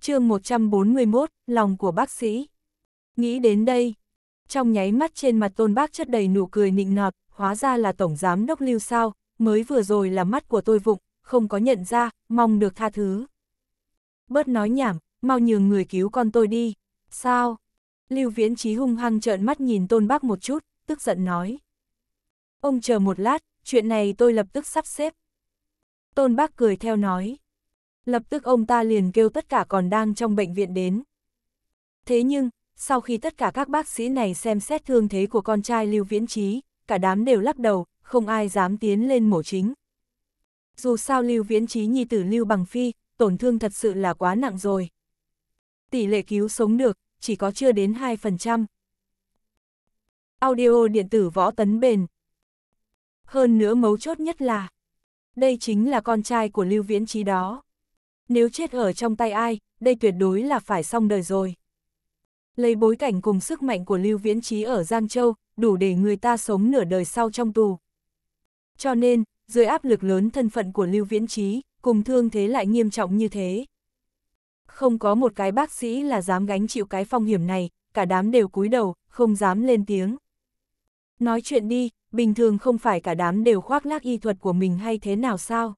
chương 141, lòng của bác sĩ. Nghĩ đến đây, trong nháy mắt trên mặt tôn bác chất đầy nụ cười nịnh nọt, hóa ra là tổng giám đốc lưu sao, mới vừa rồi là mắt của tôi vụng, không có nhận ra, mong được tha thứ. Bớt nói nhảm, mau nhường người cứu con tôi đi. Sao? Lưu viễn trí hung hăng trợn mắt nhìn tôn bác một chút, tức giận nói. Ông chờ một lát, chuyện này tôi lập tức sắp xếp. Tôn bác cười theo nói lập tức ông ta liền kêu tất cả còn đang trong bệnh viện đến. Thế nhưng, sau khi tất cả các bác sĩ này xem xét thương thế của con trai Lưu Viễn Trí, cả đám đều lắc đầu, không ai dám tiến lên mổ chính. Dù sao Lưu Viễn Trí nhi tử Lưu Bằng Phi, tổn thương thật sự là quá nặng rồi. Tỷ lệ cứu sống được, chỉ có chưa đến 2%. Audio điện tử võ tấn bền. Hơn nữa mấu chốt nhất là, đây chính là con trai của Lưu Viễn Trí đó. Nếu chết ở trong tay ai, đây tuyệt đối là phải xong đời rồi. Lấy bối cảnh cùng sức mạnh của Lưu Viễn Trí ở Giang Châu, đủ để người ta sống nửa đời sau trong tù. Cho nên, dưới áp lực lớn thân phận của Lưu Viễn Trí, cùng thương thế lại nghiêm trọng như thế. Không có một cái bác sĩ là dám gánh chịu cái phong hiểm này, cả đám đều cúi đầu, không dám lên tiếng. Nói chuyện đi, bình thường không phải cả đám đều khoác lác y thuật của mình hay thế nào sao?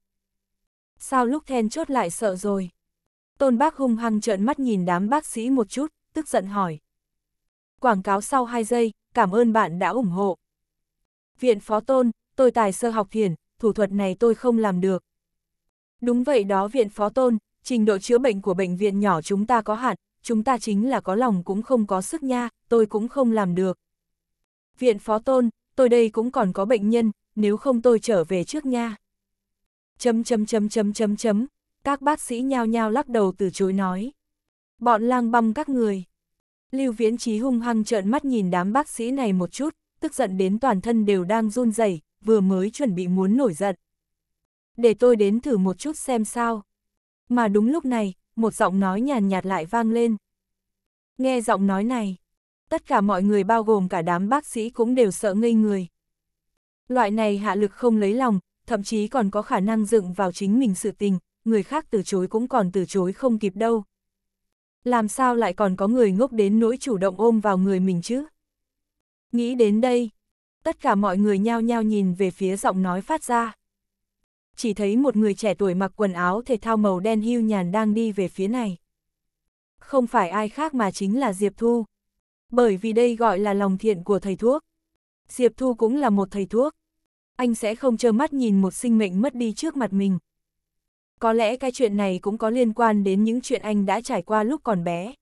sao lúc then chốt lại sợ rồi? Tôn bác hung hăng trợn mắt nhìn đám bác sĩ một chút, tức giận hỏi. Quảng cáo sau 2 giây, cảm ơn bạn đã ủng hộ. Viện Phó Tôn, tôi tài sơ học thiền, thủ thuật này tôi không làm được. Đúng vậy đó Viện Phó Tôn, trình độ chữa bệnh của bệnh viện nhỏ chúng ta có hạn, chúng ta chính là có lòng cũng không có sức nha, tôi cũng không làm được. Viện Phó Tôn, tôi đây cũng còn có bệnh nhân, nếu không tôi trở về trước nha chấm chấm chấm chấm chấm chấm, các bác sĩ nhao nhao lắc đầu từ chối nói. Bọn lang băm các người. Lưu Viễn Trí hung hăng trợn mắt nhìn đám bác sĩ này một chút, tức giận đến toàn thân đều đang run rẩy, vừa mới chuẩn bị muốn nổi giận. Để tôi đến thử một chút xem sao. Mà đúng lúc này, một giọng nói nhàn nhạt lại vang lên. Nghe giọng nói này, tất cả mọi người bao gồm cả đám bác sĩ cũng đều sợ ngây người. Loại này hạ lực không lấy lòng, thậm chí còn có khả năng dựng vào chính mình sự tình, người khác từ chối cũng còn từ chối không kịp đâu. Làm sao lại còn có người ngốc đến nỗi chủ động ôm vào người mình chứ? Nghĩ đến đây, tất cả mọi người nhao nhao nhìn về phía giọng nói phát ra. Chỉ thấy một người trẻ tuổi mặc quần áo thể thao màu đen hưu nhàn đang đi về phía này. Không phải ai khác mà chính là Diệp Thu. Bởi vì đây gọi là lòng thiện của thầy thuốc. Diệp Thu cũng là một thầy thuốc anh sẽ không trơ mắt nhìn một sinh mệnh mất đi trước mặt mình. Có lẽ cái chuyện này cũng có liên quan đến những chuyện anh đã trải qua lúc còn bé.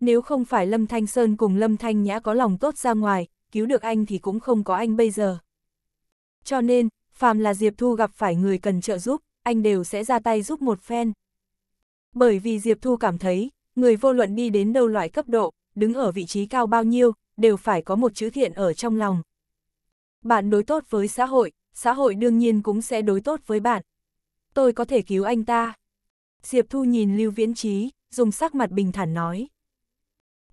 Nếu không phải Lâm Thanh Sơn cùng Lâm Thanh Nhã có lòng tốt ra ngoài, cứu được anh thì cũng không có anh bây giờ. Cho nên, phàm là Diệp Thu gặp phải người cần trợ giúp, anh đều sẽ ra tay giúp một phen. Bởi vì Diệp Thu cảm thấy, người vô luận đi đến đâu loại cấp độ, đứng ở vị trí cao bao nhiêu, đều phải có một chữ thiện ở trong lòng. Bạn đối tốt với xã hội, xã hội đương nhiên cũng sẽ đối tốt với bạn. Tôi có thể cứu anh ta. Diệp Thu nhìn Lưu Viễn Trí, dùng sắc mặt bình thản nói.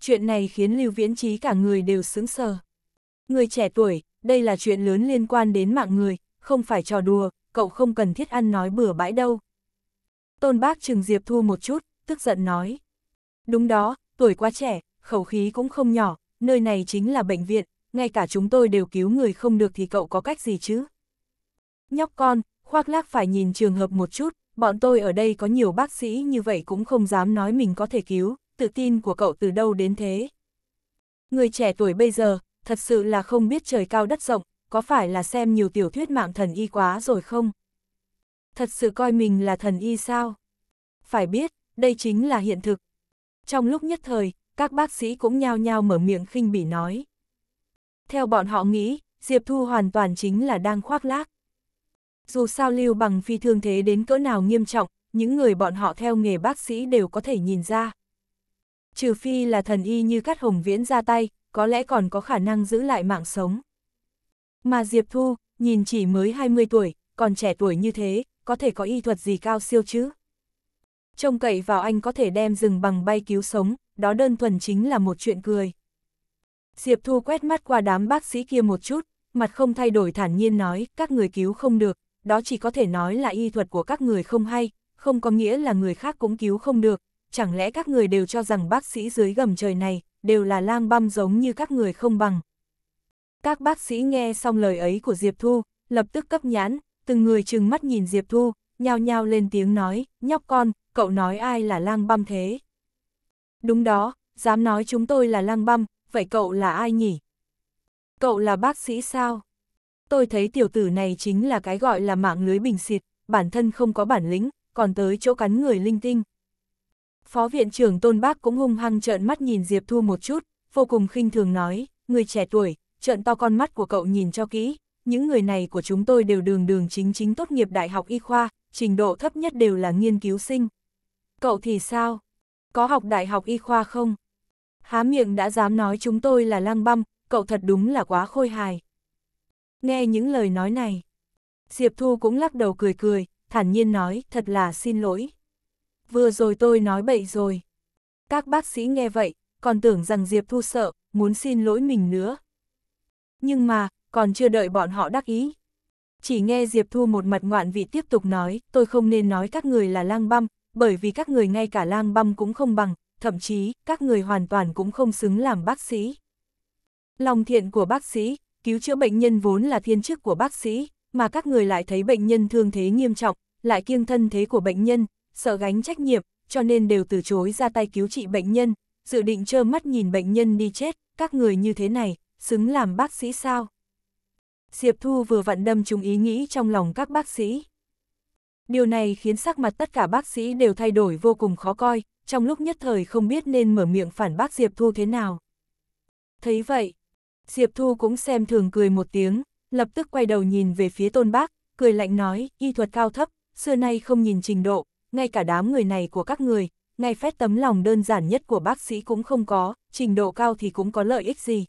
Chuyện này khiến Lưu Viễn Trí cả người đều sững sờ. Người trẻ tuổi, đây là chuyện lớn liên quan đến mạng người, không phải trò đùa, cậu không cần thiết ăn nói bừa bãi đâu. Tôn bác chừng Diệp Thu một chút, tức giận nói. Đúng đó, tuổi quá trẻ, khẩu khí cũng không nhỏ, nơi này chính là bệnh viện, ngay cả chúng tôi đều cứu người không được thì cậu có cách gì chứ? Nhóc con, khoác lác phải nhìn trường hợp một chút, bọn tôi ở đây có nhiều bác sĩ như vậy cũng không dám nói mình có thể cứu, tự tin của cậu từ đâu đến thế? Người trẻ tuổi bây giờ, thật sự là không biết trời cao đất rộng, có phải là xem nhiều tiểu thuyết mạng thần y quá rồi không? Thật sự coi mình là thần y sao? Phải biết, đây chính là hiện thực. Trong lúc nhất thời, các bác sĩ cũng nhao nhao mở miệng khinh bỉ nói. Theo bọn họ nghĩ, Diệp Thu hoàn toàn chính là đang khoác lác. Dù sao Lưu Bằng Phi thương thế đến cỡ nào nghiêm trọng, những người bọn họ theo nghề bác sĩ đều có thể nhìn ra. Trừ phi là thần y như Cát Hồng Viễn ra tay, có lẽ còn có khả năng giữ lại mạng sống. Mà Diệp Thu, nhìn chỉ mới 20 tuổi, còn trẻ tuổi như thế, có thể có y thuật gì cao siêu chứ? Trông cậy vào anh có thể đem rừng bằng bay cứu sống, đó đơn thuần chính là một chuyện cười. Diệp Thu quét mắt qua đám bác sĩ kia một chút, mặt không thay đổi thản nhiên nói, các người cứu không được, đó chỉ có thể nói là y thuật của các người không hay, không có nghĩa là người khác cũng cứu không được, chẳng lẽ các người đều cho rằng bác sĩ dưới gầm trời này, đều là lang băm giống như các người không bằng. Các bác sĩ nghe xong lời ấy của Diệp Thu, lập tức cấp nhãn, từng người trừng mắt nhìn Diệp Thu, nhao nhao lên tiếng nói, nhóc con, cậu nói ai là lang băm thế? Đúng đó, dám nói chúng tôi là lang băm, vậy cậu là ai nhỉ? Cậu là bác sĩ sao? Tôi thấy tiểu tử này chính là cái gọi là mạng lưới bình xịt, bản thân không có bản lĩnh, còn tới chỗ cắn người linh tinh. Phó viện trưởng Tôn Bác cũng hung hăng trợn mắt nhìn Diệp Thu một chút, vô cùng khinh thường nói, người trẻ tuổi, trợn to con mắt của cậu nhìn cho kỹ, những người này của chúng tôi đều đường đường chính chính tốt nghiệp đại học y khoa, trình độ thấp nhất đều là nghiên cứu sinh. Cậu thì sao? Có học đại học y khoa không? há miệng đã dám nói chúng tôi là lang băm, cậu thật đúng là quá khôi hài. Nghe những lời nói này, Diệp Thu cũng lắc đầu cười cười, thản nhiên nói, thật là xin lỗi. Vừa rồi tôi nói bậy rồi. Các bác sĩ nghe vậy, còn tưởng rằng Diệp Thu sợ, muốn xin lỗi mình nữa. Nhưng mà, còn chưa đợi bọn họ đắc ý. Chỉ nghe Diệp Thu một mặt ngoạn vị tiếp tục nói, tôi không nên nói các người là lang băm, bởi vì các người ngay cả lang băm cũng không bằng, thậm chí các người hoàn toàn cũng không xứng làm bác sĩ. Lòng thiện của bác sĩ, cứu chữa bệnh nhân vốn là thiên chức của bác sĩ, mà các người lại thấy bệnh nhân thương thế nghiêm trọng, lại kiêng thân thế của bệnh nhân, sợ gánh trách nhiệm, cho nên đều từ chối ra tay cứu trị bệnh nhân, dự định trơ mắt nhìn bệnh nhân đi chết, các người như thế này, xứng làm bác sĩ sao? Diệp Thu vừa vặn đâm trúng ý nghĩ trong lòng các bác sĩ. Điều này khiến sắc mặt tất cả bác sĩ đều thay đổi vô cùng khó coi, trong lúc nhất thời không biết nên mở miệng phản bác Diệp Thu thế nào. Thấy vậy, Diệp Thu cũng xem thường cười một tiếng, lập tức quay đầu nhìn về phía tôn bác, cười lạnh nói, y thuật cao thấp, xưa nay không nhìn trình độ, ngay cả đám người này của các người, ngay phép tấm lòng đơn giản nhất của bác sĩ cũng không có, trình độ cao thì cũng có lợi ích gì.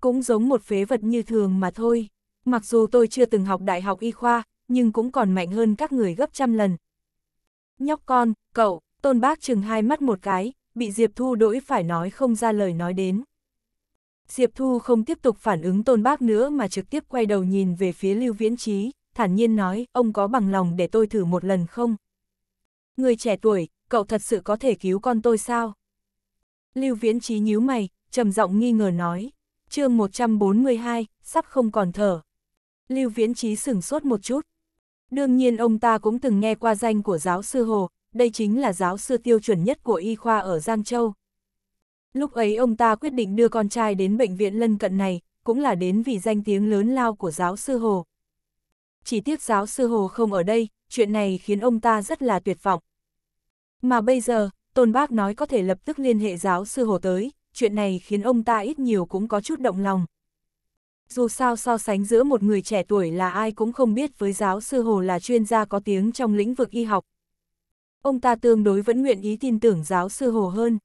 Cũng giống một phế vật như thường mà thôi, mặc dù tôi chưa từng học đại học y khoa, nhưng cũng còn mạnh hơn các người gấp trăm lần. Nhóc con, cậu, Tôn Bác chừng hai mắt một cái, bị Diệp Thu đỗi phải nói không ra lời nói đến. Diệp Thu không tiếp tục phản ứng Tôn Bác nữa mà trực tiếp quay đầu nhìn về phía Lưu Viễn Trí, thản nhiên nói, ông có bằng lòng để tôi thử một lần không? Người trẻ tuổi, cậu thật sự có thể cứu con tôi sao? Lưu Viễn Trí nhíu mày, trầm giọng nghi ngờ nói, chương 142, sắp không còn thở. Lưu Viễn Trí sửng sốt một chút. Đương nhiên ông ta cũng từng nghe qua danh của giáo sư Hồ, đây chính là giáo sư tiêu chuẩn nhất của y khoa ở Giang Châu. Lúc ấy ông ta quyết định đưa con trai đến bệnh viện lân cận này, cũng là đến vì danh tiếng lớn lao của giáo sư Hồ. Chỉ tiếc giáo sư Hồ không ở đây, chuyện này khiến ông ta rất là tuyệt vọng. Mà bây giờ, Tôn Bác nói có thể lập tức liên hệ giáo sư Hồ tới, chuyện này khiến ông ta ít nhiều cũng có chút động lòng. Dù sao so sánh giữa một người trẻ tuổi là ai cũng không biết với giáo sư Hồ là chuyên gia có tiếng trong lĩnh vực y học, ông ta tương đối vẫn nguyện ý tin tưởng giáo sư Hồ hơn.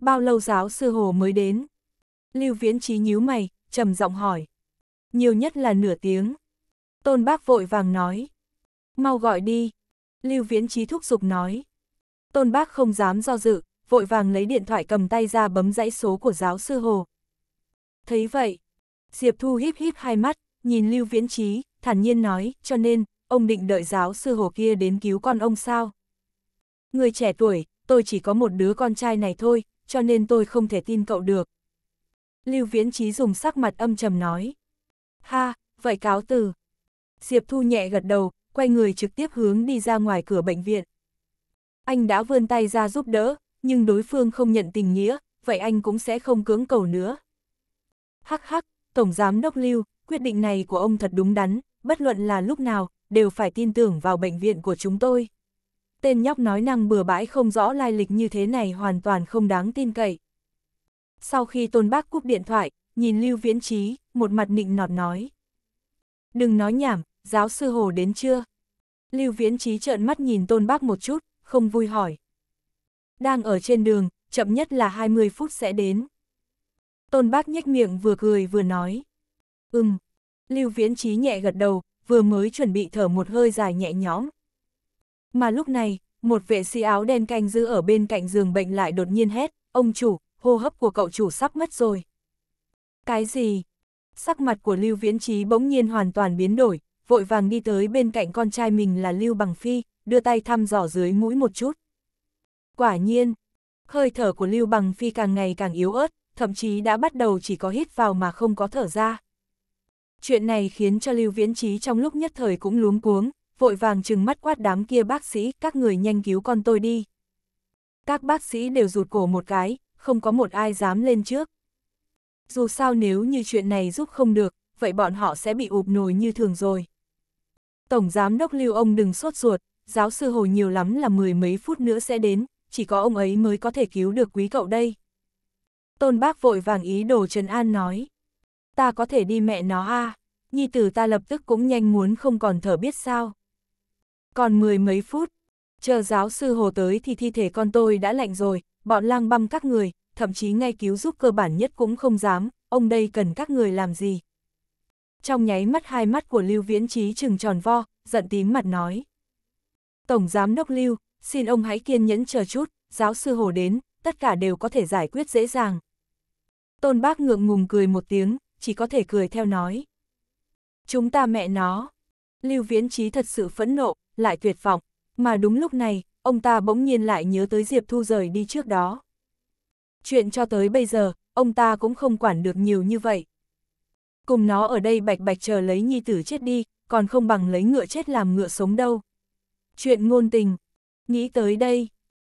Bao lâu giáo sư Hồ mới đến? Lưu Viễn Trí nhíu mày, trầm giọng hỏi. Nhiều nhất là nửa tiếng. Tôn Bác vội vàng nói. Mau gọi đi. Lưu Viễn Trí thúc giục nói. Tôn Bác không dám do dự, vội vàng lấy điện thoại cầm tay ra bấm dãy số của giáo sư Hồ. Thấy vậy, Diệp Thu híp híp hai mắt, nhìn Lưu Viễn Trí, thản nhiên nói, cho nên, ông định đợi giáo sư Hồ kia đến cứu con ông sao? Người trẻ tuổi, tôi chỉ có một đứa con trai này thôi, cho nên tôi không thể tin cậu được. Lưu Viễn Trí dùng sắc mặt âm trầm nói. Ha, vậy cáo từ. Diệp Thu nhẹ gật đầu, quay người trực tiếp hướng đi ra ngoài cửa bệnh viện. Anh đã vươn tay ra giúp đỡ, nhưng đối phương không nhận tình nghĩa, vậy anh cũng sẽ không cưỡng cầu nữa. Hắc hắc, Tổng Giám Đốc Lưu, quyết định này của ông thật đúng đắn, bất luận là lúc nào, đều phải tin tưởng vào bệnh viện của chúng tôi tên nhóc nói năng bừa bãi không rõ lai lịch như thế này hoàn toàn không đáng tin cậy. Sau khi Tôn Bác cúp điện thoại, nhìn Lưu Viễn Trí, một mặt nịnh nọt nói. Đừng nói nhảm, giáo sư Hồ đến chưa? Lưu Viễn Trí trợn mắt nhìn Tôn Bác một chút, không vui hỏi. Đang ở trên đường, chậm nhất là 20 phút sẽ đến. Tôn Bác nhếch miệng vừa cười vừa nói. Ừm. Lưu Viễn Trí nhẹ gật đầu, vừa mới chuẩn bị thở một hơi dài nhẹ nhõm, mà lúc này, một vệ sĩ áo đen canh giữ ở bên cạnh giường bệnh lại đột nhiên hét, ông chủ, hô hấp của cậu chủ sắp mất rồi. Cái gì? Sắc mặt của Lưu Viễn Trí bỗng nhiên hoàn toàn biến đổi, vội vàng đi tới bên cạnh con trai mình là Lưu Bằng Phi, đưa tay thăm dò dưới mũi một chút. Quả nhiên, hơi thở của Lưu Bằng Phi càng ngày càng yếu ớt, thậm chí đã bắt đầu chỉ có hít vào mà không có thở ra. Chuyện này khiến cho Lưu Viễn Trí trong lúc nhất thời cũng luống cuống, vội vàng trừng mắt quát đám kia bác sĩ, các người nhanh cứu con tôi đi. Các bác sĩ đều rụt cổ một cái, không có một ai dám lên trước. Dù sao nếu như chuyện này giúp không được, vậy bọn họ sẽ bị ụp nồi như thường rồi. Tổng giám đốc lưu ông đừng sốt ruột, giáo sư hồ nhiều lắm là mười mấy phút nữa sẽ đến, chỉ có ông ấy mới có thể cứu được quý cậu đây. Tôn bác vội vàng ý đồ Trần An nói. Ta có thể đi mẹ nó a à? nhi tử ta lập tức cũng nhanh muốn không còn thở biết sao. Còn mười mấy phút, chờ giáo sư Hồ tới thì thi thể con tôi đã lạnh rồi, bọn lang băm các người, thậm chí ngay cứu giúp cơ bản nhất cũng không dám, ông đây cần các người làm gì. Trong nháy mắt hai mắt của Lưu Viễn Trí trừng tròn vo, giận tím mặt nói. Tổng giám đốc Lưu, xin ông hãy kiên nhẫn chờ chút, giáo sư Hồ đến, tất cả đều có thể giải quyết dễ dàng. Tôn bác ngượng ngùng cười một tiếng, chỉ có thể cười theo nói. Chúng ta mẹ nó. Lưu Viễn Trí thật sự phẫn nộ, lại tuyệt vọng, mà đúng lúc này, ông ta bỗng nhiên lại nhớ tới Diệp Thu rời đi trước đó. Chuyện cho tới bây giờ, ông ta cũng không quản được nhiều như vậy. Cùng nó ở đây bạch bạch chờ lấy nhi tử chết đi, còn không bằng lấy ngựa chết làm ngựa sống đâu. Chuyện ngôn tình. Nghĩ tới đây,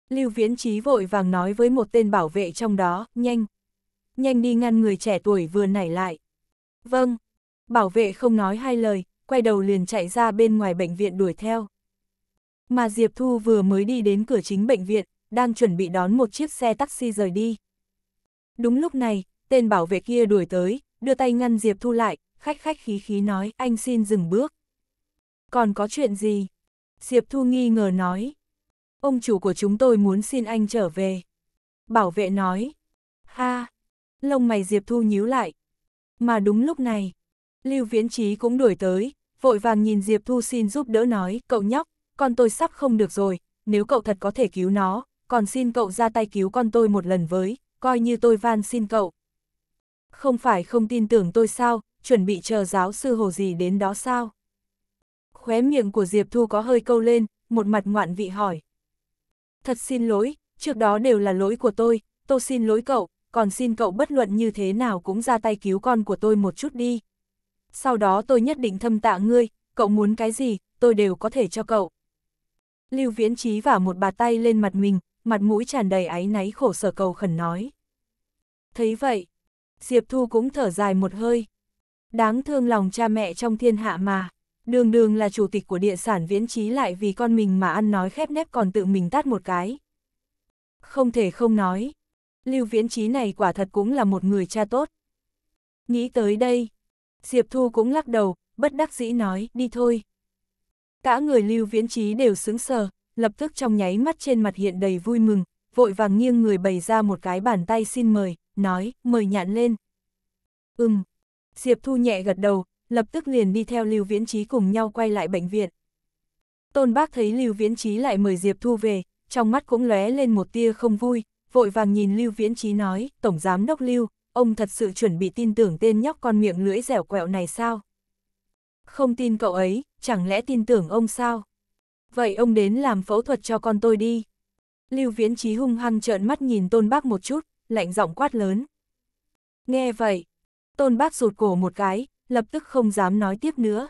Lưu Viễn Trí vội vàng nói với một tên bảo vệ trong đó, nhanh. Nhanh đi ngăn người trẻ tuổi vừa nảy lại. Vâng, bảo vệ không nói hai lời, quay đầu liền chạy ra bên ngoài bệnh viện đuổi theo. Mà Diệp Thu vừa mới đi đến cửa chính bệnh viện, đang chuẩn bị đón một chiếc xe taxi rời đi. Đúng lúc này, tên bảo vệ kia đuổi tới, đưa tay ngăn Diệp Thu lại, khách khách khí khí nói, anh xin dừng bước. Còn có chuyện gì? Diệp Thu nghi ngờ nói. Ông chủ của chúng tôi muốn xin anh trở về. Bảo vệ nói. Ha! Lông mày Diệp Thu nhíu lại. Mà đúng lúc này, Lưu Viễn Trí cũng đuổi tới, vội vàng nhìn Diệp Thu xin giúp đỡ nói, cậu nhóc, con tôi sắp không được rồi, nếu cậu thật có thể cứu nó, còn xin cậu ra tay cứu con tôi một lần với, coi như tôi van xin cậu. Không phải không tin tưởng tôi sao, chuẩn bị chờ giáo sư Hồ gì đến đó sao? Khóe miệng của Diệp Thu có hơi câu lên, một mặt ngoạn vị hỏi. Thật xin lỗi, trước đó đều là lỗi của tôi, tôi xin lỗi cậu, còn xin cậu bất luận như thế nào cũng ra tay cứu con của tôi một chút đi sau đó tôi nhất định thâm tạ ngươi, cậu muốn cái gì, tôi đều có thể cho cậu. Lưu Viễn Trí vả một bà tay lên mặt mình, mặt mũi tràn đầy áy náy khổ sở cầu khẩn nói. Thấy vậy, Diệp Thu cũng thở dài một hơi. Đáng thương lòng cha mẹ trong thiên hạ mà, đường đường là chủ tịch của địa sản Viễn Trí lại vì con mình mà ăn nói khép nép còn tự mình tát một cái. Không thể không nói, Lưu Viễn Trí này quả thật cũng là một người cha tốt. Nghĩ tới đây, Diệp Thu cũng lắc đầu, bất đắc dĩ nói, đi thôi. Cả người lưu viễn trí đều sướng sờ, lập tức trong nháy mắt trên mặt hiện đầy vui mừng, vội vàng nghiêng người bày ra một cái bàn tay xin mời, nói, mời nhạn lên. Ừm, Diệp Thu nhẹ gật đầu, lập tức liền đi theo lưu viễn trí cùng nhau quay lại bệnh viện. Tôn bác thấy lưu viễn trí lại mời Diệp Thu về, trong mắt cũng lóe lên một tia không vui, vội vàng nhìn lưu viễn trí nói, Tổng Giám Đốc Lưu, ông thật sự chuẩn bị tin tưởng tên nhóc con miệng lưỡi dẻo quẹo này sao? Không tin cậu ấy, chẳng lẽ tin tưởng ông sao? Vậy ông đến làm phẫu thuật cho con tôi đi. Lưu Viễn Trí hung hăng trợn mắt nhìn Tôn Bác một chút, lạnh giọng quát lớn. Nghe vậy, Tôn Bác rụt cổ một cái, lập tức không dám nói tiếp nữa.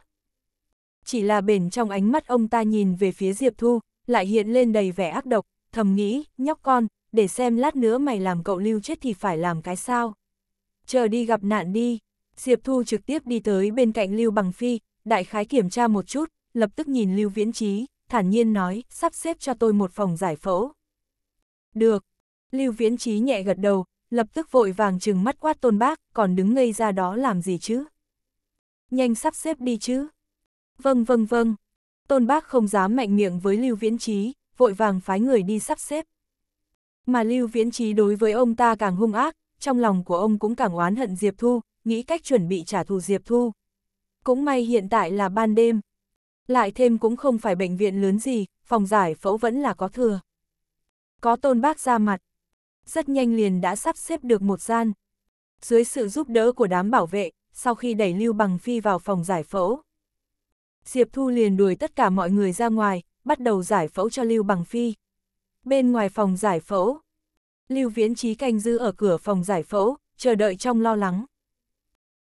Chỉ là bền trong ánh mắt ông ta nhìn về phía Diệp Thu, lại hiện lên đầy vẻ ác độc, thầm nghĩ, nhóc con, để xem lát nữa mày làm cậu Lưu chết thì phải làm cái sao chờ đi gặp nạn đi. Diệp Thu trực tiếp đi tới bên cạnh Lưu Bằng Phi, đại khái kiểm tra một chút, lập tức nhìn Lưu Viễn Trí, thản nhiên nói, sắp xếp cho tôi một phòng giải phẫu. Được. Lưu Viễn Trí nhẹ gật đầu, lập tức vội vàng trừng mắt quát tôn bác, còn đứng ngây ra đó làm gì chứ? Nhanh sắp xếp đi chứ. Vâng vâng vâng. Tôn bác không dám mạnh miệng với Lưu Viễn Trí, vội vàng phái người đi sắp xếp. Mà Lưu Viễn Trí đối với ông ta càng hung ác, trong lòng của ông cũng càng oán hận Diệp Thu, nghĩ cách chuẩn bị trả thù Diệp Thu. Cũng may hiện tại là ban đêm. Lại thêm cũng không phải bệnh viện lớn gì, phòng giải phẫu vẫn là có thừa. Có tôn bác ra mặt. Rất nhanh liền đã sắp xếp được một gian. Dưới sự giúp đỡ của đám bảo vệ, sau khi đẩy Lưu Bằng Phi vào phòng giải phẫu. Diệp Thu liền đuổi tất cả mọi người ra ngoài, bắt đầu giải phẫu cho Lưu Bằng Phi. Bên ngoài phòng giải phẫu, Lưu Viễn Trí canh giữ ở cửa phòng giải phẫu, chờ đợi trong lo lắng.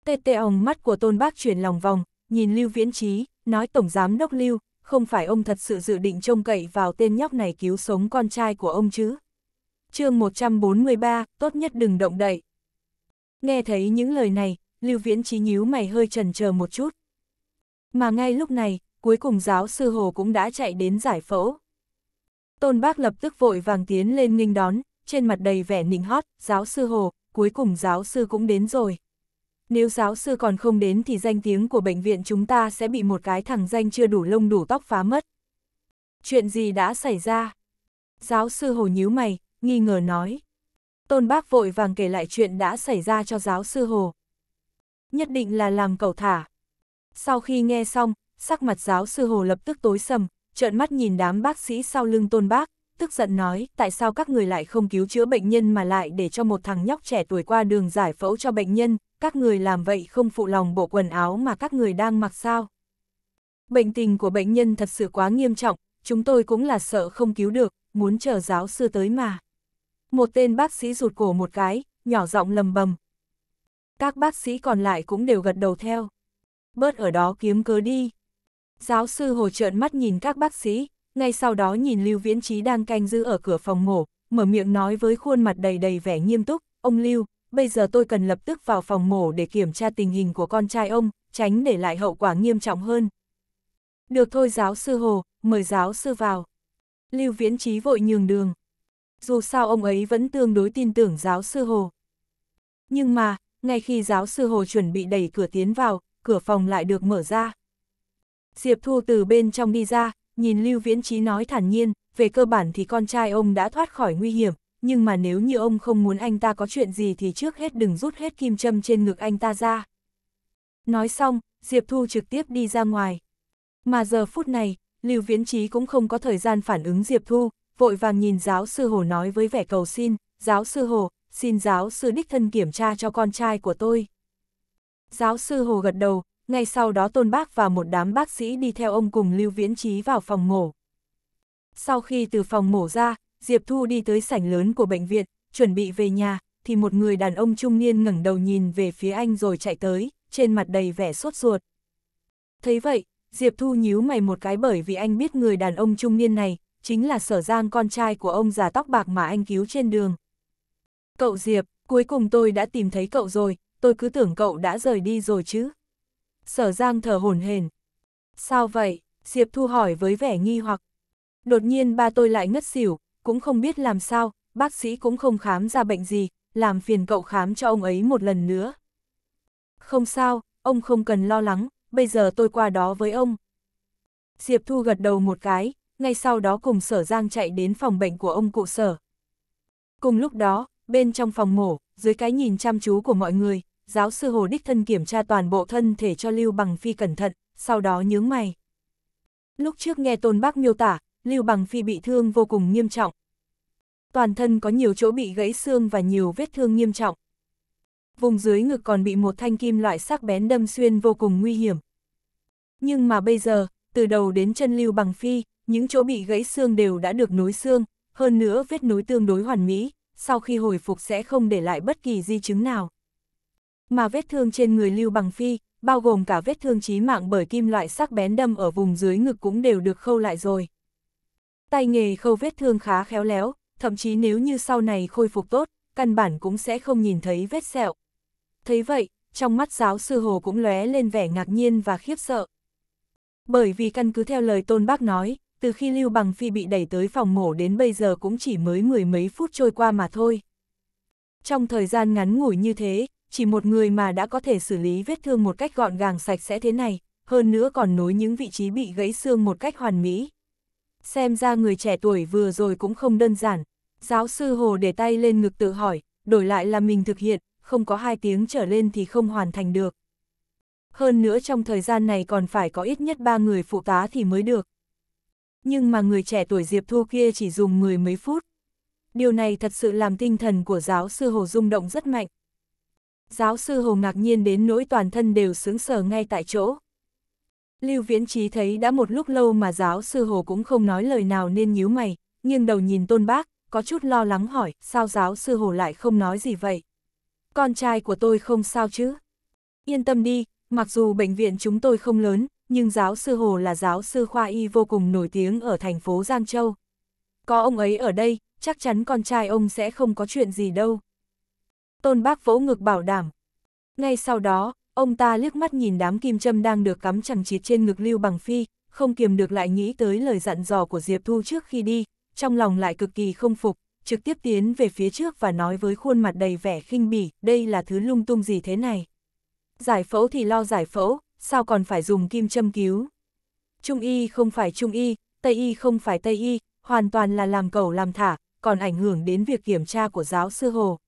Tê tê ông mắt của Tôn Bác chuyển lòng vòng, nhìn Lưu Viễn Trí, nói Tổng Giám Đốc Lưu, không phải ông thật sự dự định trông cậy vào tên nhóc này cứu sống con trai của ông chứ. chương 143, tốt nhất đừng động đậy. Nghe thấy những lời này, Lưu Viễn Trí nhíu mày hơi trần chờ một chút. Mà ngay lúc này, cuối cùng giáo sư Hồ cũng đã chạy đến giải phẫu. Tôn Bác lập tức vội vàng tiến lên nghênh đón, trên mặt đầy vẻ nịnh hót, giáo sư Hồ, cuối cùng giáo sư cũng đến rồi. Nếu giáo sư còn không đến thì danh tiếng của bệnh viện chúng ta sẽ bị một cái thằng danh chưa đủ lông đủ tóc phá mất. Chuyện gì đã xảy ra? Giáo sư Hồ nhíu mày, nghi ngờ nói. Tôn bác vội vàng kể lại chuyện đã xảy ra cho giáo sư Hồ. Nhất định là làm cậu thả. Sau khi nghe xong, sắc mặt giáo sư Hồ lập tức tối sầm, trợn mắt nhìn đám bác sĩ sau lưng tôn bác, tức giận nói, tại sao các người lại không cứu chữa bệnh nhân mà lại để cho một thằng nhóc trẻ tuổi qua đường giải phẫu cho bệnh nhân, các người làm vậy không phụ lòng bộ quần áo mà các người đang mặc sao. Bệnh tình của bệnh nhân thật sự quá nghiêm trọng, chúng tôi cũng là sợ không cứu được, muốn chờ giáo sư tới mà. Một tên bác sĩ rụt cổ một cái, nhỏ giọng lầm bầm. Các bác sĩ còn lại cũng đều gật đầu theo. Bớt ở đó kiếm cớ đi. Giáo sư hồ trợn mắt nhìn các bác sĩ, ngay sau đó nhìn Lưu Viễn Trí đang canh giữ ở cửa phòng mổ, mở miệng nói với khuôn mặt đầy đầy vẻ nghiêm túc, ông Lưu, bây giờ tôi cần lập tức vào phòng mổ để kiểm tra tình hình của con trai ông, tránh để lại hậu quả nghiêm trọng hơn. Được thôi giáo sư Hồ, mời giáo sư vào. Lưu Viễn Trí vội nhường đường. Dù sao ông ấy vẫn tương đối tin tưởng giáo sư Hồ. Nhưng mà, ngay khi giáo sư Hồ chuẩn bị đẩy cửa tiến vào, cửa phòng lại được mở ra. Diệp Thu từ bên trong đi ra, Nhìn Lưu Viễn Trí nói thản nhiên, về cơ bản thì con trai ông đã thoát khỏi nguy hiểm, nhưng mà nếu như ông không muốn anh ta có chuyện gì thì trước hết đừng rút hết kim châm trên ngực anh ta ra. Nói xong, Diệp Thu trực tiếp đi ra ngoài. Mà giờ phút này, Lưu Viễn Trí cũng không có thời gian phản ứng Diệp Thu, vội vàng nhìn giáo sư Hồ nói với vẻ cầu xin, giáo sư Hồ, xin giáo sư đích thân kiểm tra cho con trai của tôi. Giáo sư Hồ gật đầu, ngay sau đó Tôn Bác và một đám bác sĩ đi theo ông cùng Lưu Viễn Trí vào phòng mổ. Sau khi từ phòng mổ ra, Diệp Thu đi tới sảnh lớn của bệnh viện, chuẩn bị về nhà, thì một người đàn ông trung niên ngẩng đầu nhìn về phía anh rồi chạy tới, trên mặt đầy vẻ sốt ruột. Thấy vậy, Diệp Thu nhíu mày một cái bởi vì anh biết người đàn ông trung niên này, chính là sở giang con trai của ông già tóc bạc mà anh cứu trên đường. Cậu Diệp, cuối cùng tôi đã tìm thấy cậu rồi, tôi cứ tưởng cậu đã rời đi rồi chứ sở giang thở hổn hển. Sao vậy? Diệp Thu hỏi với vẻ nghi hoặc. Đột nhiên ba tôi lại ngất xỉu, cũng không biết làm sao, bác sĩ cũng không khám ra bệnh gì, làm phiền cậu khám cho ông ấy một lần nữa. Không sao, ông không cần lo lắng, bây giờ tôi qua đó với ông. Diệp Thu gật đầu một cái, ngay sau đó cùng sở giang chạy đến phòng bệnh của ông cụ sở. Cùng lúc đó, bên trong phòng mổ, dưới cái nhìn chăm chú của mọi người, giáo sư Hồ Đích Thân kiểm tra toàn bộ thân thể cho Lưu Bằng Phi cẩn thận, sau đó nhướng mày. Lúc trước nghe Tôn Bác miêu tả, Lưu Bằng Phi bị thương vô cùng nghiêm trọng. Toàn thân có nhiều chỗ bị gãy xương và nhiều vết thương nghiêm trọng. Vùng dưới ngực còn bị một thanh kim loại sắc bén đâm xuyên vô cùng nguy hiểm. Nhưng mà bây giờ, từ đầu đến chân Lưu Bằng Phi, những chỗ bị gãy xương đều đã được nối xương, hơn nữa vết nối tương đối hoàn mỹ, sau khi hồi phục sẽ không để lại bất kỳ di chứng nào mà vết thương trên người Lưu Bằng Phi, bao gồm cả vết thương chí mạng bởi kim loại sắc bén đâm ở vùng dưới ngực cũng đều được khâu lại rồi. Tay nghề khâu vết thương khá khéo léo, thậm chí nếu như sau này khôi phục tốt, căn bản cũng sẽ không nhìn thấy vết sẹo. Thấy vậy, trong mắt giáo sư Hồ cũng lóe lên vẻ ngạc nhiên và khiếp sợ. Bởi vì căn cứ theo lời Tôn Bác nói, từ khi Lưu Bằng Phi bị đẩy tới phòng mổ đến bây giờ cũng chỉ mới mười mấy phút trôi qua mà thôi. Trong thời gian ngắn ngủi như thế, chỉ một người mà đã có thể xử lý vết thương một cách gọn gàng sạch sẽ thế này, hơn nữa còn nối những vị trí bị gãy xương một cách hoàn mỹ. Xem ra người trẻ tuổi vừa rồi cũng không đơn giản. Giáo sư Hồ để tay lên ngực tự hỏi, đổi lại là mình thực hiện, không có hai tiếng trở lên thì không hoàn thành được. Hơn nữa trong thời gian này còn phải có ít nhất ba người phụ tá thì mới được. Nhưng mà người trẻ tuổi Diệp Thu kia chỉ dùng mười mấy phút. Điều này thật sự làm tinh thần của giáo sư Hồ rung động rất mạnh. Giáo sư Hồ ngạc nhiên đến nỗi toàn thân đều sướng sờ ngay tại chỗ. Lưu Viễn Trí thấy đã một lúc lâu mà giáo sư Hồ cũng không nói lời nào nên nhíu mày, nghiêng đầu nhìn tôn bác, có chút lo lắng hỏi, sao giáo sư Hồ lại không nói gì vậy? Con trai của tôi không sao chứ? Yên tâm đi, mặc dù bệnh viện chúng tôi không lớn, nhưng giáo sư Hồ là giáo sư khoa y vô cùng nổi tiếng ở thành phố Giang Châu. Có ông ấy ở đây, chắc chắn con trai ông sẽ không có chuyện gì đâu. Tôn bác vỗ ngực bảo đảm. Ngay sau đó, ông ta liếc mắt nhìn đám kim châm đang được cắm chẳng chịt trên ngực Lưu Bằng Phi, không kiềm được lại nghĩ tới lời dặn dò của Diệp Thu trước khi đi, trong lòng lại cực kỳ không phục, trực tiếp tiến về phía trước và nói với khuôn mặt đầy vẻ khinh bỉ, đây là thứ lung tung gì thế này. Giải phẫu thì lo giải phẫu, sao còn phải dùng kim châm cứu. Trung y không phải trung y, Tây y không phải Tây y, hoàn toàn là làm cầu làm thả, còn ảnh hưởng đến việc kiểm tra của giáo sư Hồ.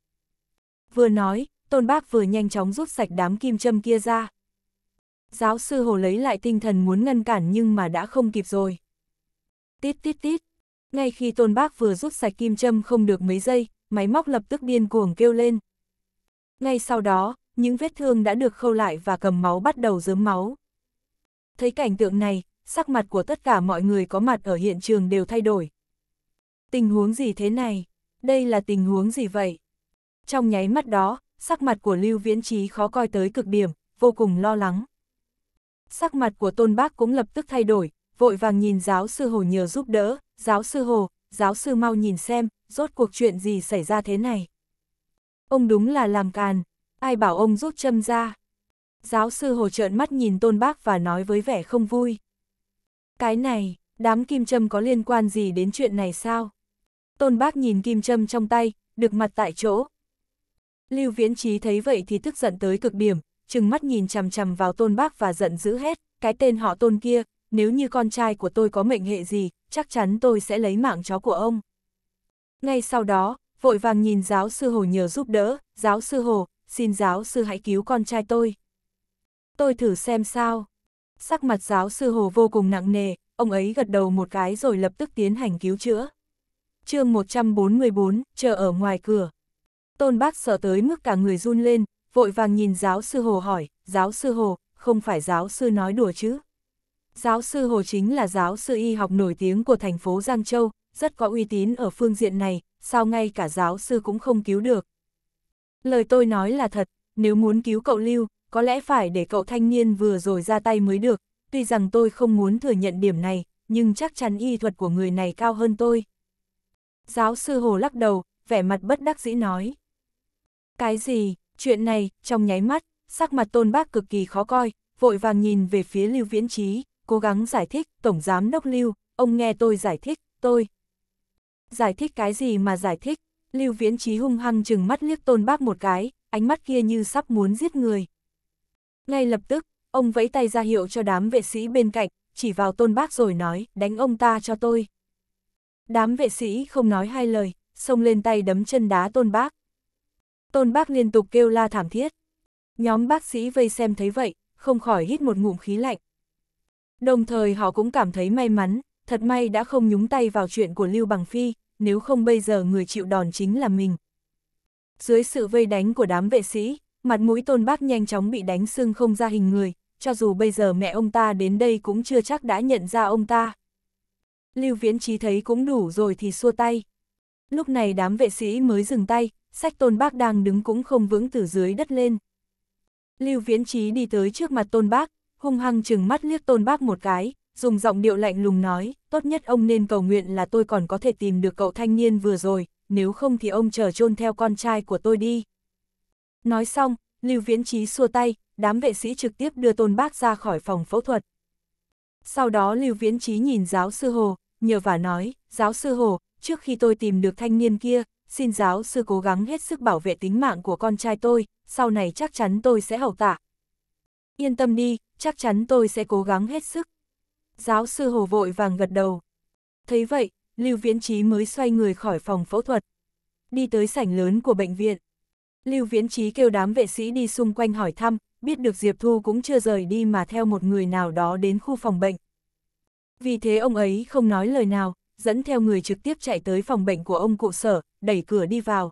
Vừa nói, Tôn Bác vừa nhanh chóng rút sạch đám kim châm kia ra. Giáo sư Hồ lấy lại tinh thần muốn ngăn cản nhưng mà đã không kịp rồi. Tít tít tít. Ngay khi Tôn Bác vừa rút sạch kim châm không được mấy giây, máy móc lập tức điên cuồng kêu lên. Ngay sau đó, những vết thương đã được khâu lại và cầm máu bắt đầu dớm máu. Thấy cảnh tượng này, sắc mặt của tất cả mọi người có mặt ở hiện trường đều thay đổi. Tình huống gì thế này? Đây là tình huống gì vậy? Trong nháy mắt đó, sắc mặt của Lưu Viễn Trí khó coi tới cực điểm, vô cùng lo lắng. Sắc mặt của Tôn Bác cũng lập tức thay đổi, vội vàng nhìn giáo sư Hồ nhờ giúp đỡ, giáo sư Hồ, giáo sư mau nhìn xem, rốt cuộc chuyện gì xảy ra thế này. Ông đúng là làm càn, ai bảo ông rút châm ra. Giáo sư Hồ trợn mắt nhìn Tôn Bác và nói với vẻ không vui. Cái này, đám kim châm có liên quan gì đến chuyện này sao? Tôn Bác nhìn kim châm trong tay, được mặt tại chỗ, Lưu Viễn Trí thấy vậy thì tức giận tới cực điểm, chừng mắt nhìn chằm chằm vào tôn bác và giận dữ hết, cái tên họ tôn kia, nếu như con trai của tôi có mệnh hệ gì, chắc chắn tôi sẽ lấy mạng chó của ông. Ngay sau đó, vội vàng nhìn giáo sư Hồ nhờ giúp đỡ, giáo sư Hồ, xin giáo sư hãy cứu con trai tôi. Tôi thử xem sao. Sắc mặt giáo sư Hồ vô cùng nặng nề, ông ấy gật đầu một cái rồi lập tức tiến hành cứu chữa. chương 144, chờ ở ngoài cửa. Tôn bác sợ tới mức cả người run lên, vội vàng nhìn giáo sư Hồ hỏi, giáo sư Hồ, không phải giáo sư nói đùa chứ? Giáo sư Hồ chính là giáo sư y học nổi tiếng của thành phố Giang Châu, rất có uy tín ở phương diện này, sao ngay cả giáo sư cũng không cứu được. Lời tôi nói là thật, nếu muốn cứu cậu Lưu, có lẽ phải để cậu thanh niên vừa rồi ra tay mới được, tuy rằng tôi không muốn thừa nhận điểm này, nhưng chắc chắn y thuật của người này cao hơn tôi. Giáo sư Hồ lắc đầu, vẻ mặt bất đắc dĩ nói. Cái gì, chuyện này, trong nháy mắt, sắc mặt tôn bác cực kỳ khó coi, vội vàng nhìn về phía Lưu Viễn Trí, cố gắng giải thích, Tổng Giám Đốc Lưu, ông nghe tôi giải thích, tôi. Giải thích cái gì mà giải thích, Lưu Viễn Trí hung hăng chừng mắt liếc tôn bác một cái, ánh mắt kia như sắp muốn giết người. Ngay lập tức, ông vẫy tay ra hiệu cho đám vệ sĩ bên cạnh, chỉ vào tôn bác rồi nói, đánh ông ta cho tôi. Đám vệ sĩ không nói hai lời, xông lên tay đấm chân đá tôn bác. Tôn bác liên tục kêu la thảm thiết. Nhóm bác sĩ vây xem thấy vậy, không khỏi hít một ngụm khí lạnh. Đồng thời họ cũng cảm thấy may mắn, thật may đã không nhúng tay vào chuyện của Lưu Bằng Phi, nếu không bây giờ người chịu đòn chính là mình. Dưới sự vây đánh của đám vệ sĩ, mặt mũi tôn bác nhanh chóng bị đánh sưng không ra hình người, cho dù bây giờ mẹ ông ta đến đây cũng chưa chắc đã nhận ra ông ta. Lưu Viễn Trí thấy cũng đủ rồi thì xua tay. Lúc này đám vệ sĩ mới dừng tay, sách tôn bác đang đứng cũng không vững từ dưới đất lên. Lưu Viễn Trí đi tới trước mặt tôn bác, hung hăng chừng mắt liếc tôn bác một cái, dùng giọng điệu lạnh lùng nói, tốt nhất ông nên cầu nguyện là tôi còn có thể tìm được cậu thanh niên vừa rồi, nếu không thì ông chờ chôn theo con trai của tôi đi. Nói xong, Lưu Viễn Trí xua tay, đám vệ sĩ trực tiếp đưa tôn bác ra khỏi phòng phẫu thuật. Sau đó Lưu Viễn Trí nhìn giáo sư Hồ, nhờ và nói, giáo sư Hồ, trước khi tôi tìm được thanh niên kia, xin giáo sư cố gắng hết sức bảo vệ tính mạng của con trai tôi, sau này chắc chắn tôi sẽ hầu tạ. Yên tâm đi, chắc chắn tôi sẽ cố gắng hết sức. Giáo sư Hồ vội vàng gật đầu. Thấy vậy, Lưu Viễn Trí mới xoay người khỏi phòng phẫu thuật, đi tới sảnh lớn của bệnh viện. Lưu Viễn Trí kêu đám vệ sĩ đi xung quanh hỏi thăm, biết được Diệp Thu cũng chưa rời đi mà theo một người nào đó đến khu phòng bệnh. Vì thế ông ấy không nói lời nào, dẫn theo người trực tiếp chạy tới phòng bệnh của ông cụ sở, đẩy cửa đi vào.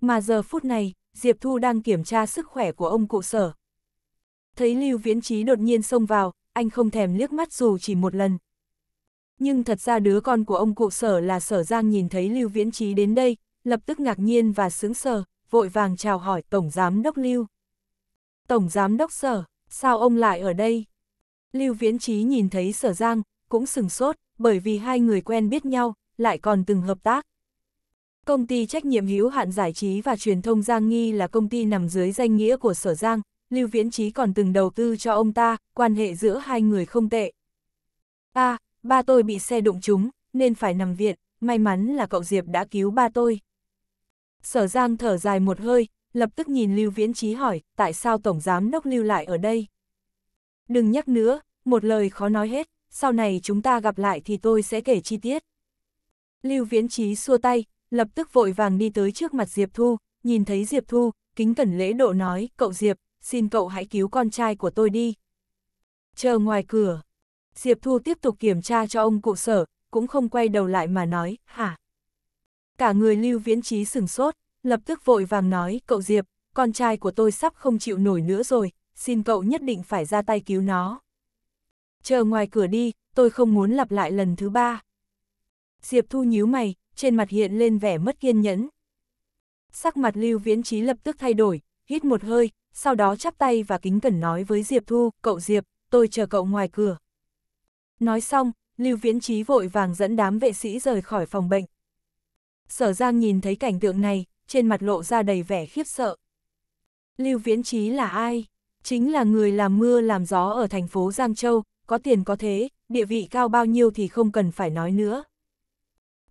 Mà giờ phút này, Diệp Thu đang kiểm tra sức khỏe của ông cụ sở. Thấy Lưu Viễn Trí đột nhiên xông vào, anh không thèm liếc mắt dù chỉ một lần. Nhưng thật ra đứa con của ông cụ sở là sở giang nhìn thấy Lưu Viễn Trí đến đây, lập tức ngạc nhiên và sướng sờ, vội vàng chào hỏi Tổng Giám Đốc Lưu. Tổng Giám Đốc Sở, sao ông lại ở đây? Lưu Viễn Trí nhìn thấy sở giang, cũng sừng sốt, bởi vì hai người quen biết nhau, lại còn từng hợp tác. Công ty trách nhiệm hữu hạn giải trí và truyền thông Giang Nghi là công ty nằm dưới danh nghĩa của Sở Giang, Lưu Viễn Trí còn từng đầu tư cho ông ta, quan hệ giữa hai người không tệ. A, à, ba tôi bị xe đụng trúng, nên phải nằm viện, may mắn là cậu Diệp đã cứu ba tôi. Sở Giang thở dài một hơi, lập tức nhìn Lưu Viễn Trí hỏi, tại sao Tổng Giám Đốc lưu lại ở đây? Đừng nhắc nữa, một lời khó nói hết, sau này chúng ta gặp lại thì tôi sẽ kể chi tiết. Lưu Viễn Trí xua tay, lập tức vội vàng đi tới trước mặt Diệp Thu, nhìn thấy Diệp Thu, kính cẩn lễ độ nói, cậu Diệp, xin cậu hãy cứu con trai của tôi đi. Chờ ngoài cửa, Diệp Thu tiếp tục kiểm tra cho ông cụ sở, cũng không quay đầu lại mà nói, hả? Cả người lưu viễn trí sừng sốt, lập tức vội vàng nói, cậu Diệp, con trai của tôi sắp không chịu nổi nữa rồi, xin cậu nhất định phải ra tay cứu nó. Chờ ngoài cửa đi, tôi không muốn lặp lại lần thứ ba. Diệp Thu nhíu mày, trên mặt hiện lên vẻ mất kiên nhẫn. Sắc mặt Lưu Viễn Trí lập tức thay đổi, hít một hơi, sau đó chắp tay và kính cẩn nói với Diệp Thu, cậu Diệp, tôi chờ cậu ngoài cửa. Nói xong, Lưu Viễn Trí vội vàng dẫn đám vệ sĩ rời khỏi phòng bệnh. Sở Giang nhìn thấy cảnh tượng này, trên mặt lộ ra đầy vẻ khiếp sợ. Lưu Viễn Trí là ai? Chính là người làm mưa làm gió ở thành phố Giang Châu, có tiền có thế, địa vị cao bao nhiêu thì không cần phải nói nữa.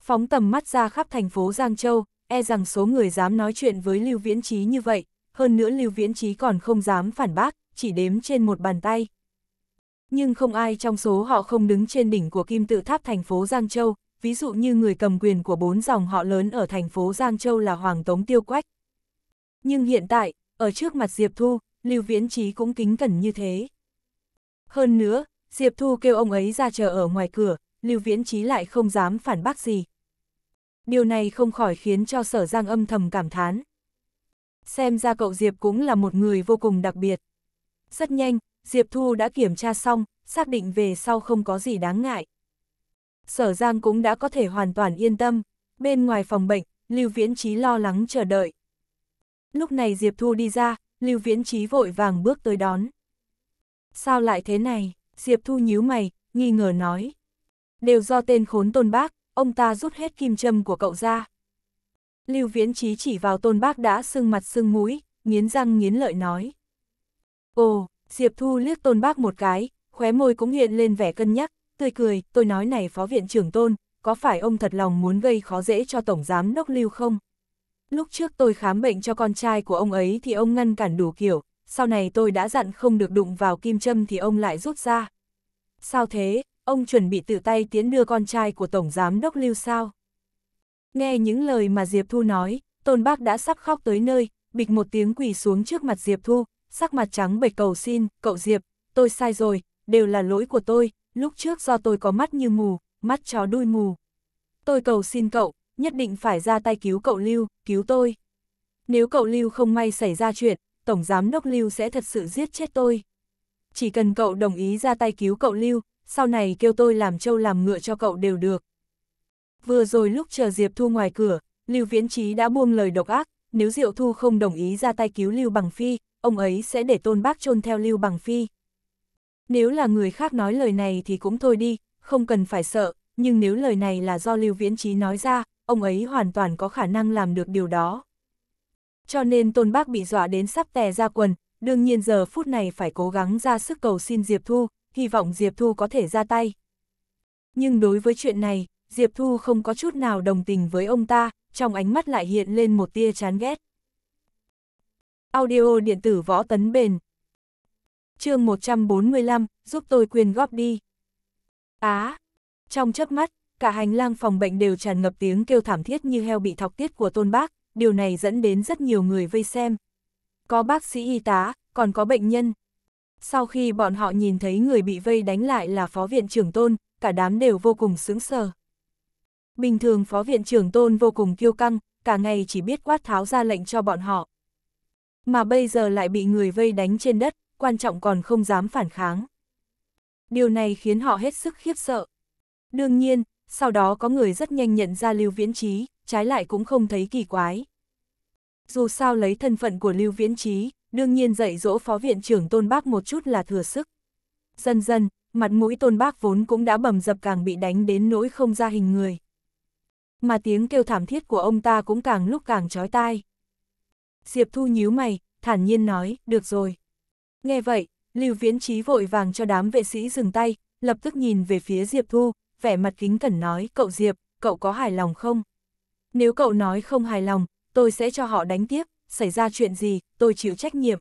Phóng tầm mắt ra khắp thành phố Giang Châu, e rằng số người dám nói chuyện với Lưu Viễn Trí như vậy, hơn nữa Lưu Viễn Trí còn không dám phản bác, chỉ đếm trên một bàn tay. Nhưng không ai trong số họ không đứng trên đỉnh của kim tự tháp thành phố Giang Châu, ví dụ như người cầm quyền của bốn dòng họ lớn ở thành phố Giang Châu là Hoàng Tống Tiêu Quách. Nhưng hiện tại, ở trước mặt Diệp Thu, Lưu Viễn Trí cũng kính cẩn như thế. Hơn nữa, Diệp Thu kêu ông ấy ra chờ ở ngoài cửa, Lưu Viễn Trí lại không dám phản bác gì, điều này không khỏi khiến cho sở giang âm thầm cảm thán. Xem ra cậu Diệp cũng là một người vô cùng đặc biệt. Rất nhanh, Diệp Thu đã kiểm tra xong, xác định về sau không có gì đáng ngại. Sở Giang cũng đã có thể hoàn toàn yên tâm, bên ngoài phòng bệnh, Lưu Viễn Trí lo lắng chờ đợi. Lúc này Diệp Thu đi ra, Lưu Viễn Trí vội vàng bước tới đón. Sao lại thế này? Diệp Thu nhíu mày, nghi ngờ nói. Đều do tên khốn tôn bác, ông ta rút hết kim châm của cậu ra. Lưu Viễn Trí chỉ vào Tôn Bác đã sưng mặt sưng mũi, nghiến răng nghiến lợi nói. Ồ, Diệp Thu liếc Tôn Bác một cái, khóe môi cũng hiện lên vẻ cân nhắc, tươi cười, tôi nói này Phó Viện trưởng Tôn, có phải ông thật lòng muốn gây khó dễ cho Tổng Giám Đốc Lưu không? Lúc trước tôi khám bệnh cho con trai của ông ấy thì ông ngăn cản đủ kiểu, sau này tôi đã dặn không được đụng vào kim châm thì ông lại rút ra. Sao thế, ông chuẩn bị tự tay tiến đưa con trai của Tổng Giám Đốc Lưu sao. Nghe những lời mà Diệp Thu nói, Tôn Bác đã sắp khóc tới nơi, bịch một tiếng quỳ xuống trước mặt Diệp Thu, sắc mặt trắng bệch cầu xin, cậu Diệp, tôi sai rồi, đều là lỗi của tôi, lúc trước do tôi có mắt như mù, mắt chó đuôi mù. Tôi cầu xin cậu, nhất định phải ra tay cứu cậu Lưu, cứu tôi. Nếu cậu Lưu không may xảy ra chuyện, Tổng Giám Đốc Lưu sẽ thật sự giết chết tôi. Chỉ cần cậu đồng ý ra tay cứu cậu Lưu, sau này kêu tôi làm trâu làm ngựa cho cậu đều được. Vừa rồi lúc chờ Diệp Thu ngoài cửa, Lưu Viễn Trí đã buông lời độc ác, nếu Diệu Thu không đồng ý ra tay cứu Lưu Bằng Phi, ông ấy sẽ để tôn bác chôn theo Lưu Bằng Phi. Nếu là người khác nói lời này thì cũng thôi đi, không cần phải sợ, nhưng nếu lời này là do Lưu Viễn Trí nói ra, ông ấy hoàn toàn có khả năng làm được điều đó. Cho nên tôn bác bị dọa đến sắp tè ra quần, đương nhiên giờ phút này phải cố gắng ra sức cầu xin Diệp Thu, hy vọng Diệp Thu có thể ra tay. Nhưng đối với chuyện này, Diệp Thu không có chút nào đồng tình với ông ta, trong ánh mắt lại hiện lên một tia chán ghét. Audio điện tử võ tấn bền chương 145, giúp tôi quyền góp đi. Á! trong chớp mắt, cả hành lang phòng bệnh đều tràn ngập tiếng kêu thảm thiết như heo bị thọc tiết của tôn bác, điều này dẫn đến rất nhiều người vây xem. Có bác sĩ y tá, còn có bệnh nhân, sau khi bọn họ nhìn thấy người bị vây đánh lại là phó viện trưởng tôn, cả đám đều vô cùng sướng sờ. Bình thường phó viện trưởng tôn vô cùng kiêu căng, cả ngày chỉ biết quát tháo ra lệnh cho bọn họ. Mà bây giờ lại bị người vây đánh trên đất, quan trọng còn không dám phản kháng. Điều này khiến họ hết sức khiếp sợ. Đương nhiên, sau đó có người rất nhanh nhận ra Lưu Viễn Trí, trái lại cũng không thấy kỳ quái. Dù sao lấy thân phận của Lưu Viễn Trí, đương nhiên dạy dỗ phó viện trưởng tôn bác một chút là thừa sức. Dần dần, mặt mũi tôn bác vốn cũng đã bầm dập càng bị đánh đến nỗi không ra hình người. Mà tiếng kêu thảm thiết của ông ta cũng càng lúc càng trói tai. Diệp Thu nhíu mày, thản nhiên nói, được rồi. Nghe vậy, Lưu Viễn Trí vội vàng cho đám vệ sĩ dừng tay, lập tức nhìn về phía Diệp Thu, vẻ mặt kính cẩn nói, cậu Diệp, cậu có hài lòng không? Nếu cậu nói không hài lòng, tôi sẽ cho họ đánh tiếp xảy ra chuyện gì, tôi chịu trách nhiệm.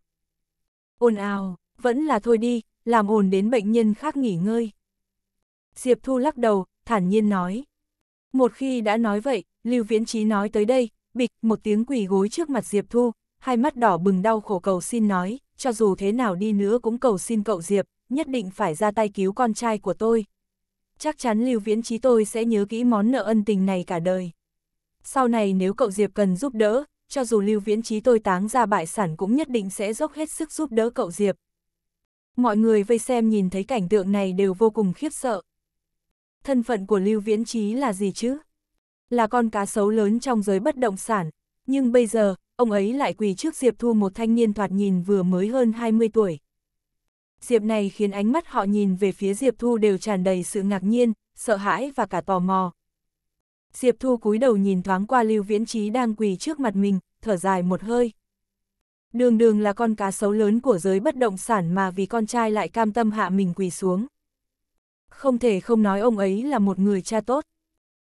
Ồn ào, vẫn là thôi đi, làm ồn đến bệnh nhân khác nghỉ ngơi. Diệp Thu lắc đầu, thản nhiên nói. Một khi đã nói vậy, Lưu Viễn Trí nói tới đây, bịch, một tiếng quỳ gối trước mặt Diệp Thu, hai mắt đỏ bừng đau khổ cầu xin nói, cho dù thế nào đi nữa cũng cầu xin cậu Diệp, nhất định phải ra tay cứu con trai của tôi. Chắc chắn Lưu Viễn Trí tôi sẽ nhớ kỹ món nợ ân tình này cả đời. Sau này nếu cậu Diệp cần giúp đỡ, cho dù Lưu Viễn Trí tôi táng ra bại sản cũng nhất định sẽ dốc hết sức giúp đỡ cậu Diệp. Mọi người vây xem nhìn thấy cảnh tượng này đều vô cùng khiếp sợ. Thân phận của Lưu Viễn Trí là gì chứ? Là con cá sấu lớn trong giới bất động sản, nhưng bây giờ, ông ấy lại quỳ trước Diệp Thu một thanh niên thoạt nhìn vừa mới hơn 20 tuổi. Diệp này khiến ánh mắt họ nhìn về phía Diệp Thu đều tràn đầy sự ngạc nhiên, sợ hãi và cả tò mò. Diệp Thu cúi đầu nhìn thoáng qua Lưu Viễn Trí đang quỳ trước mặt mình, thở dài một hơi. Đường đường là con cá sấu lớn của giới bất động sản mà vì con trai lại cam tâm hạ mình quỳ xuống. Không thể không nói ông ấy là một người cha tốt.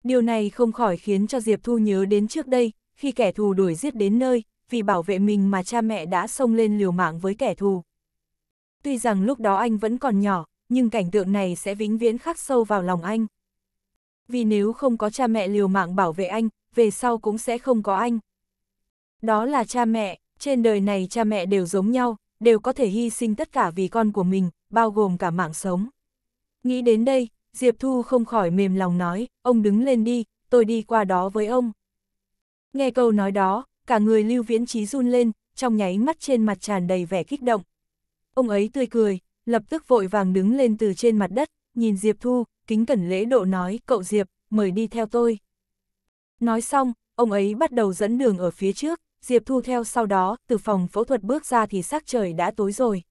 Điều này không khỏi khiến cho Diệp Thu nhớ đến trước đây, khi kẻ thù đuổi giết đến nơi, vì bảo vệ mình mà cha mẹ đã xông lên liều mạng với kẻ thù. Tuy rằng lúc đó anh vẫn còn nhỏ, nhưng cảnh tượng này sẽ vĩnh viễn khắc sâu vào lòng anh vì nếu không có cha mẹ liều mạng bảo vệ anh, về sau cũng sẽ không có anh. Đó là cha mẹ, trên đời này cha mẹ đều giống nhau, đều có thể hy sinh tất cả vì con của mình, bao gồm cả mạng sống. Nghĩ đến đây, Diệp Thu không khỏi mềm lòng nói, ông đứng lên đi, tôi đi qua đó với ông. Nghe câu nói đó, cả người lưu viễn trí run lên, trong nháy mắt trên mặt tràn đầy vẻ kích động. Ông ấy tươi cười, lập tức vội vàng đứng lên từ trên mặt đất, nhìn Diệp Thu, kính cẩn lễ độ nói, cậu Diệp, mời đi theo tôi. Nói xong, ông ấy bắt đầu dẫn đường ở phía trước, Diệp Thu theo sau đó, từ phòng phẫu thuật bước ra thì sắc trời đã tối rồi.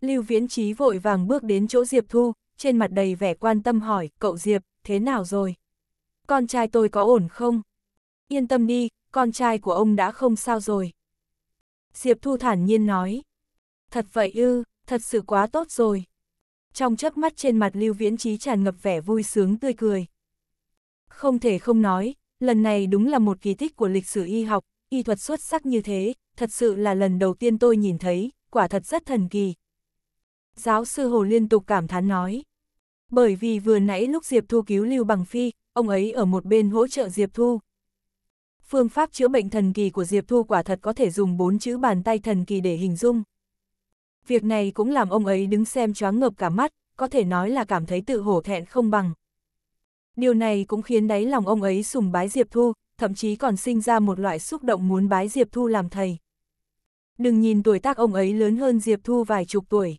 Lưu Viễn Trí vội vàng bước đến chỗ Diệp Thu, trên mặt đầy vẻ quan tâm hỏi, cậu Diệp, thế nào rồi? Con trai tôi có ổn không? Yên tâm đi, con trai của ông đã không sao rồi. Diệp Thu thản nhiên nói. Thật vậy ư, thật sự quá tốt rồi. Trong chớp mắt trên mặt Lưu Viễn Trí tràn ngập vẻ vui sướng tươi cười. Không thể không nói, lần này đúng là một kỳ tích của lịch sử y học, y thuật xuất sắc như thế, thật sự là lần đầu tiên tôi nhìn thấy, quả thật rất thần kỳ. Giáo sư Hồ liên tục cảm thán nói. Bởi vì vừa nãy lúc Diệp Thu cứu Lưu Bằng Phi, ông ấy ở một bên hỗ trợ Diệp Thu. Phương pháp chữa bệnh thần kỳ của Diệp Thu quả thật có thể dùng bốn chữ bàn tay thần kỳ để hình dung việc này cũng làm ông ấy đứng xem choáng ngợp cả mắt, có thể nói là cảm thấy tự hổ thẹn không bằng. Điều này cũng khiến đáy lòng ông ấy sùng bái Diệp Thu, thậm chí còn sinh ra một loại xúc động muốn bái Diệp Thu làm thầy. Đừng nhìn tuổi tác ông ấy lớn hơn Diệp Thu vài chục tuổi.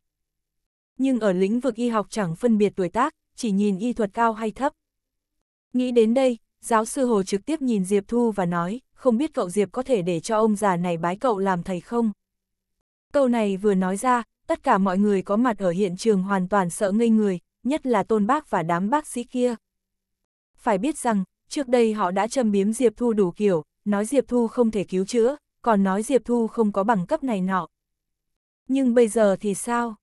Nhưng ở lĩnh vực y học chẳng phân biệt tuổi tác, chỉ nhìn y thuật cao hay thấp. Nghĩ đến đây, giáo sư Hồ trực tiếp nhìn Diệp Thu và nói, không biết cậu Diệp có thể để cho ông già này bái cậu làm thầy không? Câu này vừa nói ra, tất cả mọi người có mặt ở hiện trường hoàn toàn sợ ngây người, nhất là tôn bác và đám bác sĩ kia. Phải biết rằng, trước đây họ đã châm biếm Diệp Thu đủ kiểu, nói Diệp Thu không thể cứu chữa, còn nói Diệp Thu không có bằng cấp này nọ. Nhưng bây giờ thì sao?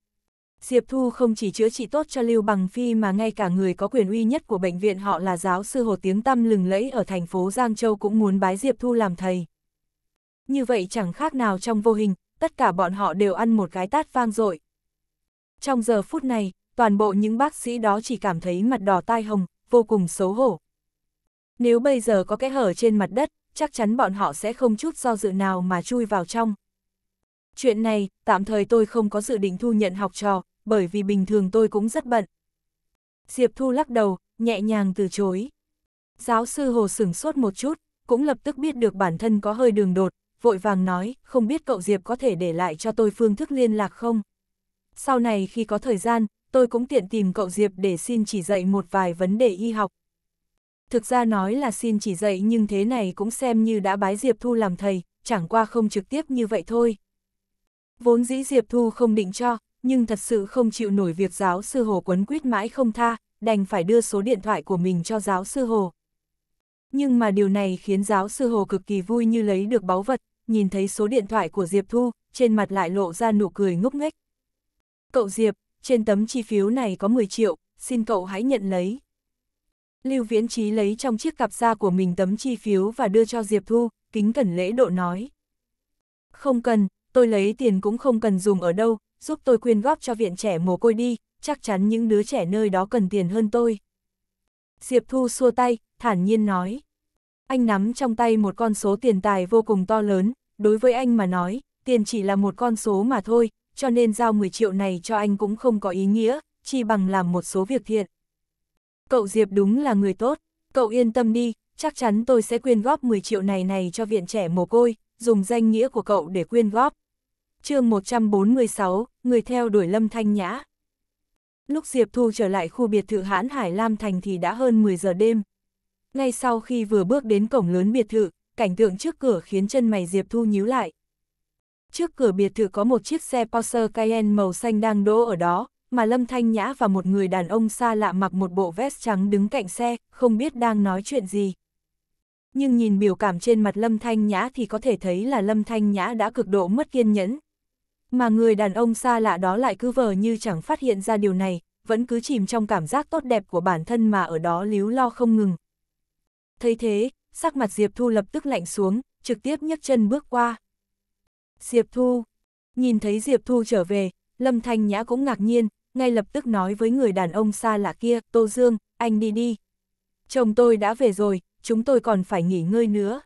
Diệp Thu không chỉ chữa trị tốt cho Lưu Bằng Phi mà ngay cả người có quyền uy nhất của bệnh viện họ là giáo sư Hồ Tiếng Tâm lừng lẫy ở thành phố Giang Châu cũng muốn bái Diệp Thu làm thầy. Như vậy chẳng khác nào trong vô hình, tất cả bọn họ đều ăn một cái tát vang dội. Trong giờ phút này, toàn bộ những bác sĩ đó chỉ cảm thấy mặt đỏ tai hồng, vô cùng xấu hổ. Nếu bây giờ có cái hở trên mặt đất, chắc chắn bọn họ sẽ không chút do dự nào mà chui vào trong. Chuyện này, tạm thời tôi không có dự định thu nhận học trò, bởi vì bình thường tôi cũng rất bận. Diệp Thu lắc đầu, nhẹ nhàng từ chối. Giáo sư Hồ sửng sốt một chút, cũng lập tức biết được bản thân có hơi đường đột, vội vàng nói, không biết cậu Diệp có thể để lại cho tôi phương thức liên lạc không? Sau này khi có thời gian, tôi cũng tiện tìm cậu Diệp để xin chỉ dạy một vài vấn đề y học. Thực ra nói là xin chỉ dạy nhưng thế này cũng xem như đã bái Diệp Thu làm thầy, chẳng qua không trực tiếp như vậy thôi. Vốn dĩ Diệp Thu không định cho, nhưng thật sự không chịu nổi việc giáo sư Hồ quấn quýt mãi không tha, đành phải đưa số điện thoại của mình cho giáo sư Hồ. Nhưng mà điều này khiến giáo sư Hồ cực kỳ vui như lấy được báu vật, nhìn thấy số điện thoại của Diệp Thu, trên mặt lại lộ ra nụ cười ngốc nghếch. Cậu Diệp, trên tấm chi phiếu này có 10 triệu, xin cậu hãy nhận lấy. Lưu Viễn Trí lấy trong chiếc cặp da của mình tấm chi phiếu và đưa cho Diệp Thu, kính cẩn lễ độ nói. Không cần, tôi lấy tiền cũng không cần dùng ở đâu, giúp tôi quyên góp cho viện trẻ mồ côi đi, chắc chắn những đứa trẻ nơi đó cần tiền hơn tôi. Diệp Thu xua tay, thản nhiên nói. Anh nắm trong tay một con số tiền tài vô cùng to lớn, đối với anh mà nói, tiền chỉ là một con số mà thôi, cho nên giao 10 triệu này cho anh cũng không có ý nghĩa, chỉ bằng làm một số việc thiện. Cậu Diệp đúng là người tốt, cậu yên tâm đi, chắc chắn tôi sẽ quyên góp 10 triệu này này cho viện trẻ mồ côi, dùng danh nghĩa của cậu để quyên góp. chương 146, người theo đuổi Lâm Thanh Nhã. Lúc Diệp Thu trở lại khu biệt thự hãn Hải Lam Thành thì đã hơn 10 giờ đêm. Ngay sau khi vừa bước đến cổng lớn biệt thự, cảnh tượng trước cửa khiến chân mày Diệp Thu nhíu lại. Trước cửa biệt thự có một chiếc xe Porsche Cayenne màu xanh đang đỗ ở đó, mà Lâm Thanh Nhã và một người đàn ông xa lạ mặc một bộ vest trắng đứng cạnh xe, không biết đang nói chuyện gì. Nhưng nhìn biểu cảm trên mặt Lâm Thanh Nhã thì có thể thấy là Lâm Thanh Nhã đã cực độ mất kiên nhẫn, mà người đàn ông xa lạ đó lại cứ vờ như chẳng phát hiện ra điều này, vẫn cứ chìm trong cảm giác tốt đẹp của bản thân mà ở đó líu lo không ngừng. Thấy thế, sắc mặt Diệp Thu lập tức lạnh xuống, trực tiếp nhấc chân bước qua. Diệp Thu, nhìn thấy Diệp Thu trở về, Lâm Thanh Nhã cũng ngạc nhiên, ngay lập tức nói với người đàn ông xa lạ kia, Tô Dương, anh đi đi. Chồng tôi đã về rồi, chúng tôi còn phải nghỉ ngơi nữa.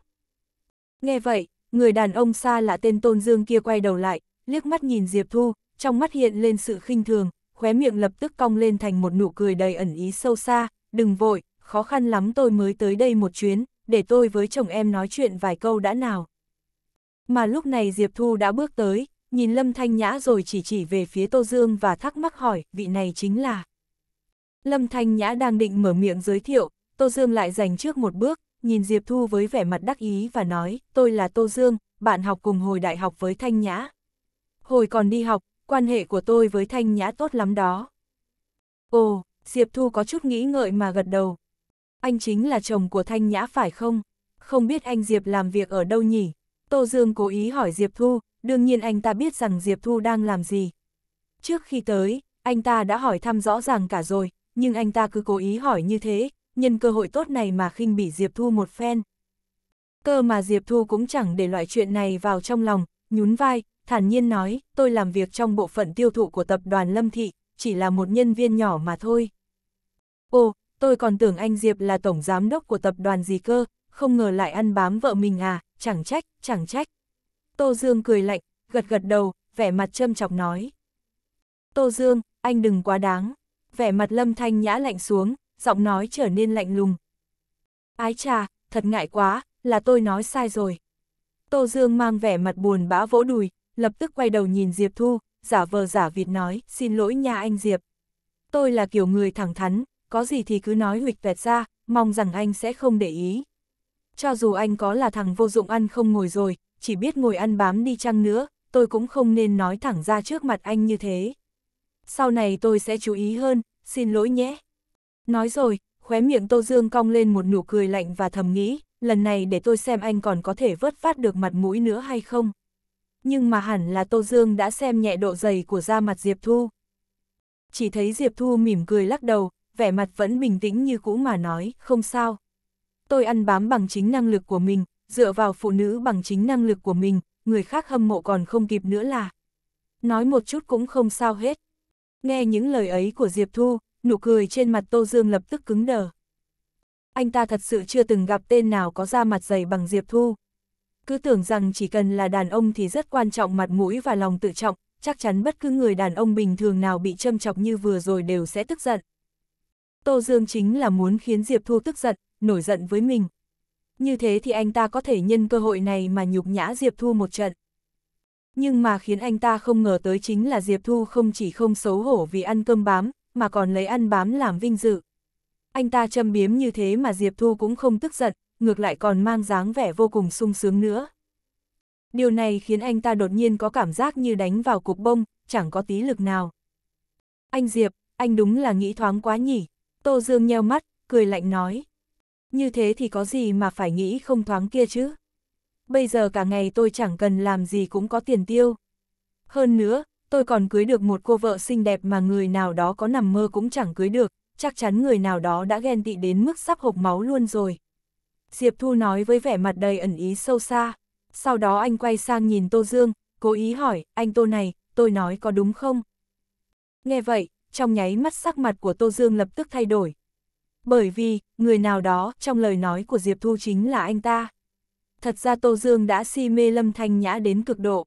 Nghe vậy, người đàn ông xa lạ tên Tôn Dương kia quay đầu lại, liếc mắt nhìn Diệp Thu, trong mắt hiện lên sự khinh thường, khóe miệng lập tức cong lên thành một nụ cười đầy ẩn ý sâu xa, đừng vội, khó khăn lắm tôi mới tới đây một chuyến, để tôi với chồng em nói chuyện vài câu đã nào. Mà lúc này Diệp Thu đã bước tới, nhìn Lâm Thanh Nhã rồi chỉ chỉ về phía Tô Dương và thắc mắc hỏi, vị này chính là. Lâm Thanh Nhã đang định mở miệng giới thiệu, Tô Dương lại dành trước một bước, nhìn Diệp Thu với vẻ mặt đắc ý và nói, tôi là Tô Dương, bạn học cùng hồi đại học với Thanh Nhã hồi còn đi học, quan hệ của tôi với Thanh Nhã tốt lắm đó. Ồ, Diệp Thu có chút nghĩ ngợi mà gật đầu. Anh chính là chồng của Thanh Nhã phải không? Không biết anh Diệp làm việc ở đâu nhỉ? Tô Dương cố ý hỏi Diệp Thu, đương nhiên anh ta biết rằng Diệp Thu đang làm gì. Trước khi tới, anh ta đã hỏi thăm rõ ràng cả rồi, nhưng anh ta cứ cố ý hỏi như thế, nhân cơ hội tốt này mà khinh bỉ Diệp Thu một phen. Cơ mà Diệp Thu cũng chẳng để loại chuyện này vào trong lòng, nhún vai, thản nhiên nói, tôi làm việc trong bộ phận tiêu thụ của tập đoàn Lâm Thị, chỉ là một nhân viên nhỏ mà thôi. Ồ, tôi còn tưởng anh Diệp là tổng giám đốc của tập đoàn gì cơ, không ngờ lại ăn bám vợ mình à, chẳng trách, chẳng trách. Tô Dương cười lạnh, gật gật đầu, vẻ mặt châm chọc nói. Tô Dương, anh đừng quá đáng. Vẻ mặt lâm thanh nhã lạnh xuống, giọng nói trở nên lạnh lùng. Ái trà, thật ngại quá, là tôi nói sai rồi. Tô Dương mang vẻ mặt buồn bã vỗ đùi, lập tức quay đầu nhìn Diệp Thu, giả vờ giả vịt nói, xin lỗi nha anh Diệp. Tôi là kiểu người thẳng thắn, có gì thì cứ nói huịch vẹt ra, mong rằng anh sẽ không để ý. Cho dù anh có là thằng vô dụng ăn không ngồi rồi, chỉ biết ngồi ăn bám đi chăng nữa, tôi cũng không nên nói thẳng ra trước mặt anh như thế. Sau này tôi sẽ chú ý hơn, xin lỗi nhé. Nói rồi, khóe miệng Tô Dương cong lên một nụ cười lạnh và thầm nghĩ, lần này để tôi xem anh còn có thể vớt phát được mặt mũi nữa hay không nhưng mà hẳn là Tô Dương đã xem nhẹ độ dày của da mặt Diệp Thu. Chỉ thấy Diệp Thu mỉm cười lắc đầu, vẻ mặt vẫn bình tĩnh như cũ mà nói, không sao. Tôi ăn bám bằng chính năng lực của mình, dựa vào phụ nữ bằng chính năng lực của mình, người khác hâm mộ còn không kịp nữa là. Nói một chút cũng không sao hết. Nghe những lời ấy của Diệp Thu, nụ cười trên mặt Tô Dương lập tức cứng đờ. Anh ta thật sự chưa từng gặp tên nào có da mặt dày bằng Diệp Thu cứ tưởng rằng chỉ cần là đàn ông thì rất quan trọng mặt mũi và lòng tự trọng, chắc chắn bất cứ người đàn ông bình thường nào bị châm chọc như vừa rồi đều sẽ tức giận. Tô Dương chính là muốn khiến Diệp Thu tức giận, nổi giận với mình. Như thế thì anh ta có thể nhân cơ hội này mà nhục nhã Diệp Thu một trận. Nhưng mà khiến anh ta không ngờ tới chính là Diệp Thu không chỉ không xấu hổ vì ăn cơm bám, mà còn lấy ăn bám làm vinh dự. Anh ta châm biếm như thế mà Diệp Thu cũng không tức giận, ngược lại còn mang dáng vẻ vô cùng sung sướng nữa. Điều này khiến anh ta đột nhiên có cảm giác như đánh vào cục bông, chẳng có tí lực nào. Anh Diệp, anh đúng là nghĩ thoáng quá nhỉ. Tô Dương nheo mắt, cười lạnh nói. Như thế thì có gì mà phải nghĩ không thoáng kia chứ? Bây giờ cả ngày tôi chẳng cần làm gì cũng có tiền tiêu. Hơn nữa, tôi còn cưới được một cô vợ xinh đẹp mà người nào đó có nằm mơ cũng chẳng cưới được, chắc chắn người nào đó đã ghen tị đến mức sắp hộp máu luôn rồi. Diệp Thu nói với vẻ mặt đầy ẩn ý sâu xa. Sau đó anh quay sang nhìn Tô Dương, cố ý hỏi, anh Tô này, tôi nói có đúng không? Nghe vậy, trong nháy mắt sắc mặt của Tô Dương lập tức thay đổi. Bởi vì, người nào đó trong lời nói của Diệp Thu chính là anh ta. Thật ra Tô Dương đã si mê Lâm Thanh Nhã đến cực độ.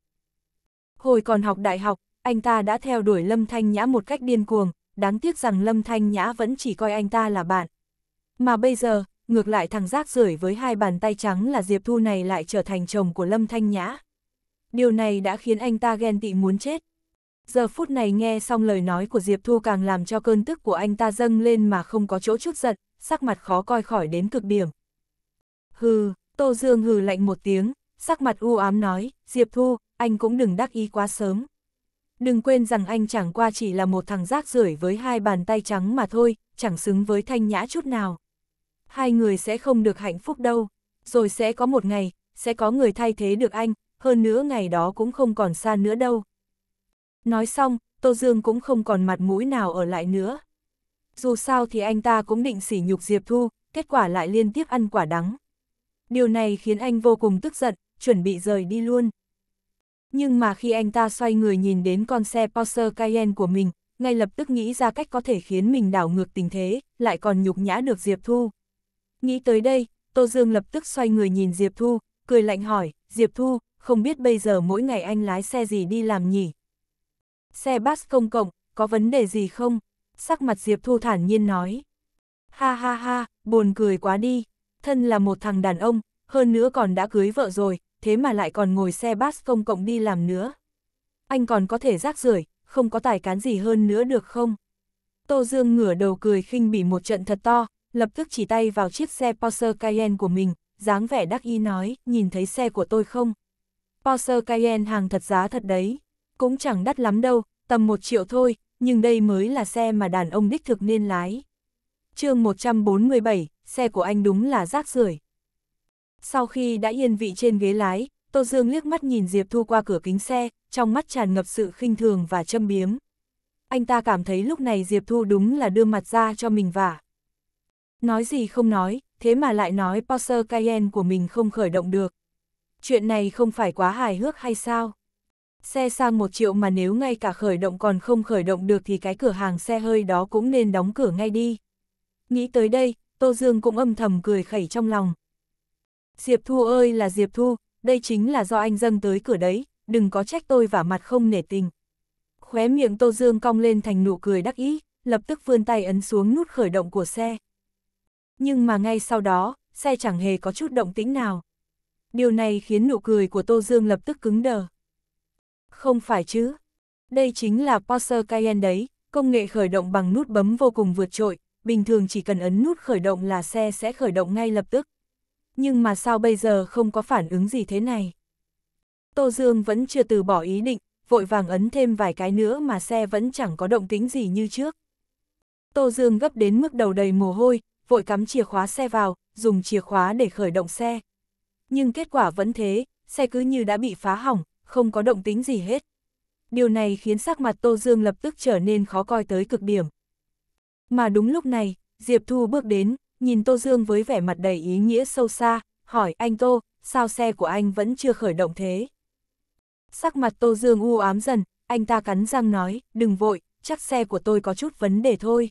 Hồi còn học đại học, anh ta đã theo đuổi Lâm Thanh Nhã một cách điên cuồng, đáng tiếc rằng Lâm Thanh Nhã vẫn chỉ coi anh ta là bạn. Mà bây giờ, ngược lại thằng rác rưởi với hai bàn tay trắng là Diệp Thu này lại trở thành chồng của Lâm Thanh Nhã. Điều này đã khiến anh ta ghen tị muốn chết. Giờ phút này nghe xong lời nói của Diệp Thu càng làm cho cơn tức của anh ta dâng lên mà không có chỗ chút giận, sắc mặt khó coi khỏi đến cực điểm. Hừ, Tô Dương hừ lạnh một tiếng, sắc mặt u ám nói, Diệp Thu, anh cũng đừng đắc ý quá sớm. Đừng quên rằng anh chẳng qua chỉ là một thằng rác rưởi với hai bàn tay trắng mà thôi, chẳng xứng với thanh nhã chút nào hai người sẽ không được hạnh phúc đâu, rồi sẽ có một ngày, sẽ có người thay thế được anh, hơn nữa ngày đó cũng không còn xa nữa đâu. Nói xong, Tô Dương cũng không còn mặt mũi nào ở lại nữa. Dù sao thì anh ta cũng định sỉ nhục Diệp Thu, kết quả lại liên tiếp ăn quả đắng. Điều này khiến anh vô cùng tức giận, chuẩn bị rời đi luôn. Nhưng mà khi anh ta xoay người nhìn đến con xe Porsche Cayenne của mình, ngay lập tức nghĩ ra cách có thể khiến mình đảo ngược tình thế, lại còn nhục nhã được Diệp Thu. Nghĩ tới đây, Tô Dương lập tức xoay người nhìn Diệp Thu, cười lạnh hỏi, Diệp Thu, không biết bây giờ mỗi ngày anh lái xe gì đi làm nhỉ? Xe bus công cộng, có vấn đề gì không? Sắc mặt Diệp Thu thản nhiên nói. Ha ha ha, buồn cười quá đi. Thân là một thằng đàn ông, hơn nữa còn đã cưới vợ rồi, thế mà lại còn ngồi xe bus công cộng đi làm nữa. Anh còn có thể rác rưởi, không có tài cán gì hơn nữa được không? Tô Dương ngửa đầu cười khinh bỉ một trận thật to, lập tức chỉ tay vào chiếc xe Porsche Cayenne của mình, dáng vẻ đắc ý nói, nhìn thấy xe của tôi không? Porsche Cayenne hàng thật giá thật đấy, cũng chẳng đắt lắm đâu, tầm một triệu thôi, nhưng đây mới là xe mà đàn ông đích thực nên lái. chương 147, xe của anh đúng là rác rưởi. Sau khi đã yên vị trên ghế lái, Tô Dương liếc mắt nhìn Diệp Thu qua cửa kính xe, trong mắt tràn ngập sự khinh thường và châm biếm. Anh ta cảm thấy lúc này Diệp Thu đúng là đưa mặt ra cho mình vả. Nói gì không nói, thế mà lại nói Porsche Cayenne của mình không khởi động được. Chuyện này không phải quá hài hước hay sao? Xe sang một triệu mà nếu ngay cả khởi động còn không khởi động được thì cái cửa hàng xe hơi đó cũng nên đóng cửa ngay đi. Nghĩ tới đây, Tô Dương cũng âm thầm cười khẩy trong lòng. Diệp Thu ơi là Diệp Thu, đây chính là do anh dâng tới cửa đấy, đừng có trách tôi và mặt không nể tình. Khóe miệng Tô Dương cong lên thành nụ cười đắc ý, lập tức vươn tay ấn xuống nút khởi động của xe. Nhưng mà ngay sau đó, xe chẳng hề có chút động tĩnh nào. Điều này khiến nụ cười của Tô Dương lập tức cứng đờ. Không phải chứ. Đây chính là Porsche Cayenne đấy, công nghệ khởi động bằng nút bấm vô cùng vượt trội, bình thường chỉ cần ấn nút khởi động là xe sẽ khởi động ngay lập tức. Nhưng mà sao bây giờ không có phản ứng gì thế này? Tô Dương vẫn chưa từ bỏ ý định, vội vàng ấn thêm vài cái nữa mà xe vẫn chẳng có động tính gì như trước. Tô Dương gấp đến mức đầu đầy mồ hôi, vội cắm chìa khóa xe vào, dùng chìa khóa để khởi động xe. Nhưng kết quả vẫn thế, xe cứ như đã bị phá hỏng, không có động tính gì hết. Điều này khiến sắc mặt Tô Dương lập tức trở nên khó coi tới cực điểm. Mà đúng lúc này, Diệp Thu bước đến, nhìn Tô Dương với vẻ mặt đầy ý nghĩa sâu xa, hỏi anh Tô, sao xe của anh vẫn chưa khởi động thế? Sắc mặt Tô Dương u ám dần, anh ta cắn răng nói, đừng vội, chắc xe của tôi có chút vấn đề thôi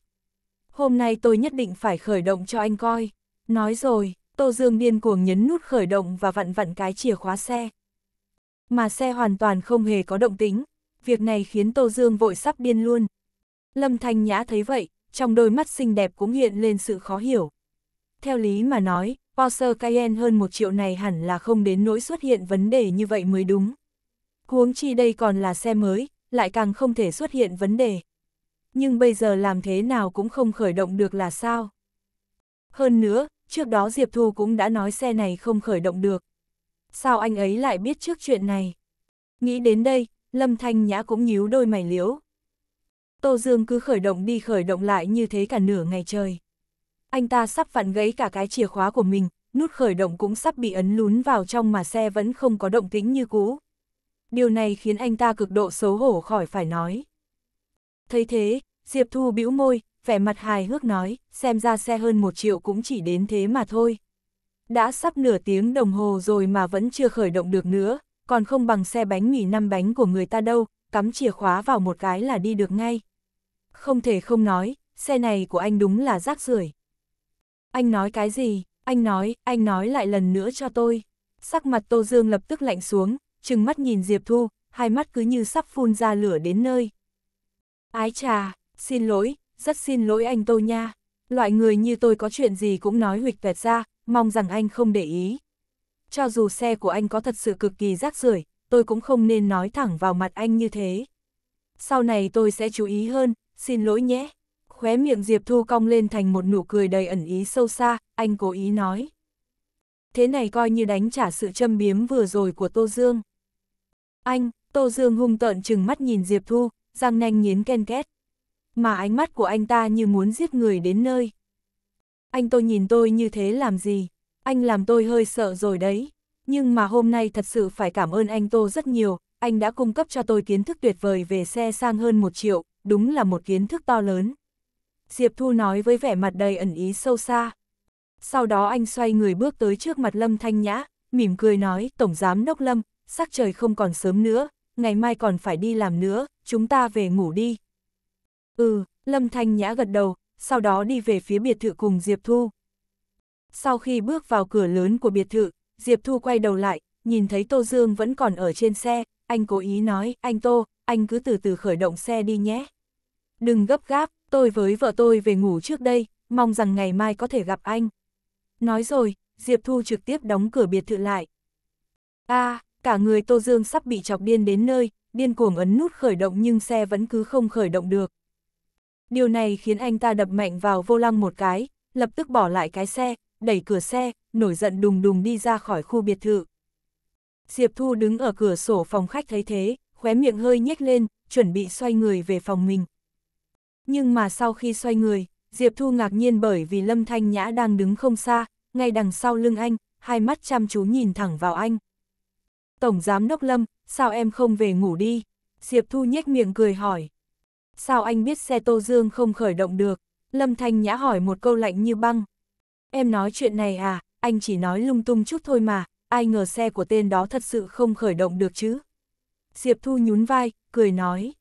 hôm nay tôi nhất định phải khởi động cho anh coi. Nói rồi, Tô Dương điên cuồng nhấn nút khởi động và vặn vặn cái chìa khóa xe. Mà xe hoàn toàn không hề có động tính, việc này khiến Tô Dương vội sắp điên luôn. Lâm Thanh Nhã thấy vậy, trong đôi mắt xinh đẹp cũng hiện lên sự khó hiểu. Theo lý mà nói, Porsche Cayenne hơn một triệu này hẳn là không đến nỗi xuất hiện vấn đề như vậy mới đúng. Huống chi đây còn là xe mới, lại càng không thể xuất hiện vấn đề nhưng bây giờ làm thế nào cũng không khởi động được là sao. Hơn nữa, trước đó Diệp Thu cũng đã nói xe này không khởi động được. Sao anh ấy lại biết trước chuyện này? Nghĩ đến đây, Lâm Thanh Nhã cũng nhíu đôi mày liếu. Tô Dương cứ khởi động đi khởi động lại như thế cả nửa ngày trời. Anh ta sắp vặn gãy cả cái chìa khóa của mình, nút khởi động cũng sắp bị ấn lún vào trong mà xe vẫn không có động tĩnh như cũ. Điều này khiến anh ta cực độ xấu hổ khỏi phải nói. Thấy thế, Diệp Thu bĩu môi, vẻ mặt hài hước nói, xem ra xe hơn một triệu cũng chỉ đến thế mà thôi. Đã sắp nửa tiếng đồng hồ rồi mà vẫn chưa khởi động được nữa, còn không bằng xe bánh mì năm bánh của người ta đâu, cắm chìa khóa vào một cái là đi được ngay. Không thể không nói, xe này của anh đúng là rác rưởi. Anh nói cái gì, anh nói, anh nói lại lần nữa cho tôi. Sắc mặt Tô Dương lập tức lạnh xuống, trừng mắt nhìn Diệp Thu, hai mắt cứ như sắp phun ra lửa đến nơi. Ái trà, xin lỗi, rất xin lỗi anh tôi nha. Loại người như tôi có chuyện gì cũng nói huịch vẹt ra, mong rằng anh không để ý. Cho dù xe của anh có thật sự cực kỳ rác rưởi, tôi cũng không nên nói thẳng vào mặt anh như thế. Sau này tôi sẽ chú ý hơn, xin lỗi nhé. Khóe miệng Diệp Thu cong lên thành một nụ cười đầy ẩn ý sâu xa, anh cố ý nói. Thế này coi như đánh trả sự châm biếm vừa rồi của Tô Dương. Anh, Tô Dương hung tợn chừng mắt nhìn Diệp Thu, răng nanh nghiến ken két. Mà ánh mắt của anh ta như muốn giết người đến nơi. Anh tôi nhìn tôi như thế làm gì? Anh làm tôi hơi sợ rồi đấy. Nhưng mà hôm nay thật sự phải cảm ơn anh Tô rất nhiều, anh đã cung cấp cho tôi kiến thức tuyệt vời về xe sang hơn một triệu, đúng là một kiến thức to lớn. Diệp Thu nói với vẻ mặt đầy ẩn ý sâu xa. Sau đó anh xoay người bước tới trước mặt Lâm Thanh Nhã, mỉm cười nói, Tổng Giám Đốc Lâm, sắc trời không còn sớm nữa, ngày mai còn phải đi làm nữa, chúng ta về ngủ đi. Ừ, Lâm Thanh Nhã gật đầu, sau đó đi về phía biệt thự cùng Diệp Thu. Sau khi bước vào cửa lớn của biệt thự, Diệp Thu quay đầu lại, nhìn thấy Tô Dương vẫn còn ở trên xe, anh cố ý nói, anh Tô, anh cứ từ từ khởi động xe đi nhé. Đừng gấp gáp, tôi với vợ tôi về ngủ trước đây, mong rằng ngày mai có thể gặp anh. Nói rồi, Diệp Thu trực tiếp đóng cửa biệt thự lại. a à, cả người Tô Dương sắp bị chọc điên đến nơi, điên cuồng ấn nút khởi động nhưng xe vẫn cứ không khởi động được. Điều này khiến anh ta đập mạnh vào vô lăng một cái, lập tức bỏ lại cái xe, đẩy cửa xe, nổi giận đùng đùng đi ra khỏi khu biệt thự. Diệp Thu đứng ở cửa sổ phòng khách thấy thế, khóe miệng hơi nhếch lên, chuẩn bị xoay người về phòng mình. Nhưng mà sau khi xoay người, Diệp Thu ngạc nhiên bởi vì Lâm Thanh Nhã đang đứng không xa, ngay đằng sau lưng anh, hai mắt chăm chú nhìn thẳng vào anh. Tổng Giám Đốc Lâm, sao em không về ngủ đi? Diệp Thu nhếch miệng cười hỏi. Sao anh biết xe Tô Dương không khởi động được? Lâm Thanh Nhã hỏi một câu lạnh như băng. Em nói chuyện này à, anh chỉ nói lung tung chút thôi mà, ai ngờ xe của tên đó thật sự không khởi động được chứ. Diệp Thu nhún vai, cười nói.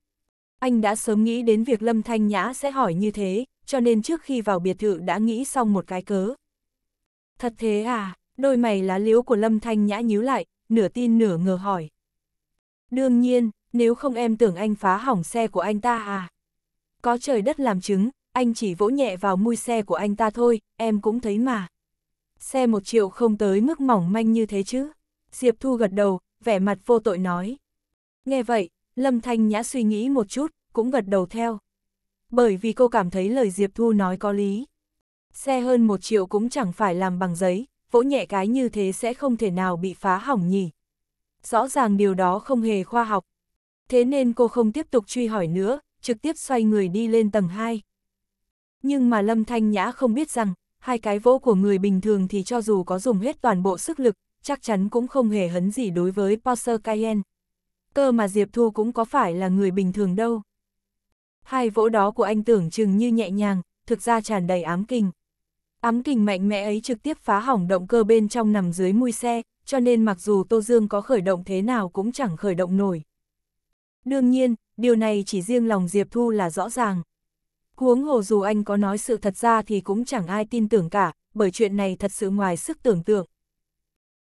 Anh đã sớm nghĩ đến việc Lâm Thanh Nhã sẽ hỏi như thế, cho nên trước khi vào biệt thự đã nghĩ xong một cái cớ. Thật thế à, đôi mày lá liễu của Lâm Thanh Nhã nhíu lại, nửa tin nửa ngờ hỏi. Đương nhiên, nếu không em tưởng anh phá hỏng xe của anh ta à? Có trời đất làm chứng, anh chỉ vỗ nhẹ vào mui xe của anh ta thôi, em cũng thấy mà. Xe một triệu không tới mức mỏng manh như thế chứ. Diệp Thu gật đầu, vẻ mặt vô tội nói. Nghe vậy, Lâm Thanh Nhã suy nghĩ một chút, cũng gật đầu theo. Bởi vì cô cảm thấy lời Diệp Thu nói có lý. Xe hơn một triệu cũng chẳng phải làm bằng giấy, vỗ nhẹ cái như thế sẽ không thể nào bị phá hỏng nhỉ. Rõ ràng điều đó không hề khoa học. Thế nên cô không tiếp tục truy hỏi nữa, trực tiếp xoay người đi lên tầng 2. Nhưng mà Lâm Thanh Nhã không biết rằng, hai cái vỗ của người bình thường thì cho dù có dùng hết toàn bộ sức lực, chắc chắn cũng không hề hấn gì đối với Porsche Cayenne. Cơ mà Diệp Thu cũng có phải là người bình thường đâu. Hai vỗ đó của anh tưởng chừng như nhẹ nhàng, thực ra tràn đầy ám kinh. Ám kình mạnh mẽ ấy trực tiếp phá hỏng động cơ bên trong nằm dưới mui xe, cho nên mặc dù Tô Dương có khởi động thế nào cũng chẳng khởi động nổi. Đương nhiên, điều này chỉ riêng lòng Diệp Thu là rõ ràng. Huống hồ dù anh có nói sự thật ra thì cũng chẳng ai tin tưởng cả, bởi chuyện này thật sự ngoài sức tưởng tượng.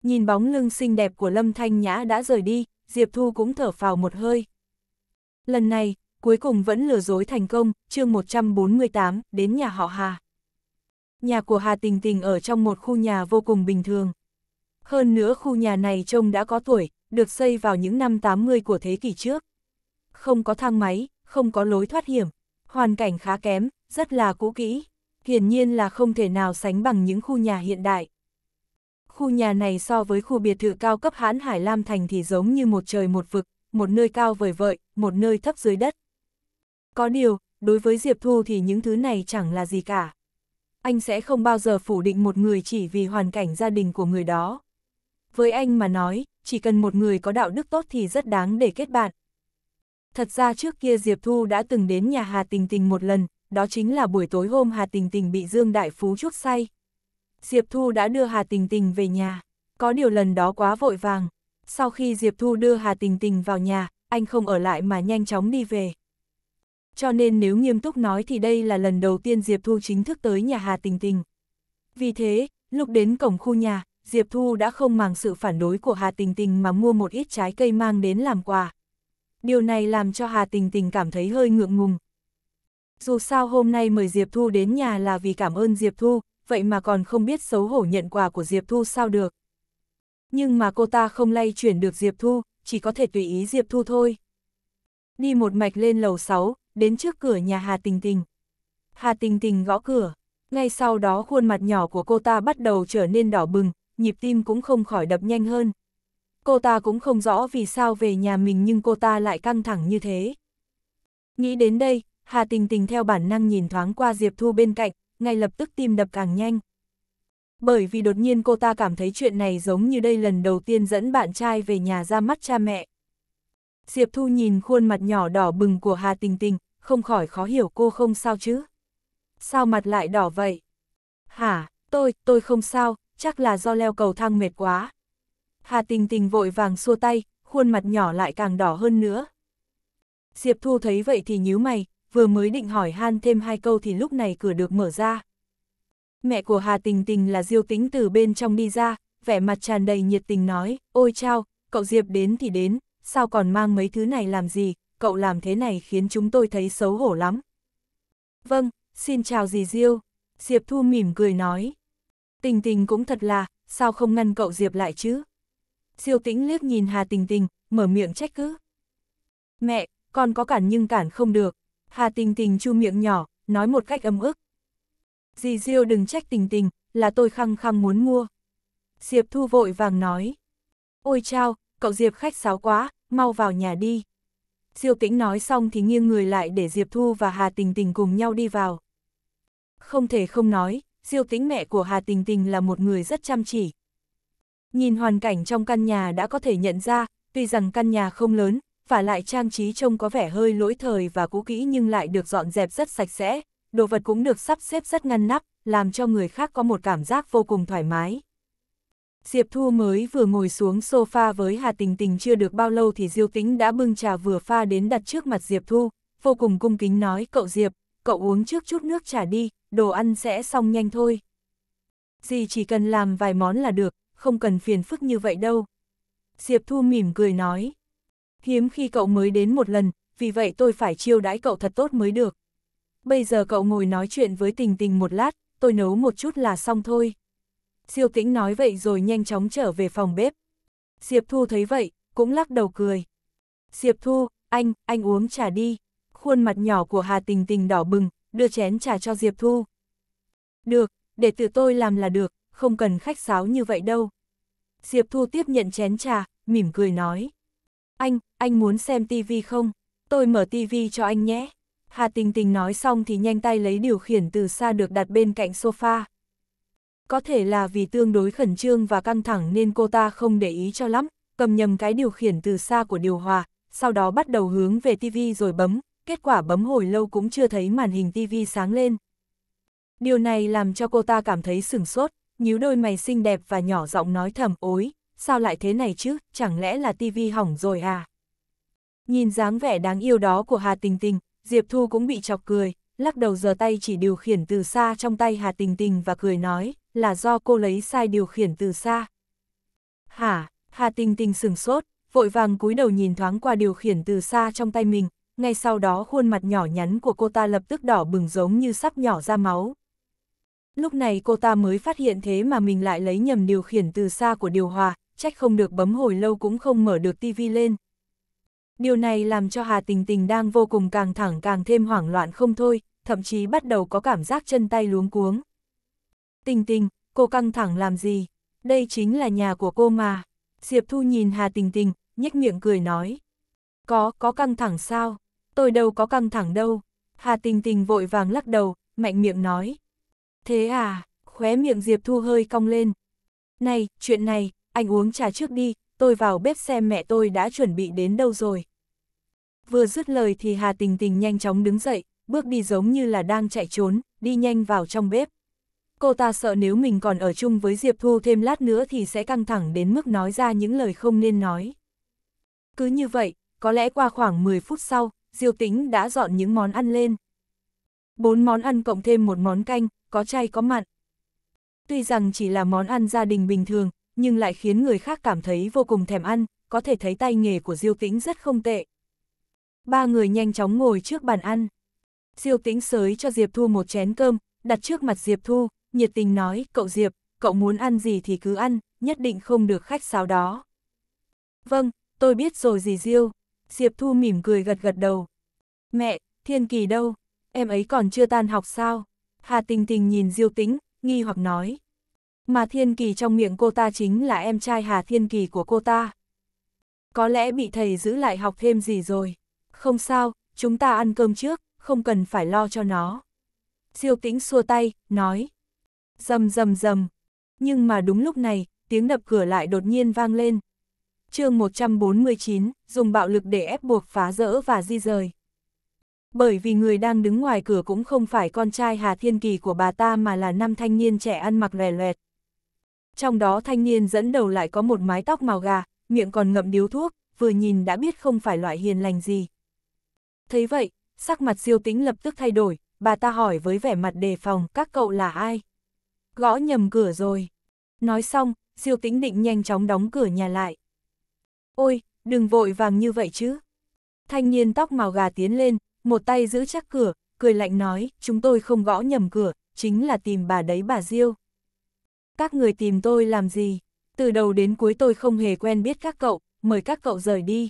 Nhìn bóng lưng xinh đẹp của Lâm Thanh Nhã đã rời đi, Diệp Thu cũng thở phào một hơi. Lần này, cuối cùng vẫn lừa dối thành công, chương 148, đến nhà họ Hà. Nhà của Hà Tình Tình ở trong một khu nhà vô cùng bình thường. Hơn nữa khu nhà này trông đã có tuổi, được xây vào những năm 80 của thế kỷ trước. Không có thang máy, không có lối thoát hiểm, hoàn cảnh khá kém, rất là cũ kỹ, hiển nhiên là không thể nào sánh bằng những khu nhà hiện đại. Khu nhà này so với khu biệt thự cao cấp hãn Hải Lam Thành thì giống như một trời một vực, một nơi cao vời vợi, một nơi thấp dưới đất. Có điều, đối với Diệp Thu thì những thứ này chẳng là gì cả anh sẽ không bao giờ phủ định một người chỉ vì hoàn cảnh gia đình của người đó. Với anh mà nói, chỉ cần một người có đạo đức tốt thì rất đáng để kết bạn. Thật ra trước kia Diệp Thu đã từng đến nhà Hà Tình Tình một lần, đó chính là buổi tối hôm Hà Tình Tình bị Dương Đại Phú chuốc say. Diệp Thu đã đưa Hà Tình Tình về nhà, có điều lần đó quá vội vàng. Sau khi Diệp Thu đưa Hà Tình Tình vào nhà, anh không ở lại mà nhanh chóng đi về cho nên nếu nghiêm túc nói thì đây là lần đầu tiên Diệp Thu chính thức tới nhà Hà Tình Tình. Vì thế, lúc đến cổng khu nhà, Diệp Thu đã không màng sự phản đối của Hà Tình Tình mà mua một ít trái cây mang đến làm quà. Điều này làm cho Hà Tình Tình cảm thấy hơi ngượng ngùng. Dù sao hôm nay mời Diệp Thu đến nhà là vì cảm ơn Diệp Thu, vậy mà còn không biết xấu hổ nhận quà của Diệp Thu sao được. Nhưng mà cô ta không lay chuyển được Diệp Thu, chỉ có thể tùy ý Diệp Thu thôi đi một mạch lên lầu 6, đến trước cửa nhà Hà Tình Tình. Hà Tình Tình gõ cửa, ngay sau đó khuôn mặt nhỏ của cô ta bắt đầu trở nên đỏ bừng, nhịp tim cũng không khỏi đập nhanh hơn. Cô ta cũng không rõ vì sao về nhà mình nhưng cô ta lại căng thẳng như thế. Nghĩ đến đây, Hà Tình Tình theo bản năng nhìn thoáng qua Diệp Thu bên cạnh, ngay lập tức tim đập càng nhanh. Bởi vì đột nhiên cô ta cảm thấy chuyện này giống như đây lần đầu tiên dẫn bạn trai về nhà ra mắt cha mẹ. Diệp Thu nhìn khuôn mặt nhỏ đỏ bừng của Hà Tình Tình, không khỏi khó hiểu cô không sao chứ. Sao mặt lại đỏ vậy? Hả, tôi, tôi không sao, chắc là do leo cầu thang mệt quá. Hà Tình Tình vội vàng xua tay, khuôn mặt nhỏ lại càng đỏ hơn nữa. Diệp Thu thấy vậy thì nhíu mày, vừa mới định hỏi han thêm hai câu thì lúc này cửa được mở ra. Mẹ của Hà Tình Tình là Diêu Tính từ bên trong đi ra, vẻ mặt tràn đầy nhiệt tình nói, ôi chao, cậu Diệp đến thì đến, sao còn mang mấy thứ này làm gì, cậu làm thế này khiến chúng tôi thấy xấu hổ lắm. Vâng, xin chào dì Diêu, Diệp Thu mỉm cười nói. Tình tình cũng thật là, sao không ngăn cậu Diệp lại chứ? Diêu tĩnh liếc nhìn Hà Tình Tình, mở miệng trách cứ. Mẹ, con có cản nhưng cản không được. Hà Tình Tình chu miệng nhỏ, nói một cách âm ức. Dì Diêu đừng trách Tình Tình, là tôi khăng khăng muốn mua. Diệp Thu vội vàng nói. Ôi chao, cậu Diệp khách sáo quá, mau vào nhà đi. Diêu tĩnh nói xong thì nghiêng người lại để Diệp Thu và Hà Tình Tình cùng nhau đi vào. Không thể không nói, Diêu tĩnh mẹ của Hà Tình Tình là một người rất chăm chỉ. Nhìn hoàn cảnh trong căn nhà đã có thể nhận ra, tuy rằng căn nhà không lớn, và lại trang trí trông có vẻ hơi lỗi thời và cũ kỹ nhưng lại được dọn dẹp rất sạch sẽ, đồ vật cũng được sắp xếp rất ngăn nắp, làm cho người khác có một cảm giác vô cùng thoải mái. Diệp Thu mới vừa ngồi xuống sofa với Hà Tình Tình chưa được bao lâu thì Diêu Tĩnh đã bưng trà vừa pha đến đặt trước mặt Diệp Thu, vô cùng cung kính nói cậu Diệp, cậu uống trước chút nước trà đi, đồ ăn sẽ xong nhanh thôi. Dì chỉ cần làm vài món là được, không cần phiền phức như vậy đâu. Diệp Thu mỉm cười nói, hiếm khi cậu mới đến một lần, vì vậy tôi phải chiêu đãi cậu thật tốt mới được. Bây giờ cậu ngồi nói chuyện với tình tình một lát, tôi nấu một chút là xong thôi. Siêu tĩnh nói vậy rồi nhanh chóng trở về phòng bếp. Diệp Thu thấy vậy, cũng lắc đầu cười. Diệp Thu, anh, anh uống trà đi. Khuôn mặt nhỏ của Hà Tình Tình đỏ bừng, đưa chén trà cho Diệp Thu. Được, để tự tôi làm là được, không cần khách sáo như vậy đâu. Diệp Thu tiếp nhận chén trà, mỉm cười nói. Anh, anh muốn xem tivi không? Tôi mở tivi cho anh nhé. Hà Tình Tình nói xong thì nhanh tay lấy điều khiển từ xa được đặt bên cạnh sofa có thể là vì tương đối khẩn trương và căng thẳng nên cô ta không để ý cho lắm, cầm nhầm cái điều khiển từ xa của điều hòa, sau đó bắt đầu hướng về TV rồi bấm, kết quả bấm hồi lâu cũng chưa thấy màn hình TV sáng lên. Điều này làm cho cô ta cảm thấy sửng sốt, nhíu đôi mày xinh đẹp và nhỏ giọng nói thầm ối, sao lại thế này chứ, chẳng lẽ là TV hỏng rồi à? Nhìn dáng vẻ đáng yêu đó của Hà Tình Tình, Diệp Thu cũng bị chọc cười, lắc đầu giờ tay chỉ điều khiển từ xa trong tay Hà Tình Tình và cười nói, là do cô lấy sai điều khiển từ xa. Hả, Hà Tình Tình sừng sốt, vội vàng cúi đầu nhìn thoáng qua điều khiển từ xa trong tay mình, ngay sau đó khuôn mặt nhỏ nhắn của cô ta lập tức đỏ bừng giống như sắp nhỏ ra máu. Lúc này cô ta mới phát hiện thế mà mình lại lấy nhầm điều khiển từ xa của điều hòa, trách không được bấm hồi lâu cũng không mở được tivi lên. Điều này làm cho Hà Tình Tình đang vô cùng càng thẳng càng thêm hoảng loạn không thôi, thậm chí bắt đầu có cảm giác chân tay luống cuống. Tình Tình, cô căng thẳng làm gì? Đây chính là nhà của cô mà. Diệp Thu nhìn Hà Tình Tình, nhếch miệng cười nói. Có, có căng thẳng sao? Tôi đâu có căng thẳng đâu. Hà Tình Tình vội vàng lắc đầu, mạnh miệng nói. Thế à, khóe miệng Diệp Thu hơi cong lên. Này, chuyện này, anh uống trà trước đi, tôi vào bếp xem mẹ tôi đã chuẩn bị đến đâu rồi. Vừa dứt lời thì Hà Tình Tình nhanh chóng đứng dậy, bước đi giống như là đang chạy trốn, đi nhanh vào trong bếp. Cô ta sợ nếu mình còn ở chung với Diệp Thu thêm lát nữa thì sẽ căng thẳng đến mức nói ra những lời không nên nói. Cứ như vậy, có lẽ qua khoảng 10 phút sau, Diêu Tĩnh đã dọn những món ăn lên. Bốn món ăn cộng thêm một món canh, có chay có mặn. Tuy rằng chỉ là món ăn gia đình bình thường, nhưng lại khiến người khác cảm thấy vô cùng thèm ăn, có thể thấy tay nghề của Diêu Tĩnh rất không tệ. Ba người nhanh chóng ngồi trước bàn ăn. Diêu Tĩnh sới cho Diệp Thu một chén cơm, đặt trước mặt Diệp Thu, nhiệt tình nói, cậu Diệp, cậu muốn ăn gì thì cứ ăn, nhất định không được khách sáo đó. Vâng, tôi biết rồi gì Diêu. Diệp Thu mỉm cười gật gật đầu. Mẹ, Thiên Kỳ đâu? Em ấy còn chưa tan học sao? Hà Tình Tình nhìn Diêu Tĩnh, nghi hoặc nói mà Thiên Kỳ trong miệng cô ta chính là em trai Hà Thiên Kỳ của cô ta. Có lẽ bị thầy giữ lại học thêm gì rồi. Không sao, chúng ta ăn cơm trước, không cần phải lo cho nó. siêu tĩnh xua tay, nói. Dầm dầm dầm. Nhưng mà đúng lúc này, tiếng đập cửa lại đột nhiên vang lên. chương 149, dùng bạo lực để ép buộc phá rỡ và di rời. Bởi vì người đang đứng ngoài cửa cũng không phải con trai Hà Thiên Kỳ của bà ta mà là năm thanh niên trẻ ăn mặc lè loẹt, trong đó thanh niên dẫn đầu lại có một mái tóc màu gà, miệng còn ngậm điếu thuốc, vừa nhìn đã biết không phải loại hiền lành gì. Thấy vậy, sắc mặt siêu tính lập tức thay đổi, bà ta hỏi với vẻ mặt đề phòng các cậu là ai? Gõ nhầm cửa rồi. Nói xong, siêu tính định nhanh chóng đóng cửa nhà lại. Ôi, đừng vội vàng như vậy chứ. Thanh niên tóc màu gà tiến lên, một tay giữ chắc cửa, cười lạnh nói, chúng tôi không gõ nhầm cửa, chính là tìm bà đấy bà Diêu các người tìm tôi làm gì? Từ đầu đến cuối tôi không hề quen biết các cậu, mời các cậu rời đi.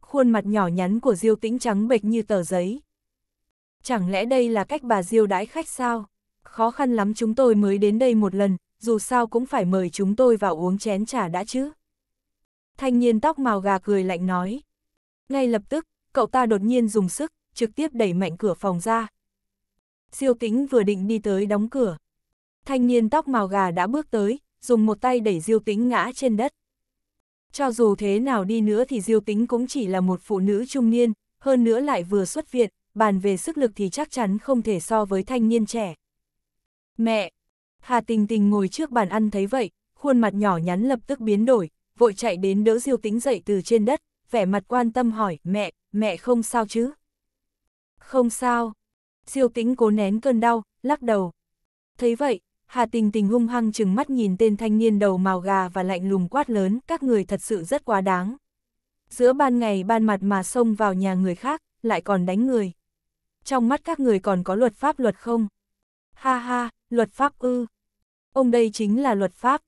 Khuôn mặt nhỏ nhắn của Diêu Tĩnh trắng bệch như tờ giấy. Chẳng lẽ đây là cách bà Diêu đãi khách sao? Khó khăn lắm chúng tôi mới đến đây một lần, dù sao cũng phải mời chúng tôi vào uống chén trà đã chứ. Thanh niên tóc màu gà cười lạnh nói. Ngay lập tức, cậu ta đột nhiên dùng sức, trực tiếp đẩy mạnh cửa phòng ra. Siêu tĩnh vừa định đi tới đóng cửa, thanh niên tóc màu gà đã bước tới, dùng một tay đẩy Diêu Tĩnh ngã trên đất. Cho dù thế nào đi nữa thì Diêu Tĩnh cũng chỉ là một phụ nữ trung niên, hơn nữa lại vừa xuất viện, bàn về sức lực thì chắc chắn không thể so với thanh niên trẻ. Mẹ! Hà Tình Tình ngồi trước bàn ăn thấy vậy, khuôn mặt nhỏ nhắn lập tức biến đổi, vội chạy đến đỡ Diêu Tĩnh dậy từ trên đất, vẻ mặt quan tâm hỏi, mẹ, mẹ không sao chứ? Không sao. Diêu Tĩnh cố nén cơn đau, lắc đầu. Thấy vậy, Hà Tình Tình hung hăng chừng mắt nhìn tên thanh niên đầu màu gà và lạnh lùng quát lớn, các người thật sự rất quá đáng. Giữa ban ngày ban mặt mà xông vào nhà người khác, lại còn đánh người. Trong mắt các người còn có luật pháp luật không? Ha ha, luật pháp ư. Ông đây chính là luật pháp.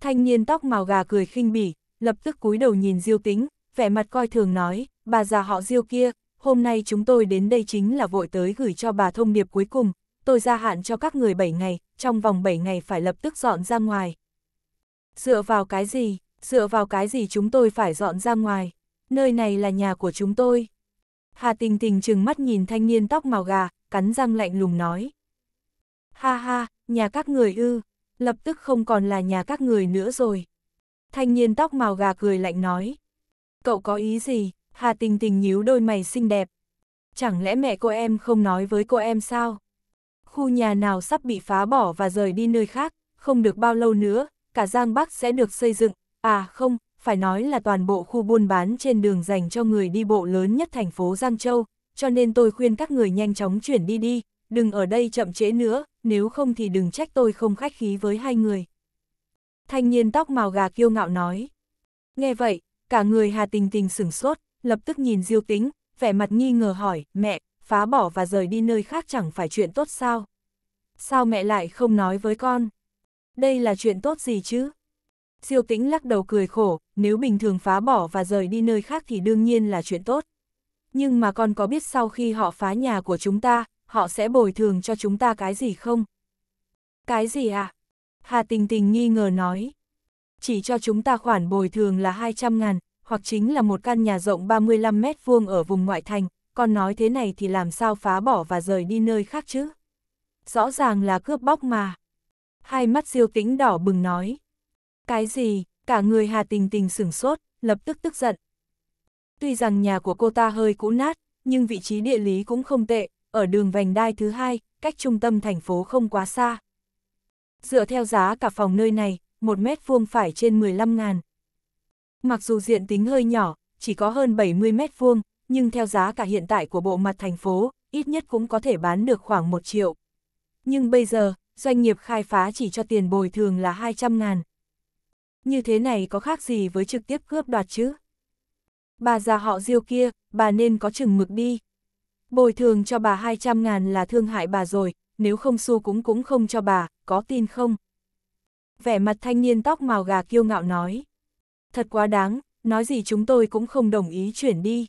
Thanh niên tóc màu gà cười khinh bỉ, lập tức cúi đầu nhìn Diêu Tính, vẻ mặt coi thường nói, bà già họ Diêu kia, hôm nay chúng tôi đến đây chính là vội tới gửi cho bà thông điệp cuối cùng, tôi gia hạn cho các người 7 ngày, trong vòng 7 ngày phải lập tức dọn ra ngoài. Dựa vào cái gì, dựa vào cái gì chúng tôi phải dọn ra ngoài, nơi này là nhà của chúng tôi. Hà Tình Tình trừng mắt nhìn thanh niên tóc màu gà, cắn răng lạnh lùng nói. Ha ha, nhà các người ư, lập tức không còn là nhà các người nữa rồi. Thanh niên tóc màu gà cười lạnh nói. Cậu có ý gì? Hà Tình Tình nhíu đôi mày xinh đẹp. Chẳng lẽ mẹ cô em không nói với cô em sao? khu nhà nào sắp bị phá bỏ và rời đi nơi khác, không được bao lâu nữa, cả Giang Bắc sẽ được xây dựng, à không, phải nói là toàn bộ khu buôn bán trên đường dành cho người đi bộ lớn nhất thành phố Giang Châu, cho nên tôi khuyên các người nhanh chóng chuyển đi đi, đừng ở đây chậm trễ nữa, nếu không thì đừng trách tôi không khách khí với hai người. Thanh niên tóc màu gà kiêu ngạo nói. Nghe vậy, cả người Hà Tình Tình sửng sốt, lập tức nhìn Diêu Tính, vẻ mặt nghi ngờ hỏi, mẹ, phá bỏ và rời đi nơi khác chẳng phải chuyện tốt sao? Sao mẹ lại không nói với con? Đây là chuyện tốt gì chứ? Siêu tĩnh lắc đầu cười khổ, nếu bình thường phá bỏ và rời đi nơi khác thì đương nhiên là chuyện tốt. Nhưng mà con có biết sau khi họ phá nhà của chúng ta, họ sẽ bồi thường cho chúng ta cái gì không? Cái gì à? Hà Tình Tình nghi ngờ nói. Chỉ cho chúng ta khoản bồi thường là 200 ngàn, hoặc chính là một căn nhà rộng 35 mét vuông ở vùng ngoại thành, con nói thế này thì làm sao phá bỏ và rời đi nơi khác chứ? Rõ ràng là cướp bóc mà. Hai mắt siêu tĩnh đỏ bừng nói. Cái gì, cả người Hà Tình Tình sửng sốt, lập tức tức giận. Tuy rằng nhà của cô ta hơi cũ nát, nhưng vị trí địa lý cũng không tệ, ở đường vành đai thứ hai, cách trung tâm thành phố không quá xa. Dựa theo giá cả phòng nơi này, một mét vuông phải trên 15 ngàn. Mặc dù diện tính hơi nhỏ, chỉ có hơn 70 mét vuông, nhưng theo giá cả hiện tại của bộ mặt thành phố, ít nhất cũng có thể bán được khoảng 1 triệu. Nhưng bây giờ, doanh nghiệp khai phá chỉ cho tiền bồi thường là 200 ngàn. Như thế này có khác gì với trực tiếp cướp đoạt chứ? Bà già họ diêu kia, bà nên có chừng mực đi. Bồi thường cho bà 200 ngàn là thương hại bà rồi, nếu không xu cũng cũng không cho bà, có tin không? Vẻ mặt thanh niên tóc màu gà kiêu ngạo nói. Thật quá đáng, nói gì chúng tôi cũng không đồng ý chuyển đi.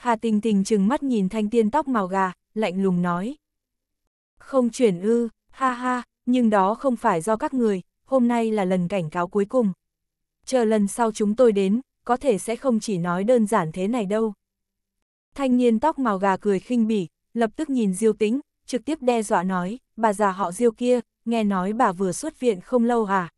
Hà Tình Tình chừng mắt nhìn thanh tiên tóc màu gà, lạnh lùng nói. Không chuyển ư, ha ha, nhưng đó không phải do các người, hôm nay là lần cảnh cáo cuối cùng. Chờ lần sau chúng tôi đến, có thể sẽ không chỉ nói đơn giản thế này đâu. Thanh niên tóc màu gà cười khinh bỉ, lập tức nhìn Diêu Tĩnh, trực tiếp đe dọa nói, bà già họ Diêu kia, nghe nói bà vừa xuất viện không lâu à.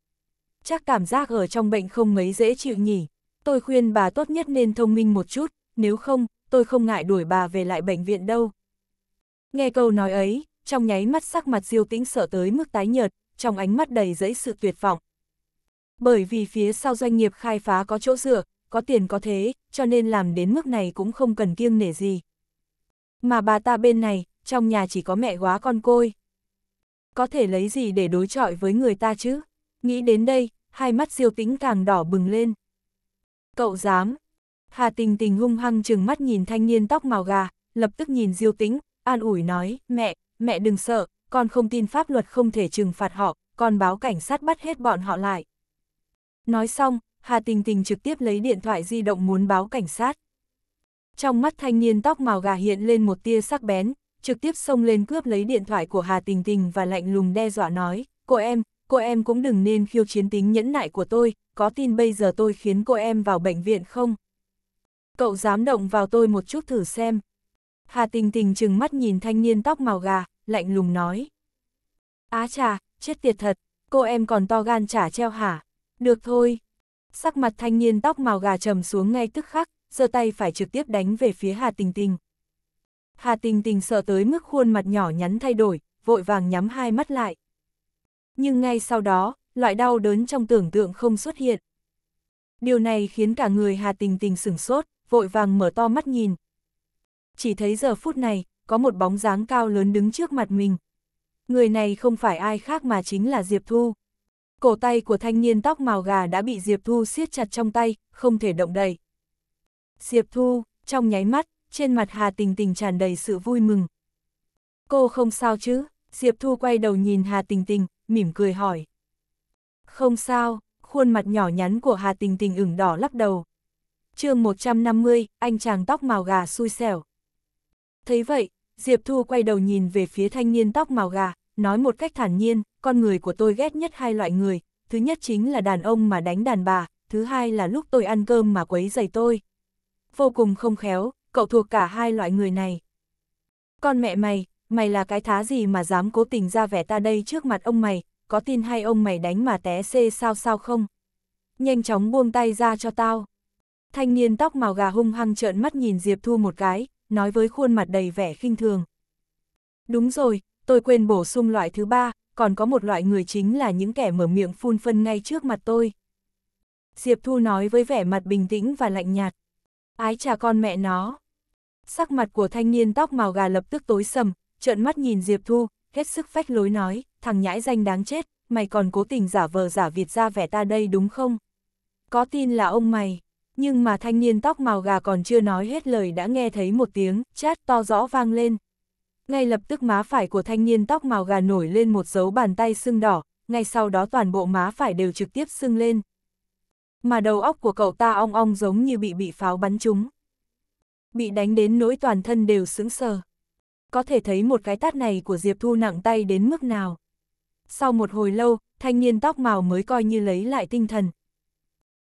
Chắc cảm giác ở trong bệnh không mấy dễ chịu nhỉ, tôi khuyên bà tốt nhất nên thông minh một chút, nếu không, tôi không ngại đuổi bà về lại bệnh viện đâu. Nghe câu nói ấy, trong nháy mắt sắc mặt Diêu Tĩnh sợ tới mức tái nhợt, trong ánh mắt đầy dẫy sự tuyệt vọng. Bởi vì phía sau doanh nghiệp khai phá có chỗ dựa, có tiền có thế, cho nên làm đến mức này cũng không cần kiêng nể gì. Mà bà ta bên này, trong nhà chỉ có mẹ quá con côi. Có thể lấy gì để đối chọi với người ta chứ? Nghĩ đến đây, hai mắt Diêu Tĩnh càng đỏ bừng lên. Cậu dám, Hà Tình Tình hung hăng chừng mắt nhìn thanh niên tóc màu gà, lập tức nhìn Diêu Tĩnh, an ủi nói, mẹ, mẹ đừng sợ, con không tin pháp luật không thể trừng phạt họ, con báo cảnh sát bắt hết bọn họ lại. Nói xong, Hà Tình Tình trực tiếp lấy điện thoại di động muốn báo cảnh sát. Trong mắt thanh niên tóc màu gà hiện lên một tia sắc bén, trực tiếp xông lên cướp lấy điện thoại của Hà Tình Tình và lạnh lùng đe dọa nói, cô em, cô em cũng đừng nên khiêu chiến tính nhẫn nại của tôi, có tin bây giờ tôi khiến cô em vào bệnh viện không? cậu dám động vào tôi một chút thử xem. Hà tình tình chừng mắt nhìn thanh niên tóc màu gà, lạnh lùng nói. Á chà, chết tiệt thật, cô em còn to gan trả treo hả? Được thôi. Sắc mặt thanh niên tóc màu gà trầm xuống ngay tức khắc, giơ tay phải trực tiếp đánh về phía Hà Tình Tình. Hà Tình Tình sợ tới mức khuôn mặt nhỏ nhắn thay đổi, vội vàng nhắm hai mắt lại. Nhưng ngay sau đó, loại đau đớn trong tưởng tượng không xuất hiện. Điều này khiến cả người Hà Tình Tình sửng sốt, vội vàng mở to mắt nhìn. Chỉ thấy giờ phút này, có một bóng dáng cao lớn đứng trước mặt mình. Người này không phải ai khác mà chính là Diệp Thu. Cổ tay của thanh niên tóc màu gà đã bị Diệp Thu siết chặt trong tay, không thể động đậy. Diệp Thu, trong nháy mắt, trên mặt Hà Tình Tình tràn đầy sự vui mừng. Cô không sao chứ? Diệp Thu quay đầu nhìn Hà Tình Tình, mỉm cười hỏi. Không sao, khuôn mặt nhỏ nhắn của Hà Tình Tình ửng đỏ lắc đầu chương 150, anh chàng tóc màu gà xui xẻo. Thấy vậy, Diệp Thu quay đầu nhìn về phía thanh niên tóc màu gà, nói một cách thản nhiên, con người của tôi ghét nhất hai loại người, thứ nhất chính là đàn ông mà đánh đàn bà, thứ hai là lúc tôi ăn cơm mà quấy giày tôi. Vô cùng không khéo, cậu thuộc cả hai loại người này. Con mẹ mày, mày là cái thá gì mà dám cố tình ra vẻ ta đây trước mặt ông mày, có tin hay ông mày đánh mà té xê sao sao không? Nhanh chóng buông tay ra cho tao. Thanh niên tóc màu gà hung hăng trợn mắt nhìn Diệp Thu một cái, nói với khuôn mặt đầy vẻ khinh thường. Đúng rồi, tôi quên bổ sung loại thứ ba, còn có một loại người chính là những kẻ mở miệng phun phân ngay trước mặt tôi. Diệp Thu nói với vẻ mặt bình tĩnh và lạnh nhạt. Ái trà con mẹ nó. Sắc mặt của thanh niên tóc màu gà lập tức tối sầm, trợn mắt nhìn Diệp Thu, hết sức phách lối nói, thằng nhãi danh đáng chết, mày còn cố tình giả vờ giả Việt ra vẻ ta đây đúng không? Có tin là ông mày nhưng mà thanh niên tóc màu gà còn chưa nói hết lời đã nghe thấy một tiếng chát to rõ vang lên. Ngay lập tức má phải của thanh niên tóc màu gà nổi lên một dấu bàn tay sưng đỏ, ngay sau đó toàn bộ má phải đều trực tiếp sưng lên. Mà đầu óc của cậu ta ong ong giống như bị bị pháo bắn trúng. Bị đánh đến nỗi toàn thân đều sững sờ. Có thể thấy một cái tát này của Diệp Thu nặng tay đến mức nào. Sau một hồi lâu, thanh niên tóc màu mới coi như lấy lại tinh thần,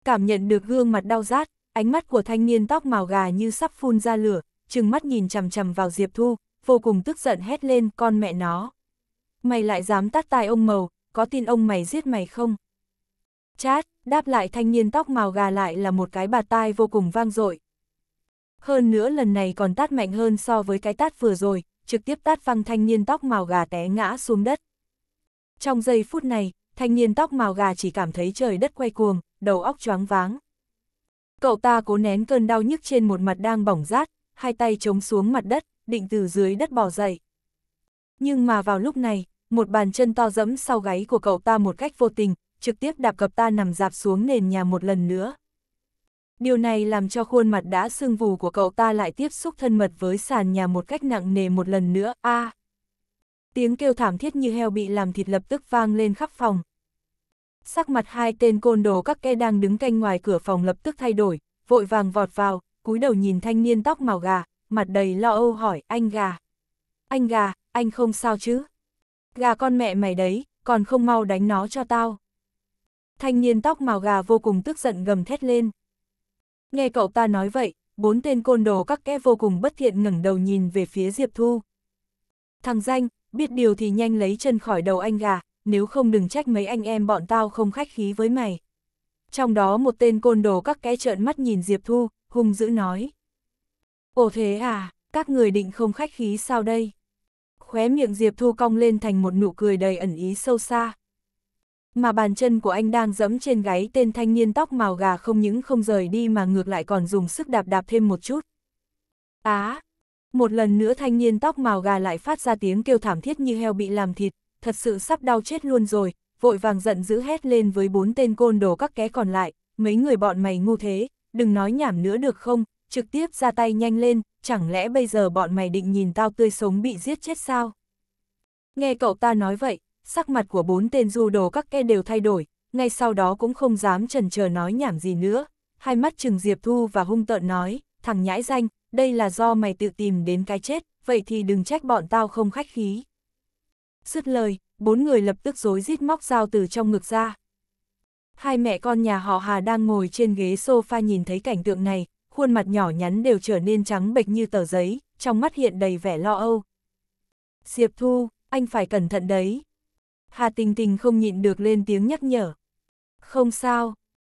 Cảm nhận được gương mặt đau rát, ánh mắt của thanh niên tóc màu gà như sắp phun ra lửa, trừng mắt nhìn chằm chằm vào Diệp Thu, vô cùng tức giận hét lên con mẹ nó. Mày lại dám tắt tai ông màu, có tin ông mày giết mày không? Chát, đáp lại thanh niên tóc màu gà lại là một cái bạt tai vô cùng vang dội. Hơn nữa lần này còn tát mạnh hơn so với cái tát vừa rồi, trực tiếp tát văng thanh niên tóc màu gà té ngã xuống đất. Trong giây phút này, thanh niên tóc màu gà chỉ cảm thấy trời đất quay cuồng, đầu óc choáng váng. Cậu ta cố nén cơn đau nhức trên một mặt đang bỏng rát, hai tay chống xuống mặt đất, định từ dưới đất bỏ dậy. Nhưng mà vào lúc này, một bàn chân to dẫm sau gáy của cậu ta một cách vô tình, trực tiếp đạp cập ta nằm dạp xuống nền nhà một lần nữa. Điều này làm cho khuôn mặt đã sưng vù của cậu ta lại tiếp xúc thân mật với sàn nhà một cách nặng nề một lần nữa. A. À, tiếng kêu thảm thiết như heo bị làm thịt lập tức vang lên khắp phòng, Sắc mặt hai tên côn đồ các kẻ đang đứng canh ngoài cửa phòng lập tức thay đổi, vội vàng vọt vào, cúi đầu nhìn thanh niên tóc màu gà, mặt đầy lo âu hỏi anh gà. Anh gà, anh không sao chứ? Gà con mẹ mày đấy, còn không mau đánh nó cho tao. Thanh niên tóc màu gà vô cùng tức giận gầm thét lên. Nghe cậu ta nói vậy, bốn tên côn đồ các kẽ vô cùng bất thiện ngẩng đầu nhìn về phía Diệp Thu. Thằng danh, biết điều thì nhanh lấy chân khỏi đầu anh gà, nếu không đừng trách mấy anh em bọn tao không khách khí với mày. Trong đó một tên côn đồ các cái trợn mắt nhìn Diệp Thu, hung dữ nói. Ồ thế à, các người định không khách khí sao đây? Khóe miệng Diệp Thu cong lên thành một nụ cười đầy ẩn ý sâu xa. Mà bàn chân của anh đang dẫm trên gáy tên thanh niên tóc màu gà không những không rời đi mà ngược lại còn dùng sức đạp đạp thêm một chút. Á! một lần nữa thanh niên tóc màu gà lại phát ra tiếng kêu thảm thiết như heo bị làm thịt, thật sự sắp đau chết luôn rồi, vội vàng giận dữ hét lên với bốn tên côn đồ các ké còn lại, mấy người bọn mày ngu thế, đừng nói nhảm nữa được không, trực tiếp ra tay nhanh lên, chẳng lẽ bây giờ bọn mày định nhìn tao tươi sống bị giết chết sao? Nghe cậu ta nói vậy, sắc mặt của bốn tên du đồ các ke đều thay đổi, ngay sau đó cũng không dám trần chờ nói nhảm gì nữa, hai mắt trừng Diệp Thu và hung tợn nói, thằng nhãi danh, đây là do mày tự tìm đến cái chết, vậy thì đừng trách bọn tao không khách khí sứt lời, bốn người lập tức rối rít móc dao từ trong ngực ra. Hai mẹ con nhà họ Hà đang ngồi trên ghế sofa nhìn thấy cảnh tượng này, khuôn mặt nhỏ nhắn đều trở nên trắng bệch như tờ giấy, trong mắt hiện đầy vẻ lo âu. Diệp Thu, anh phải cẩn thận đấy. Hà Tình Tình không nhịn được lên tiếng nhắc nhở. Không sao.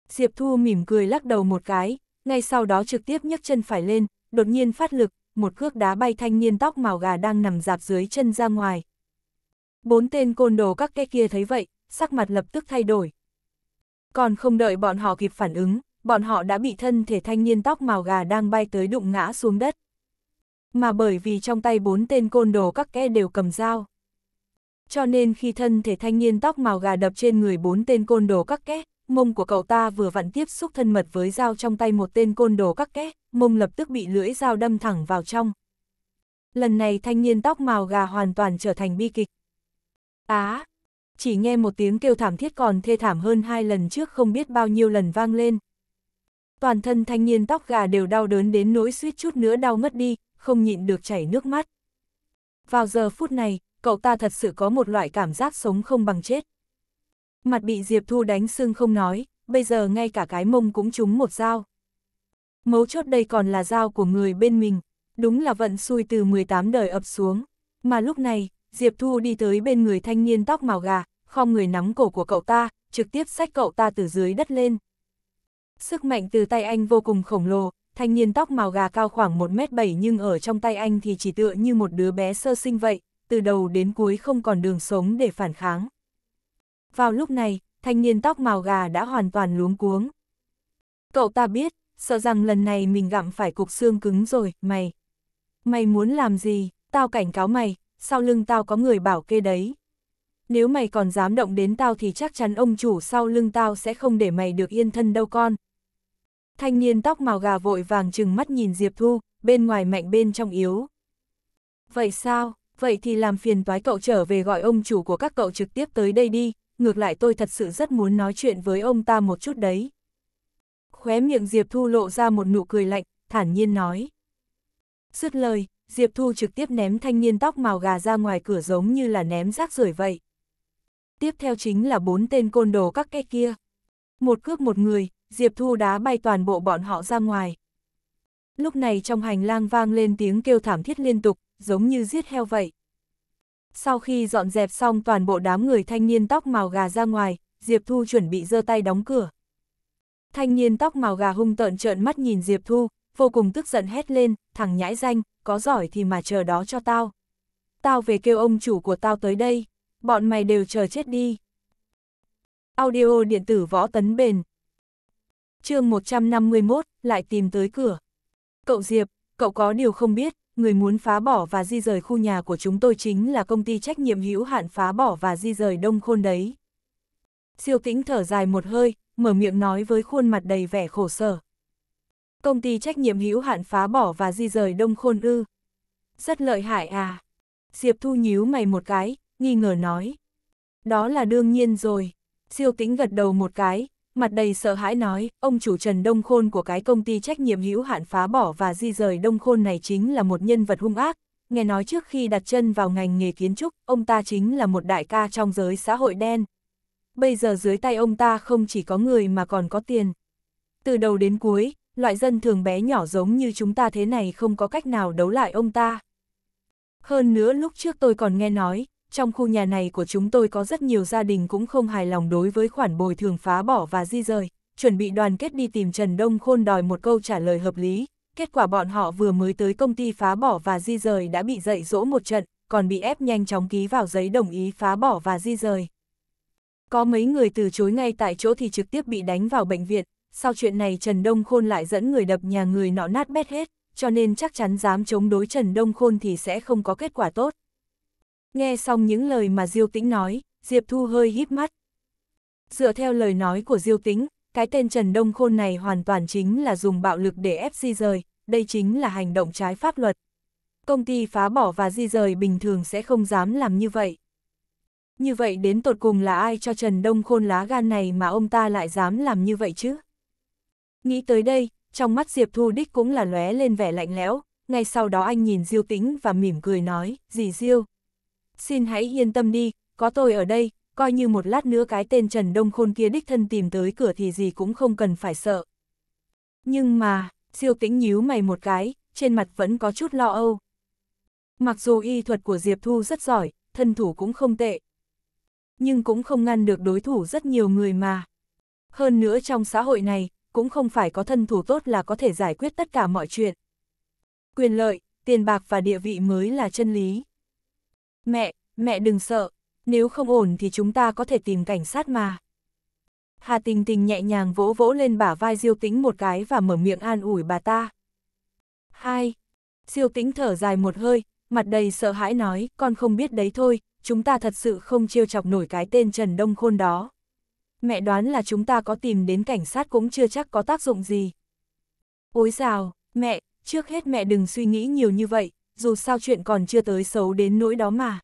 Diệp Thu mỉm cười lắc đầu một cái, ngay sau đó trực tiếp nhấc chân phải lên, đột nhiên phát lực, một cước đá bay thanh niên tóc màu gà đang nằm dạp dưới chân ra ngoài, Bốn tên côn đồ các cái kia thấy vậy, sắc mặt lập tức thay đổi. Còn không đợi bọn họ kịp phản ứng, bọn họ đã bị thân thể thanh niên tóc màu gà đang bay tới đụng ngã xuống đất. Mà bởi vì trong tay bốn tên côn đồ các kẽ đều cầm dao. Cho nên khi thân thể thanh niên tóc màu gà đập trên người bốn tên côn đồ các kẽ, mông của cậu ta vừa vặn tiếp xúc thân mật với dao trong tay một tên côn đồ các kẽ, mông lập tức bị lưỡi dao đâm thẳng vào trong. Lần này thanh niên tóc màu gà hoàn toàn trở thành bi kịch, Á! À, chỉ nghe một tiếng kêu thảm thiết còn thê thảm hơn hai lần trước không biết bao nhiêu lần vang lên. Toàn thân thanh niên tóc gà đều đau đớn đến nỗi suýt chút nữa đau mất đi, không nhịn được chảy nước mắt. Vào giờ phút này, cậu ta thật sự có một loại cảm giác sống không bằng chết. Mặt bị Diệp Thu đánh sưng không nói, bây giờ ngay cả cái mông cũng trúng một dao. Mấu chốt đây còn là dao của người bên mình, đúng là vận xui từ 18 đời ập xuống. Mà lúc này, Diệp Thu đi tới bên người thanh niên tóc màu gà, không người nắm cổ của cậu ta, trực tiếp xách cậu ta từ dưới đất lên. Sức mạnh từ tay anh vô cùng khổng lồ, thanh niên tóc màu gà cao khoảng 1m7 nhưng ở trong tay anh thì chỉ tựa như một đứa bé sơ sinh vậy, từ đầu đến cuối không còn đường sống để phản kháng. Vào lúc này, thanh niên tóc màu gà đã hoàn toàn luống cuống. Cậu ta biết, sợ rằng lần này mình gặm phải cục xương cứng rồi, mày. Mày muốn làm gì, tao cảnh cáo mày, sau lưng tao có người bảo kê đấy. Nếu mày còn dám động đến tao thì chắc chắn ông chủ sau lưng tao sẽ không để mày được yên thân đâu con. Thanh niên tóc màu gà vội vàng chừng mắt nhìn Diệp Thu, bên ngoài mạnh bên trong yếu. Vậy sao, vậy thì làm phiền toái cậu trở về gọi ông chủ của các cậu trực tiếp tới đây đi, ngược lại tôi thật sự rất muốn nói chuyện với ông ta một chút đấy. Khóe miệng Diệp Thu lộ ra một nụ cười lạnh, thản nhiên nói. Dứt lời, Diệp Thu trực tiếp ném thanh niên tóc màu gà ra ngoài cửa giống như là ném rác rưởi vậy. Tiếp theo chính là bốn tên côn đồ các cái kia. Một cướp một người, Diệp Thu đá bay toàn bộ bọn họ ra ngoài. Lúc này trong hành lang vang lên tiếng kêu thảm thiết liên tục, giống như giết heo vậy. Sau khi dọn dẹp xong toàn bộ đám người thanh niên tóc màu gà ra ngoài, Diệp Thu chuẩn bị giơ tay đóng cửa. Thanh niên tóc màu gà hung tợn trợn mắt nhìn Diệp Thu, vô cùng tức giận hét lên, thằng nhãi danh, có giỏi thì mà chờ đó cho tao. Tao về kêu ông chủ của tao tới đây, bọn mày đều chờ chết đi. Audio điện tử võ tấn bền. chương 151, lại tìm tới cửa. Cậu Diệp, cậu có điều không biết, người muốn phá bỏ và di rời khu nhà của chúng tôi chính là công ty trách nhiệm hữu hạn phá bỏ và di rời đông khôn đấy. Siêu tĩnh thở dài một hơi, mở miệng nói với khuôn mặt đầy vẻ khổ sở. Công ty trách nhiệm hữu hạn phá bỏ và di rời đông khôn ư. Rất lợi hại à. Diệp Thu nhíu mày một cái, nghi ngờ nói. Đó là đương nhiên rồi. Siêu tĩnh gật đầu một cái, mặt đầy sợ hãi nói, ông chủ Trần Đông Khôn của cái công ty trách nhiệm hữu hạn phá bỏ và di rời Đông Khôn này chính là một nhân vật hung ác. Nghe nói trước khi đặt chân vào ngành nghề kiến trúc, ông ta chính là một đại ca trong giới xã hội đen. Bây giờ dưới tay ông ta không chỉ có người mà còn có tiền. Từ đầu đến cuối, loại dân thường bé nhỏ giống như chúng ta thế này không có cách nào đấu lại ông ta. Hơn nữa lúc trước tôi còn nghe nói, trong khu nhà này của chúng tôi có rất nhiều gia đình cũng không hài lòng đối với khoản bồi thường phá bỏ và di rời, chuẩn bị đoàn kết đi tìm Trần Đông Khôn đòi một câu trả lời hợp lý. Kết quả bọn họ vừa mới tới công ty phá bỏ và di rời đã bị dạy dỗ một trận, còn bị ép nhanh chóng ký vào giấy đồng ý phá bỏ và di rời. Có mấy người từ chối ngay tại chỗ thì trực tiếp bị đánh vào bệnh viện, sau chuyện này Trần Đông Khôn lại dẫn người đập nhà người nọ nát bét hết, cho nên chắc chắn dám chống đối Trần Đông Khôn thì sẽ không có kết quả tốt. Nghe xong những lời mà Diêu Tĩnh nói, Diệp Thu hơi híp mắt. Dựa theo lời nói của Diêu Tĩnh, cái tên Trần Đông Khôn này hoàn toàn chính là dùng bạo lực để ép di rời, đây chính là hành động trái pháp luật. Công ty phá bỏ và di rời bình thường sẽ không dám làm như vậy. Như vậy đến tột cùng là ai cho Trần Đông Khôn lá gan này mà ông ta lại dám làm như vậy chứ? Nghĩ tới đây, trong mắt Diệp Thu Đích cũng là lóe lên vẻ lạnh lẽo, ngay sau đó anh nhìn Diêu Tĩnh và mỉm cười nói, dì Diêu. Xin hãy yên tâm đi, có tôi ở đây, coi như một lát nữa cái tên Trần Đông Khôn kia đích thân tìm tới cửa thì gì cũng không cần phải sợ. Nhưng mà, Diêu Tĩnh nhíu mày một cái, trên mặt vẫn có chút lo âu. Mặc dù y thuật của Diệp Thu rất giỏi, thân thủ cũng không tệ. Nhưng cũng không ngăn được đối thủ rất nhiều người mà. Hơn nữa trong xã hội này, cũng không phải có thân thủ tốt là có thể giải quyết tất cả mọi chuyện. Quyền lợi, tiền bạc và địa vị mới là chân lý. Mẹ, mẹ đừng sợ, nếu không ổn thì chúng ta có thể tìm cảnh sát mà. Hà Tình Tình nhẹ nhàng vỗ vỗ lên bả vai Diêu Tĩnh một cái và mở miệng an ủi bà ta. Hai, Diêu Tĩnh thở dài một hơi, mặt đầy sợ hãi nói, con không biết đấy thôi, chúng ta thật sự không chiêu chọc nổi cái tên Trần Đông Khôn đó mẹ đoán là chúng ta có tìm đến cảnh sát cũng chưa chắc có tác dụng gì. Ôi dào, mẹ, trước hết mẹ đừng suy nghĩ nhiều như vậy, dù sao chuyện còn chưa tới xấu đến nỗi đó mà.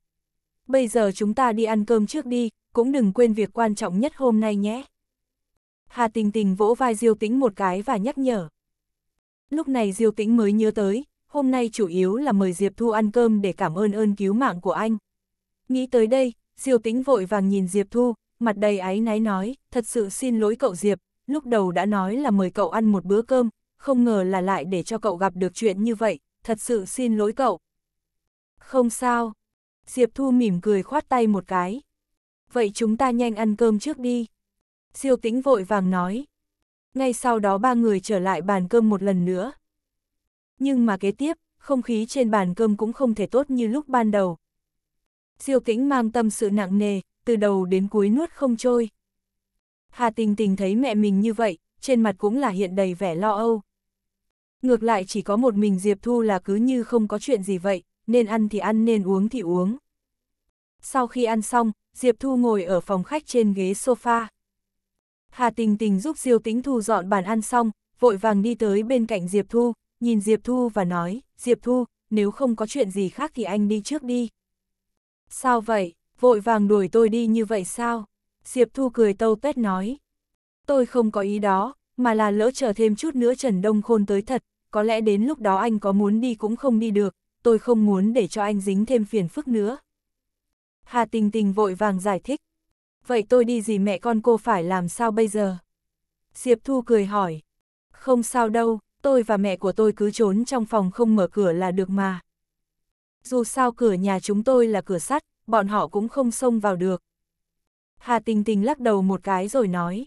Bây giờ chúng ta đi ăn cơm trước đi, cũng đừng quên việc quan trọng nhất hôm nay nhé. Hà Tình Tình vỗ vai Diêu Tĩnh một cái và nhắc nhở. Lúc này Diêu Tĩnh mới nhớ tới, hôm nay chủ yếu là mời Diệp Thu ăn cơm để cảm ơn ơn cứu mạng của anh. Nghĩ tới đây, Diêu Tĩnh vội vàng nhìn Diệp Thu, mặt đầy áy náy nói, thật sự xin lỗi cậu Diệp, lúc đầu đã nói là mời cậu ăn một bữa cơm, không ngờ là lại để cho cậu gặp được chuyện như vậy, thật sự xin lỗi cậu. Không sao. Diệp Thu mỉm cười khoát tay một cái. Vậy chúng ta nhanh ăn cơm trước đi. Siêu tĩnh vội vàng nói. Ngay sau đó ba người trở lại bàn cơm một lần nữa. Nhưng mà kế tiếp, không khí trên bàn cơm cũng không thể tốt như lúc ban đầu. Siêu tĩnh mang tâm sự nặng nề, từ đầu đến cuối nuốt không trôi. Hà tình tình thấy mẹ mình như vậy, trên mặt cũng là hiện đầy vẻ lo âu. Ngược lại chỉ có một mình Diệp Thu là cứ như không có chuyện gì vậy, nên ăn thì ăn nên uống thì uống. Sau khi ăn xong, Diệp Thu ngồi ở phòng khách trên ghế sofa. Hà Tình Tình giúp Diêu Tĩnh Thu dọn bàn ăn xong, vội vàng đi tới bên cạnh Diệp Thu, nhìn Diệp Thu và nói, Diệp Thu, nếu không có chuyện gì khác thì anh đi trước đi. Sao vậy? vội vàng đuổi tôi đi như vậy sao? Diệp Thu cười tâu tét nói. Tôi không có ý đó, mà là lỡ chờ thêm chút nữa Trần Đông Khôn tới thật, có lẽ đến lúc đó anh có muốn đi cũng không đi được, tôi không muốn để cho anh dính thêm phiền phức nữa. Hà Tình Tình vội vàng giải thích. Vậy tôi đi gì mẹ con cô phải làm sao bây giờ? Diệp Thu cười hỏi. Không sao đâu, tôi và mẹ của tôi cứ trốn trong phòng không mở cửa là được mà. Dù sao cửa nhà chúng tôi là cửa sắt, bọn họ cũng không xông vào được. Hà Tình Tình lắc đầu một cái rồi nói.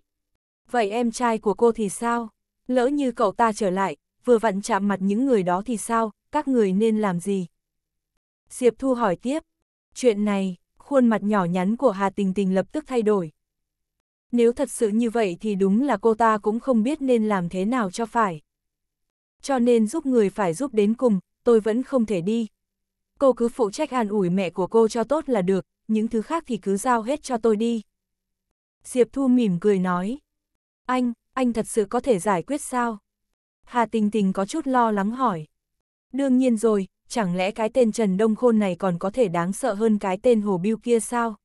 Vậy em trai của cô thì sao? Lỡ như cậu ta trở lại, vừa vặn chạm mặt những người đó thì sao, các người nên làm gì? Diệp Thu hỏi tiếp. Chuyện này, khuôn mặt nhỏ nhắn của Hà Tình Tình lập tức thay đổi. Nếu thật sự như vậy thì đúng là cô ta cũng không biết nên làm thế nào cho phải. Cho nên giúp người phải giúp đến cùng, tôi vẫn không thể đi, cô cứ phụ trách an ủi mẹ của cô cho tốt là được, những thứ khác thì cứ giao hết cho tôi đi. Diệp Thu mỉm cười nói, anh, anh thật sự có thể giải quyết sao? Hà Tình Tình có chút lo lắng hỏi. Đương nhiên rồi, chẳng lẽ cái tên Trần Đông Khôn này còn có thể đáng sợ hơn cái tên Hồ Biêu kia sao?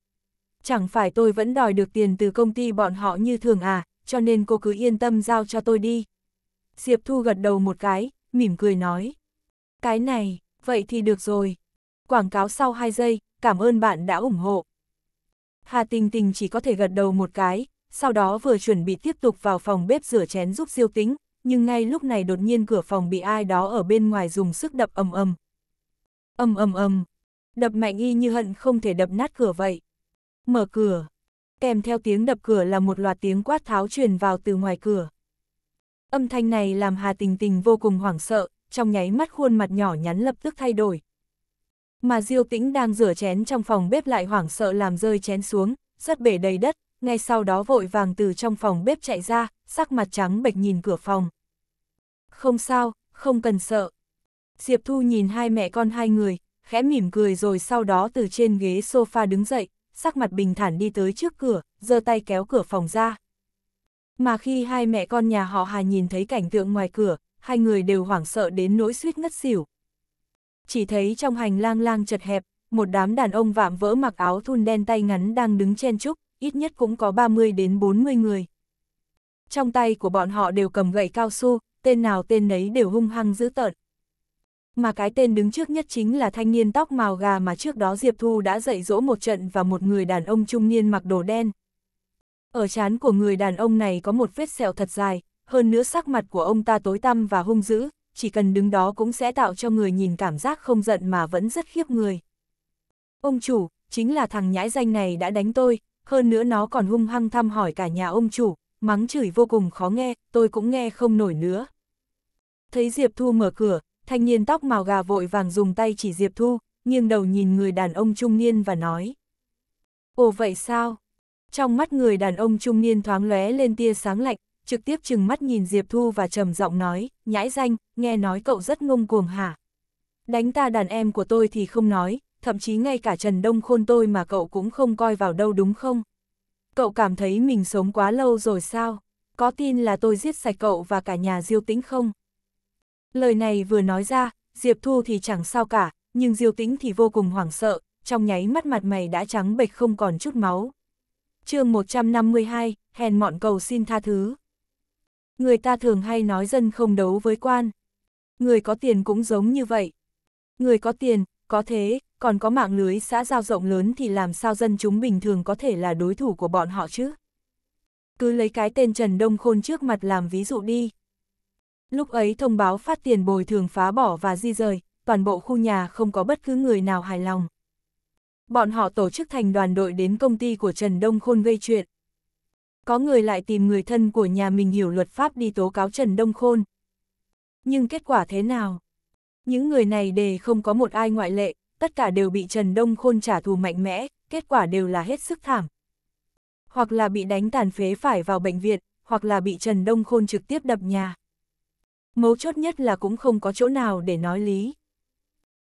Chẳng phải tôi vẫn đòi được tiền từ công ty bọn họ như thường à, cho nên cô cứ yên tâm giao cho tôi đi. Diệp Thu gật đầu một cái, mỉm cười nói. Cái này, vậy thì được rồi. Quảng cáo sau 2 giây, cảm ơn bạn đã ủng hộ. Hà Tình Tình chỉ có thể gật đầu một cái, sau đó vừa chuẩn bị tiếp tục vào phòng bếp rửa chén giúp Diêu Tính, nhưng ngay lúc này đột nhiên cửa phòng bị ai đó ở bên ngoài dùng sức đập ầm ầm. Ầm ầm ầm, đập mạnh y như hận không thể đập nát cửa vậy. Mở cửa, kèm theo tiếng đập cửa là một loạt tiếng quát tháo truyền vào từ ngoài cửa. Âm thanh này làm Hà Tình Tình vô cùng hoảng sợ, trong nháy mắt khuôn mặt nhỏ nhắn lập tức thay đổi, mà Diêu Tĩnh đang rửa chén trong phòng bếp lại hoảng sợ làm rơi chén xuống, rất bể đầy đất, ngay sau đó vội vàng từ trong phòng bếp chạy ra, sắc mặt trắng bệch nhìn cửa phòng. Không sao, không cần sợ. Diệp Thu nhìn hai mẹ con hai người, khẽ mỉm cười rồi sau đó từ trên ghế sofa đứng dậy, sắc mặt bình thản đi tới trước cửa, giơ tay kéo cửa phòng ra. Mà khi hai mẹ con nhà họ Hà nhìn thấy cảnh tượng ngoài cửa, hai người đều hoảng sợ đến nỗi suýt ngất xỉu, chỉ thấy trong hành lang lang chật hẹp, một đám đàn ông vạm vỡ mặc áo thun đen tay ngắn đang đứng chen chúc, ít nhất cũng có 30 đến 40 người. Trong tay của bọn họ đều cầm gậy cao su, tên nào tên nấy đều hung hăng dữ tợn. Mà cái tên đứng trước nhất chính là thanh niên tóc màu gà mà trước đó Diệp Thu đã dạy dỗ một trận và một người đàn ông trung niên mặc đồ đen. Ở chán của người đàn ông này có một vết sẹo thật dài, hơn nữa sắc mặt của ông ta tối tăm và hung dữ, chỉ cần đứng đó cũng sẽ tạo cho người nhìn cảm giác không giận mà vẫn rất khiếp người. Ông chủ, chính là thằng nhãi danh này đã đánh tôi, hơn nữa nó còn hung hăng thăm hỏi cả nhà ông chủ, mắng chửi vô cùng khó nghe, tôi cũng nghe không nổi nữa. Thấy Diệp Thu mở cửa, thanh niên tóc màu gà vội vàng dùng tay chỉ Diệp Thu, nghiêng đầu nhìn người đàn ông trung niên và nói. Ồ vậy sao? Trong mắt người đàn ông trung niên thoáng lóe lên tia sáng lạnh, trực tiếp chừng mắt nhìn Diệp Thu và trầm giọng nói, nhãi danh, nghe nói cậu rất ngông cuồng hả? Đánh ta đàn em của tôi thì không nói, thậm chí ngay cả Trần Đông Khôn tôi mà cậu cũng không coi vào đâu đúng không? Cậu cảm thấy mình sống quá lâu rồi sao? Có tin là tôi giết sạch cậu và cả nhà Diêu Tĩnh không? Lời này vừa nói ra, Diệp Thu thì chẳng sao cả, nhưng Diêu Tĩnh thì vô cùng hoảng sợ, trong nháy mắt mặt mày đã trắng bệch không còn chút máu. chương 152, hèn mọn cầu xin tha thứ. Người ta thường hay nói dân không đấu với quan. Người có tiền cũng giống như vậy. Người có tiền, có thế, còn có mạng lưới xã giao rộng lớn thì làm sao dân chúng bình thường có thể là đối thủ của bọn họ chứ? Cứ lấy cái tên Trần Đông Khôn trước mặt làm ví dụ đi. Lúc ấy thông báo phát tiền bồi thường phá bỏ và di rời, toàn bộ khu nhà không có bất cứ người nào hài lòng. Bọn họ tổ chức thành đoàn đội đến công ty của Trần Đông Khôn gây chuyện có người lại tìm người thân của nhà mình hiểu luật pháp đi tố cáo Trần Đông Khôn. Nhưng kết quả thế nào? Những người này đề không có một ai ngoại lệ, tất cả đều bị Trần Đông Khôn trả thù mạnh mẽ, kết quả đều là hết sức thảm. Hoặc là bị đánh tàn phế phải vào bệnh viện, hoặc là bị Trần Đông Khôn trực tiếp đập nhà. Mấu chốt nhất là cũng không có chỗ nào để nói lý.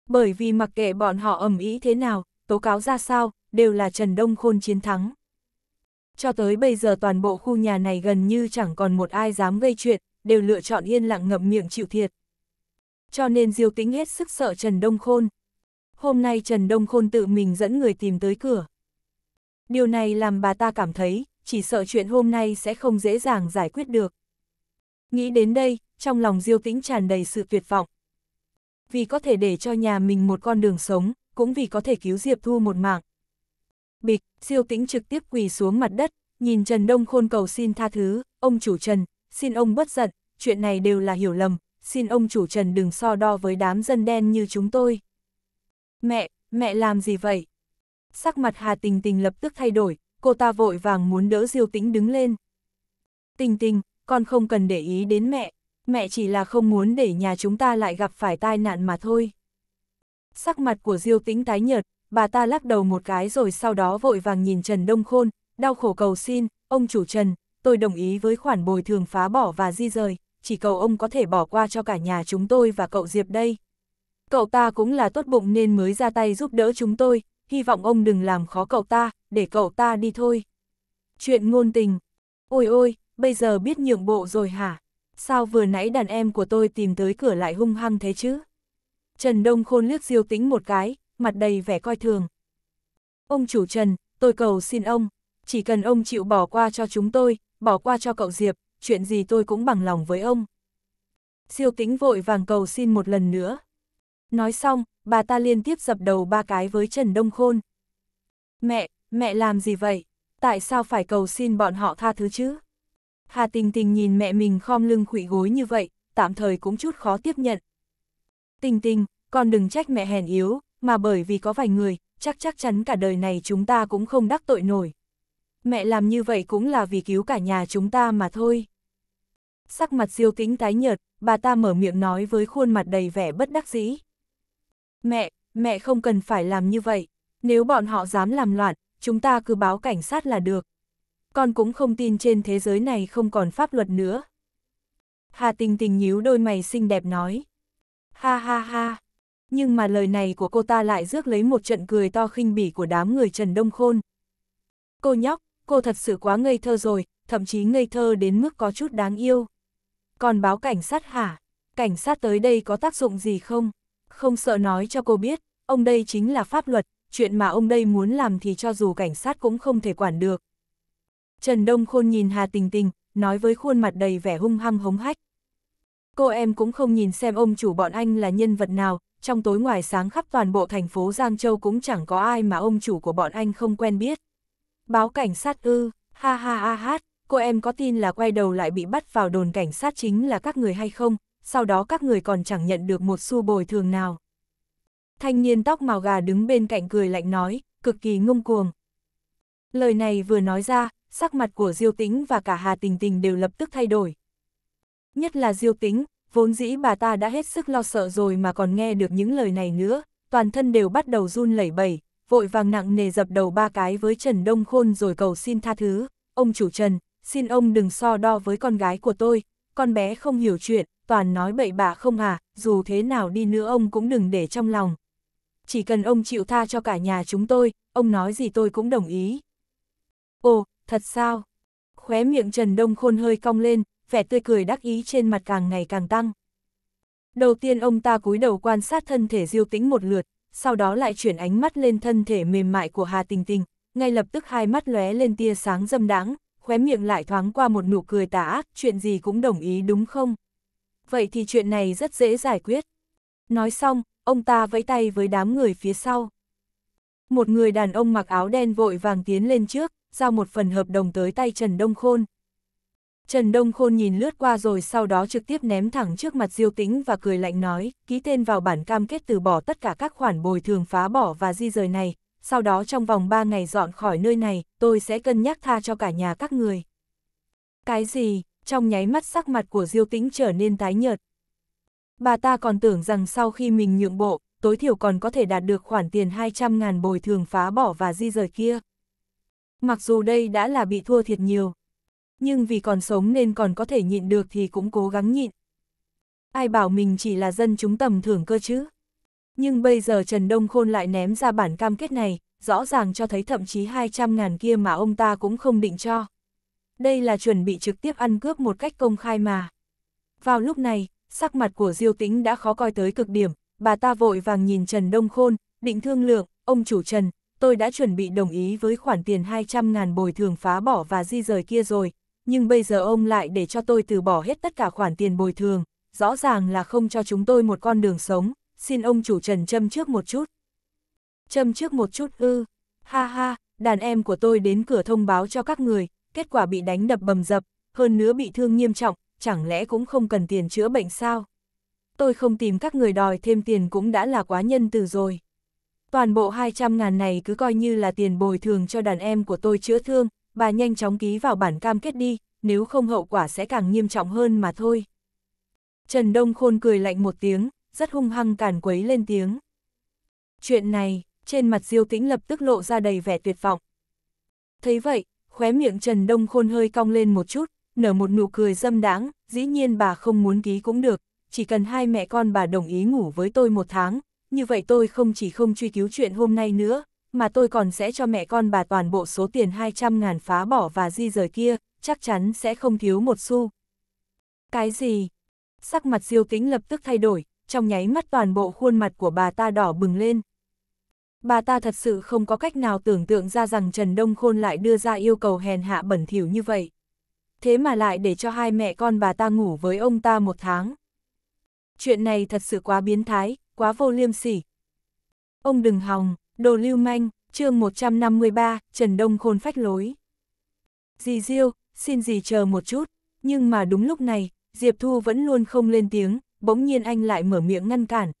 Bởi vì mặc kệ bọn họ ầm ý thế nào, tố cáo ra sao, đều là Trần Đông Khôn chiến thắng. Cho tới bây giờ toàn bộ khu nhà này gần như chẳng còn một ai dám gây chuyện, đều lựa chọn yên lặng ngậm miệng chịu thiệt. Cho nên Diêu Tĩnh hết sức sợ Trần Đông Khôn. Hôm nay Trần Đông Khôn tự mình dẫn người tìm tới cửa. Điều này làm bà ta cảm thấy, chỉ sợ chuyện hôm nay sẽ không dễ dàng giải quyết được. Nghĩ đến đây, trong lòng Diêu Tĩnh tràn đầy sự tuyệt vọng. Vì có thể để cho nhà mình một con đường sống, cũng vì có thể cứu Diệp Thu một mạng. Bịch, siêu tĩnh trực tiếp quỳ xuống mặt đất, nhìn Trần Đông Khôn cầu xin tha thứ, ông chủ Trần, xin ông bất giận, chuyện này đều là hiểu lầm, xin ông chủ Trần đừng so đo với đám dân đen như chúng tôi. Mẹ, mẹ làm gì vậy? Sắc mặt Hà Tình Tình lập tức thay đổi, cô ta vội vàng muốn đỡ Diêu Tĩnh đứng lên. Tình Tình, con không cần để ý đến mẹ, mẹ chỉ là không muốn để nhà chúng ta lại gặp phải tai nạn mà thôi. Sắc mặt của Diêu Tĩnh tái nhợt, bà ta lắc đầu một cái rồi sau đó vội vàng nhìn Trần Đông Khôn, đau khổ cầu xin, ông chủ Trần, tôi đồng ý với khoản bồi thường phá bỏ và di rời, chỉ cầu ông có thể bỏ qua cho cả nhà chúng tôi và cậu Diệp đây. Cậu ta cũng là tốt bụng nên mới ra tay giúp đỡ chúng tôi, hy vọng ông đừng làm khó cậu ta, để cậu ta đi thôi. Chuyện ngôn tình. Ôi ôi, bây giờ biết nhượng bộ rồi hả? Sao vừa nãy đàn em của tôi tìm tới cửa lại hung hăng thế chứ? Trần Đông Khôn liếc Diêu Tĩnh một cái, mặt đầy vẻ coi thường. Ông chủ Trần, tôi cầu xin ông, chỉ cần ông chịu bỏ qua cho chúng tôi, bỏ qua cho cậu Diệp, chuyện gì tôi cũng bằng lòng với ông. Siêu tĩnh vội vàng cầu xin một lần nữa. Nói xong, bà ta liên tiếp dập đầu ba cái với Trần Đông Khôn. Mẹ, mẹ làm gì vậy? Tại sao phải cầu xin bọn họ tha thứ chứ? Hà Tình Tình nhìn mẹ mình khom lưng khủy gối như vậy, tạm thời cũng chút khó tiếp nhận. Tình Tình, con đừng trách mẹ hèn yếu, mà bởi vì có vài người, chắc chắc chắn cả đời này chúng ta cũng không đắc tội nổi. Mẹ làm như vậy cũng là vì cứu cả nhà chúng ta mà thôi. Sắc mặt siêu kính tái nhợt, bà ta mở miệng nói với khuôn mặt đầy vẻ bất đắc dĩ. Mẹ, mẹ không cần phải làm như vậy, nếu bọn họ dám làm loạn, chúng ta cứ báo cảnh sát là được. Con cũng không tin trên thế giới này không còn pháp luật nữa. Hà tình tình nhíu đôi mày xinh đẹp nói. Ha ha ha, nhưng mà lời này của cô ta lại rước lấy một trận cười to khinh bỉ của đám người Trần Đông Khôn. Cô nhóc, cô thật sự quá ngây thơ rồi, thậm chí ngây thơ đến mức có chút đáng yêu. Còn báo cảnh sát hả? Cảnh sát tới đây có tác dụng gì không? Không sợ nói cho cô biết, ông đây chính là pháp luật, chuyện mà ông đây muốn làm thì cho dù cảnh sát cũng không thể quản được. Trần Đông Khôn nhìn Hà Tình Tình, nói với khuôn mặt đầy vẻ hung hăng hống hách. Cô em cũng không nhìn xem ông chủ bọn anh là nhân vật nào, trong tối ngoài sáng khắp toàn bộ thành phố Giang Châu cũng chẳng có ai mà ông chủ của bọn anh không quen biết. Báo cảnh sát ư, ha ha ha hát, cô em có tin là quay đầu lại bị bắt vào đồn cảnh sát chính là các người hay không, sau đó các người còn chẳng nhận được một xu bồi thường nào. Thanh niên tóc màu gà đứng bên cạnh cười lạnh nói, cực kỳ ngông cuồng. Lời này vừa nói ra, sắc mặt của Diêu Tĩnh và cả Hà Tình Tình đều lập tức thay đổi. Nhất là Diêu Tĩnh, vốn dĩ bà ta đã hết sức lo sợ rồi mà còn nghe được những lời này nữa, toàn thân đều bắt đầu run lẩy bẩy, vội vàng nặng nề dập đầu ba cái với Trần Đông Khôn rồi cầu xin tha thứ, ông chủ Trần, xin ông đừng so đo với con gái của tôi, con bé không hiểu chuyện, toàn nói bậy bạ không à, dù thế nào đi nữa ông cũng đừng để trong lòng. Chỉ cần ông chịu tha cho cả nhà chúng tôi, ông nói gì tôi cũng đồng ý. Ồ, thật sao? Khóe miệng Trần Đông Khôn hơi cong lên, vẻ tươi cười đắc ý trên mặt càng ngày càng tăng. Đầu tiên ông ta cúi đầu quan sát thân thể Diêu Tĩnh một lượt, sau đó lại chuyển ánh mắt lên thân thể mềm mại của Hà Tình Tình, ngay lập tức hai mắt lóe lên tia sáng dâm đãng, khóe miệng lại thoáng qua một nụ cười tà ác, chuyện gì cũng đồng ý đúng không? Vậy thì chuyện này rất dễ giải quyết. Nói xong, ông ta vẫy tay với đám người phía sau. Một người đàn ông mặc áo đen vội vàng tiến lên trước, giao một phần hợp đồng tới tay Trần Đông Khôn, Trần Đông Khôn nhìn lướt qua rồi sau đó trực tiếp ném thẳng trước mặt Diêu Tĩnh và cười lạnh nói, ký tên vào bản cam kết từ bỏ tất cả các khoản bồi thường phá bỏ và di rời này, sau đó trong vòng 3 ngày dọn khỏi nơi này, tôi sẽ cân nhắc tha cho cả nhà các người. Cái gì? Trong nháy mắt sắc mặt của Diêu Tĩnh trở nên tái nhợt. Bà ta còn tưởng rằng sau khi mình nhượng bộ, tối thiểu còn có thể đạt được khoản tiền 200 ngàn bồi thường phá bỏ và di rời kia. Mặc dù đây đã là bị thua thiệt nhiều, nhưng vì còn sống nên còn có thể nhịn được thì cũng cố gắng nhịn. Ai bảo mình chỉ là dân chúng tầm thưởng cơ chứ? Nhưng bây giờ Trần Đông Khôn lại ném ra bản cam kết này, rõ ràng cho thấy thậm chí 200 ngàn kia mà ông ta cũng không định cho. Đây là chuẩn bị trực tiếp ăn cướp một cách công khai mà. Vào lúc này, sắc mặt của Diêu Tĩnh đã khó coi tới cực điểm, bà ta vội vàng nhìn Trần Đông Khôn, định thương lượng, ông chủ Trần, tôi đã chuẩn bị đồng ý với khoản tiền 200 ngàn bồi thường phá bỏ và di rời kia rồi, nhưng bây giờ ông lại để cho tôi từ bỏ hết tất cả khoản tiền bồi thường, rõ ràng là không cho chúng tôi một con đường sống, xin ông chủ Trần châm trước một chút. Châm trước một chút ư, ha ha, đàn em của tôi đến cửa thông báo cho các người, kết quả bị đánh đập bầm dập, hơn nữa bị thương nghiêm trọng, chẳng lẽ cũng không cần tiền chữa bệnh sao? Tôi không tìm các người đòi thêm tiền cũng đã là quá nhân từ rồi. Toàn bộ 200 ngàn này cứ coi như là tiền bồi thường cho đàn em của tôi chữa thương, bà nhanh chóng ký vào bản cam kết đi, nếu không hậu quả sẽ càng nghiêm trọng hơn mà thôi. Trần Đông Khôn cười lạnh một tiếng, rất hung hăng càn quấy lên tiếng. Chuyện này, trên mặt Diêu Tĩnh lập tức lộ ra đầy vẻ tuyệt vọng. Thấy vậy, khóe miệng Trần Đông Khôn hơi cong lên một chút, nở một nụ cười dâm đáng, dĩ nhiên bà không muốn ký cũng được, chỉ cần hai mẹ con bà đồng ý ngủ với tôi một tháng, như vậy tôi không chỉ không truy cứu chuyện hôm nay nữa, mà tôi còn sẽ cho mẹ con bà toàn bộ số tiền 200 ngàn phá bỏ và di rời kia, chắc chắn sẽ không thiếu một xu. Cái gì? Sắc mặt diêu kính lập tức thay đổi, trong nháy mắt toàn bộ khuôn mặt của bà ta đỏ bừng lên. Bà ta thật sự không có cách nào tưởng tượng ra rằng Trần Đông Khôn lại đưa ra yêu cầu hèn hạ bẩn thỉu như vậy. Thế mà lại để cho hai mẹ con bà ta ngủ với ông ta một tháng. Chuyện này thật sự quá biến thái, quá vô liêm sỉ. Ông đừng hòng, Đồ lưu manh, chương 153, Trần Đông Khôn phách lối. Dì Diêu, xin dì chờ một chút, nhưng mà đúng lúc này, Diệp Thu vẫn luôn không lên tiếng, bỗng nhiên anh lại mở miệng ngăn cản.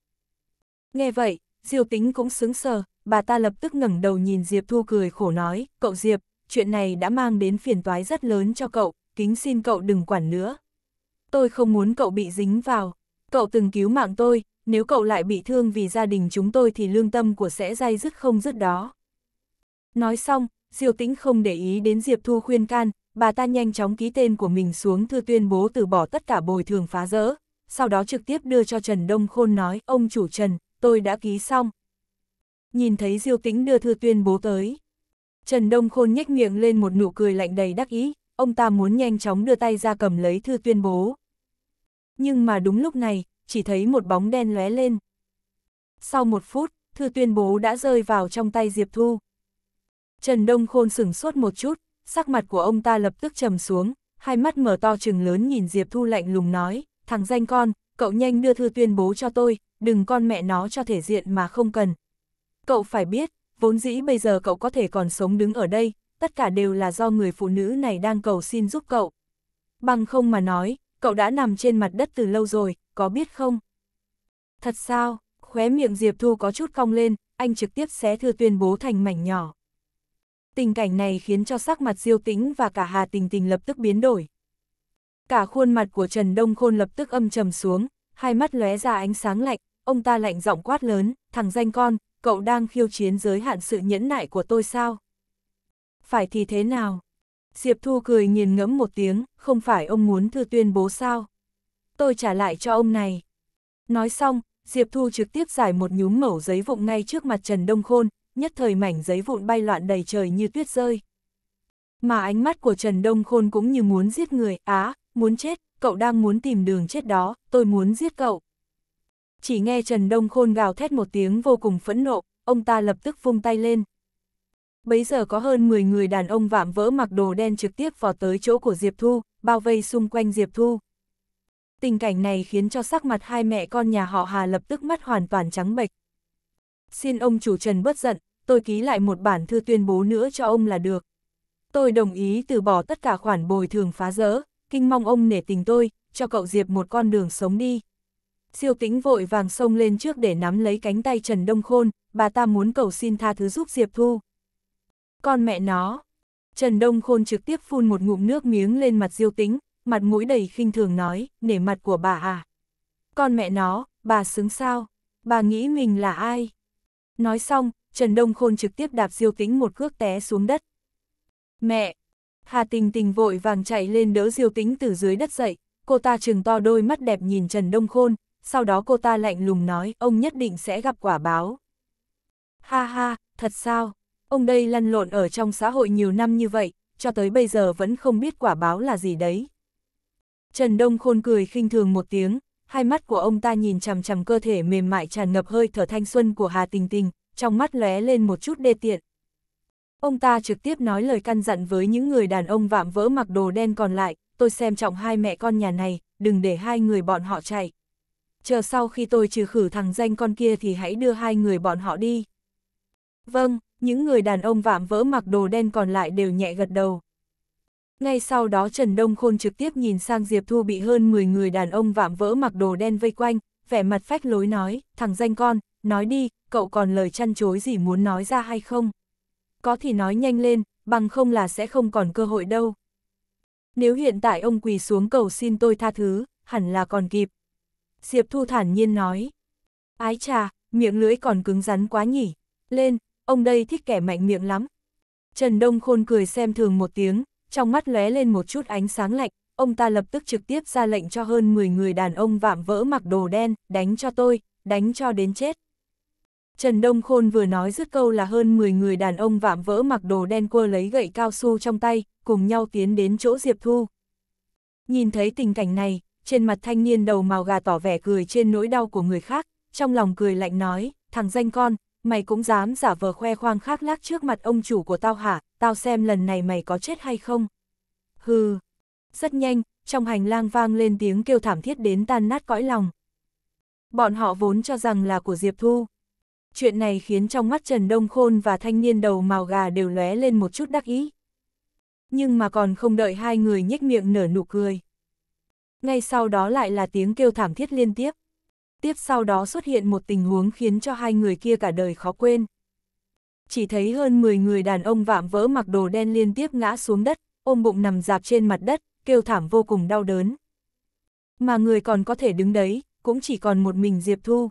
Nghe vậy, Diêu Tính cũng sững sờ, bà ta lập tức ngẩng đầu nhìn Diệp Thu cười khổ nói, cậu Diệp, chuyện này đã mang đến phiền toái rất lớn cho cậu, kính xin cậu đừng quản nữa. Tôi không muốn cậu bị dính vào, cậu từng cứu mạng tôi, nếu cậu lại bị thương vì gia đình chúng tôi thì lương tâm của sẽ dai dứt không dứt đó. Nói xong, Diêu Tĩnh không để ý đến Diệp Thu khuyên can, bà ta nhanh chóng ký tên của mình xuống thư tuyên bố từ bỏ tất cả bồi thường phá rỡ, sau đó trực tiếp đưa cho Trần Đông Khôn nói, ông chủ Trần, tôi đã ký xong. Nhìn thấy Diêu Tĩnh đưa thư tuyên bố tới. Trần Đông Khôn nhếch miệng lên một nụ cười lạnh đầy đắc ý, ông ta muốn nhanh chóng đưa tay ra cầm lấy thư tuyên bố. Nhưng mà đúng lúc này, chỉ thấy một bóng đen lóe lên. Sau một phút, thư tuyên bố đã rơi vào trong tay Diệp Thu. Trần Đông Khôn sửng sốt một chút, sắc mặt của ông ta lập tức trầm xuống, hai mắt mở to trừng lớn nhìn Diệp Thu lạnh lùng nói, thằng danh con, cậu nhanh đưa thư tuyên bố cho tôi, đừng con mẹ nó cho thể diện mà không cần. Cậu phải biết, vốn dĩ bây giờ cậu có thể còn sống đứng ở đây, tất cả đều là do người phụ nữ này đang cầu xin giúp cậu. Bằng không mà nói, cậu đã nằm trên mặt đất từ lâu rồi, có biết không? Thật sao, khóe miệng Diệp Thu có chút cong lên, anh trực tiếp xé thư tuyên bố thành mảnh nhỏ. Tình cảnh này khiến cho sắc mặt diêu tĩnh và cả Hà Tình Tình lập tức biến đổi. Cả khuôn mặt của Trần Đông Khôn lập tức âm trầm xuống, hai mắt lóe ra ánh sáng lạnh, ông ta lạnh giọng quát lớn, thằng danh con, cậu đang khiêu chiến giới hạn sự nhẫn nại của tôi sao? Phải thì thế nào? Diệp Thu cười nghiền ngẫm một tiếng, không phải ông muốn thư tuyên bố sao? Tôi trả lại cho ông này. Nói xong, Diệp Thu trực tiếp giải một nhúm mẩu giấy vụn ngay trước mặt Trần Đông Khôn, nhất thời mảnh giấy vụn bay loạn đầy trời như tuyết rơi. Mà ánh mắt của Trần Đông Khôn cũng như muốn giết người, á, muốn chết, cậu đang muốn tìm đường chết đó, tôi muốn giết cậu. Chỉ nghe Trần Đông Khôn gào thét một tiếng vô cùng phẫn nộ, ông ta lập tức vung tay lên, Bấy giờ có hơn 10 người đàn ông vạm vỡ mặc đồ đen trực tiếp vào tới chỗ của Diệp Thu, bao vây xung quanh Diệp Thu. Tình cảnh này khiến cho sắc mặt hai mẹ con nhà họ Hà lập tức mắt hoàn toàn trắng bệch. Xin ông chủ Trần bất giận, tôi ký lại một bản thư tuyên bố nữa cho ông là được. Tôi đồng ý từ bỏ tất cả khoản bồi thường phá rỡ, kinh mong ông nể tình tôi, cho cậu Diệp một con đường sống đi. Siêu tĩnh vội vàng xông lên trước để nắm lấy cánh tay Trần Đông Khôn, bà ta muốn cầu xin tha thứ giúp Diệp Thu. Con mẹ nó. Trần Đông Khôn trực tiếp phun một ngụm nước miếng lên mặt diêu tính, mặt mũi đầy khinh thường nói, nể mặt của bà à. Con mẹ nó, bà xứng sao? Bà nghĩ mình là ai? Nói xong, Trần Đông Khôn trực tiếp đạp diêu tính một cước té xuống đất. Mẹ! Hà Tình Tình vội vàng chạy lên đỡ diêu tính từ dưới đất dậy, cô ta trừng to đôi mắt đẹp nhìn Trần Đông Khôn, sau đó cô ta lạnh lùng nói ông nhất định sẽ gặp quả báo. Ha ha, thật sao? Ông đây lăn lộn ở trong xã hội nhiều năm như vậy, cho tới bây giờ vẫn không biết quả báo là gì đấy. Trần Đông Khôn cười khinh thường một tiếng, hai mắt của ông ta nhìn chằm chằm cơ thể mềm mại tràn ngập hơi thở thanh xuân của Hà Tình Tình, trong mắt lóe lên một chút đê tiện. Ông ta trực tiếp nói lời căn dặn với những người đàn ông vạm vỡ mặc đồ đen còn lại, tôi xem trọng hai mẹ con nhà này, đừng để hai người bọn họ chạy. Chờ sau khi tôi trừ khử thằng danh con kia thì hãy đưa hai người bọn họ đi. Vâng, những người đàn ông vạm vỡ mặc đồ đen còn lại đều nhẹ gật đầu. Ngay sau đó Trần Đông Khôn trực tiếp nhìn sang Diệp Thu bị hơn 10 người đàn ông vạm vỡ mặc đồ đen vây quanh, vẻ mặt phách lối nói, thằng danh con, nói đi, cậu còn lời chăn chối gì muốn nói ra hay không? Có thì nói nhanh lên, bằng không là sẽ không còn cơ hội đâu. Nếu hiện tại ông quỳ xuống cầu xin tôi tha thứ, hẳn là còn kịp. Diệp Thu thản nhiên nói. Ái trà, miệng lưỡi còn cứng rắn quá nhỉ. Lên, ông đây thích kẻ mạnh miệng lắm. Trần Đông Khôn cười xem thường một tiếng, trong mắt lóe lên một chút ánh sáng lạnh, ông ta lập tức trực tiếp ra lệnh cho hơn 10 người đàn ông vạm vỡ mặc đồ đen, đánh cho tôi, đánh cho đến chết. Trần Đông Khôn vừa nói dứt câu là hơn 10 người đàn ông vạm vỡ mặc đồ đen cua lấy gậy cao su trong tay, cùng nhau tiến đến chỗ Diệp Thu. Nhìn thấy tình cảnh này, trên mặt thanh niên đầu màu gà tỏ vẻ cười trên nỗi đau của người khác, trong lòng cười lạnh nói, thằng danh con, mày cũng dám giả vờ khoe khoang khác lác trước mặt ông chủ của tao hả, tao xem lần này mày có chết hay không. Hừ, rất nhanh, trong hành lang vang lên tiếng kêu thảm thiết đến tan nát cõi lòng. Bọn họ vốn cho rằng là của Diệp Thu. Chuyện này khiến trong mắt Trần Đông Khôn và thanh niên đầu màu gà đều lóe lên một chút đắc ý. Nhưng mà còn không đợi hai người nhếch miệng nở nụ cười. Ngay sau đó lại là tiếng kêu thảm thiết liên tiếp. Tiếp sau đó xuất hiện một tình huống khiến cho hai người kia cả đời khó quên. Chỉ thấy hơn 10 người đàn ông vạm vỡ mặc đồ đen liên tiếp ngã xuống đất, ôm bụng nằm dạp trên mặt đất, kêu thảm vô cùng đau đớn. Mà người còn có thể đứng đấy, cũng chỉ còn một mình Diệp Thu.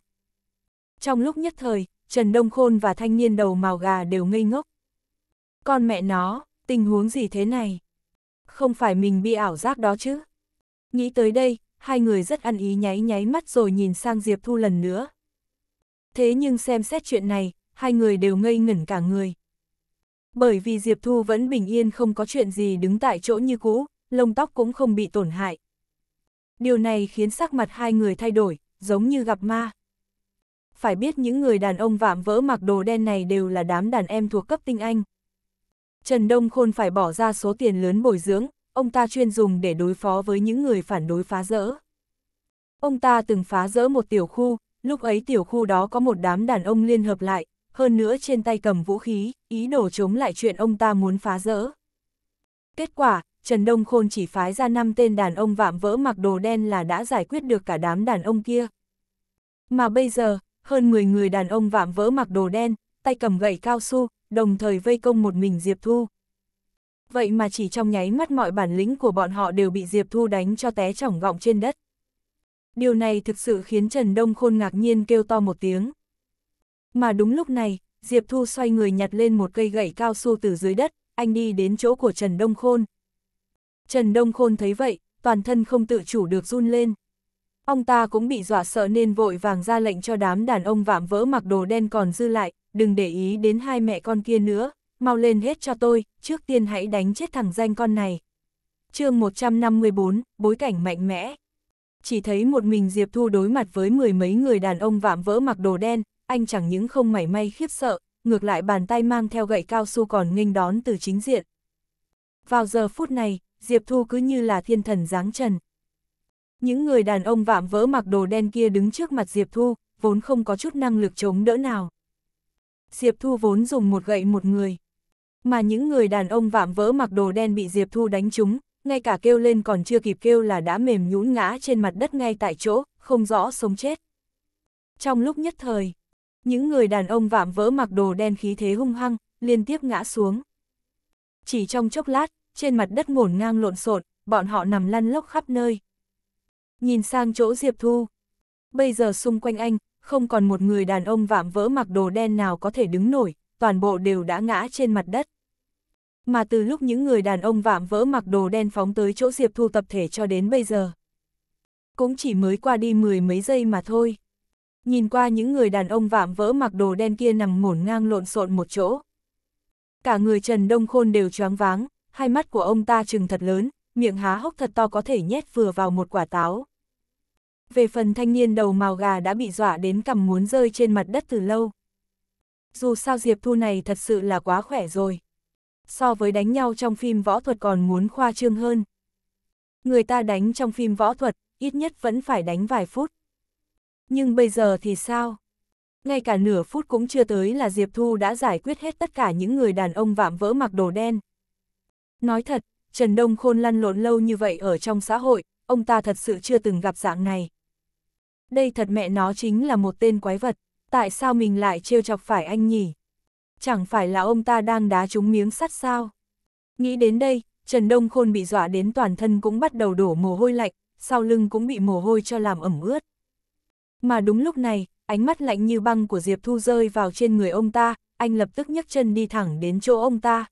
Trong lúc nhất thời, Trần Đông Khôn và thanh niên đầu màu gà đều ngây ngốc. Con mẹ nó, tình huống gì thế này? Không phải mình bị ảo giác đó chứ? Nghĩ tới đây, hai người rất ăn ý nháy nháy mắt rồi nhìn sang Diệp Thu lần nữa. Thế nhưng xem xét chuyện này, hai người đều ngây ngẩn cả người. Bởi vì Diệp Thu vẫn bình yên không có chuyện gì đứng tại chỗ như cũ, lông tóc cũng không bị tổn hại. Điều này khiến sắc mặt hai người thay đổi, giống như gặp ma. Phải biết những người đàn ông vạm vỡ mặc đồ đen này đều là đám đàn em thuộc cấp tinh anh. Trần Đông Khôn phải bỏ ra số tiền lớn bồi dưỡng, ông ta chuyên dùng để đối phó với những người phản đối phá rỡ. Ông ta từng phá rỡ một tiểu khu, lúc ấy tiểu khu đó có một đám đàn ông liên hợp lại, hơn nữa trên tay cầm vũ khí, ý đồ chống lại chuyện ông ta muốn phá rỡ. Kết quả, Trần Đông Khôn chỉ phái ra 5 tên đàn ông vạm vỡ mặc đồ đen là đã giải quyết được cả đám đàn ông kia. Mà bây giờ, hơn 10 người đàn ông vạm vỡ mặc đồ đen, tay cầm gậy cao su, đồng thời vây công một mình Diệp Thu vậy mà chỉ trong nháy mắt mọi bản lĩnh của bọn họ đều bị Diệp Thu đánh cho té chỏng gọng trên đất. Điều này thực sự khiến Trần Đông Khôn ngạc nhiên kêu to một tiếng. Mà đúng lúc này, Diệp Thu xoay người nhặt lên một cây gậy cao su từ dưới đất, anh đi đến chỗ của Trần Đông Khôn. Trần Đông Khôn thấy vậy, toàn thân không tự chủ được run lên. Ông ta cũng bị dọa sợ nên vội vàng ra lệnh cho đám đàn ông vạm vỡ mặc đồ đen còn dư lại, đừng để ý đến hai mẹ con kia nữa, mau lên hết cho tôi, trước tiên hãy đánh chết thằng danh con này. chương 154, bối cảnh mạnh mẽ. Chỉ thấy một mình Diệp Thu đối mặt với mười mấy người đàn ông vạm vỡ mặc đồ đen, anh chẳng những không mảy may khiếp sợ, ngược lại bàn tay mang theo gậy cao su còn nghênh đón từ chính diện. Vào giờ phút này, Diệp Thu cứ như là thiên thần giáng trần. Những người đàn ông vạm vỡ mặc đồ đen kia đứng trước mặt Diệp Thu, vốn không có chút năng lực chống đỡ nào. Diệp Thu vốn dùng một gậy một người, mà những người đàn ông vạm vỡ mặc đồ đen bị Diệp Thu đánh trúng, ngay cả kêu lên còn chưa kịp kêu là đã mềm nhũn ngã trên mặt đất ngay tại chỗ, không rõ sống chết. Trong lúc nhất thời, những người đàn ông vạm vỡ mặc đồ đen khí thế hung hăng, liên tiếp ngã xuống. Chỉ trong chốc lát, trên mặt đất ngổn ngang lộn xộn, bọn họ nằm lăn lóc khắp nơi. Nhìn sang chỗ Diệp Thu. Bây giờ xung quanh anh, không còn một người đàn ông vạm vỡ mặc đồ đen nào có thể đứng nổi, toàn bộ đều đã ngã trên mặt đất. Mà từ lúc những người đàn ông vạm vỡ mặc đồ đen phóng tới chỗ Diệp Thu tập thể cho đến bây giờ. Cũng chỉ mới qua đi mười mấy giây mà thôi. Nhìn qua những người đàn ông vạm vỡ mặc đồ đen kia nằm ngổn ngang lộn xộn một chỗ. Cả người Trần Đông Khôn đều choáng váng, hai mắt của ông ta trừng thật lớn, miệng há hốc thật to có thể nhét vừa vào một quả táo. Về phần thanh niên đầu màu gà đã bị dọa đến cầm muốn rơi trên mặt đất từ lâu dù sao Diệp Thu này thật sự là quá khỏe rồi. So với đánh nhau trong phim võ thuật còn muốn khoa trương hơn. Người ta đánh trong phim võ thuật, ít nhất vẫn phải đánh vài phút. Nhưng bây giờ thì sao? Ngay cả nửa phút cũng chưa tới là Diệp Thu đã giải quyết hết tất cả những người đàn ông vạm vỡ mặc đồ đen. Nói thật, Trần Đông Khôn lăn lộn lâu như vậy ở trong xã hội, ông ta thật sự chưa từng gặp dạng này. Đây thật mẹ nó chính là một tên quái vật tại sao mình lại trêu chọc phải anh nhỉ? Chẳng phải là ông ta đang đá trúng miếng sắt sao? Nghĩ đến đây, Trần Đông Khôn bị dọa đến toàn thân cũng bắt đầu đổ mồ hôi lạnh, sau lưng cũng bị mồ hôi cho làm ẩm ướt. Mà đúng lúc này, ánh mắt lạnh như băng của Diệp Thu rơi vào trên người ông ta, anh lập tức nhấc chân đi thẳng đến chỗ ông ta.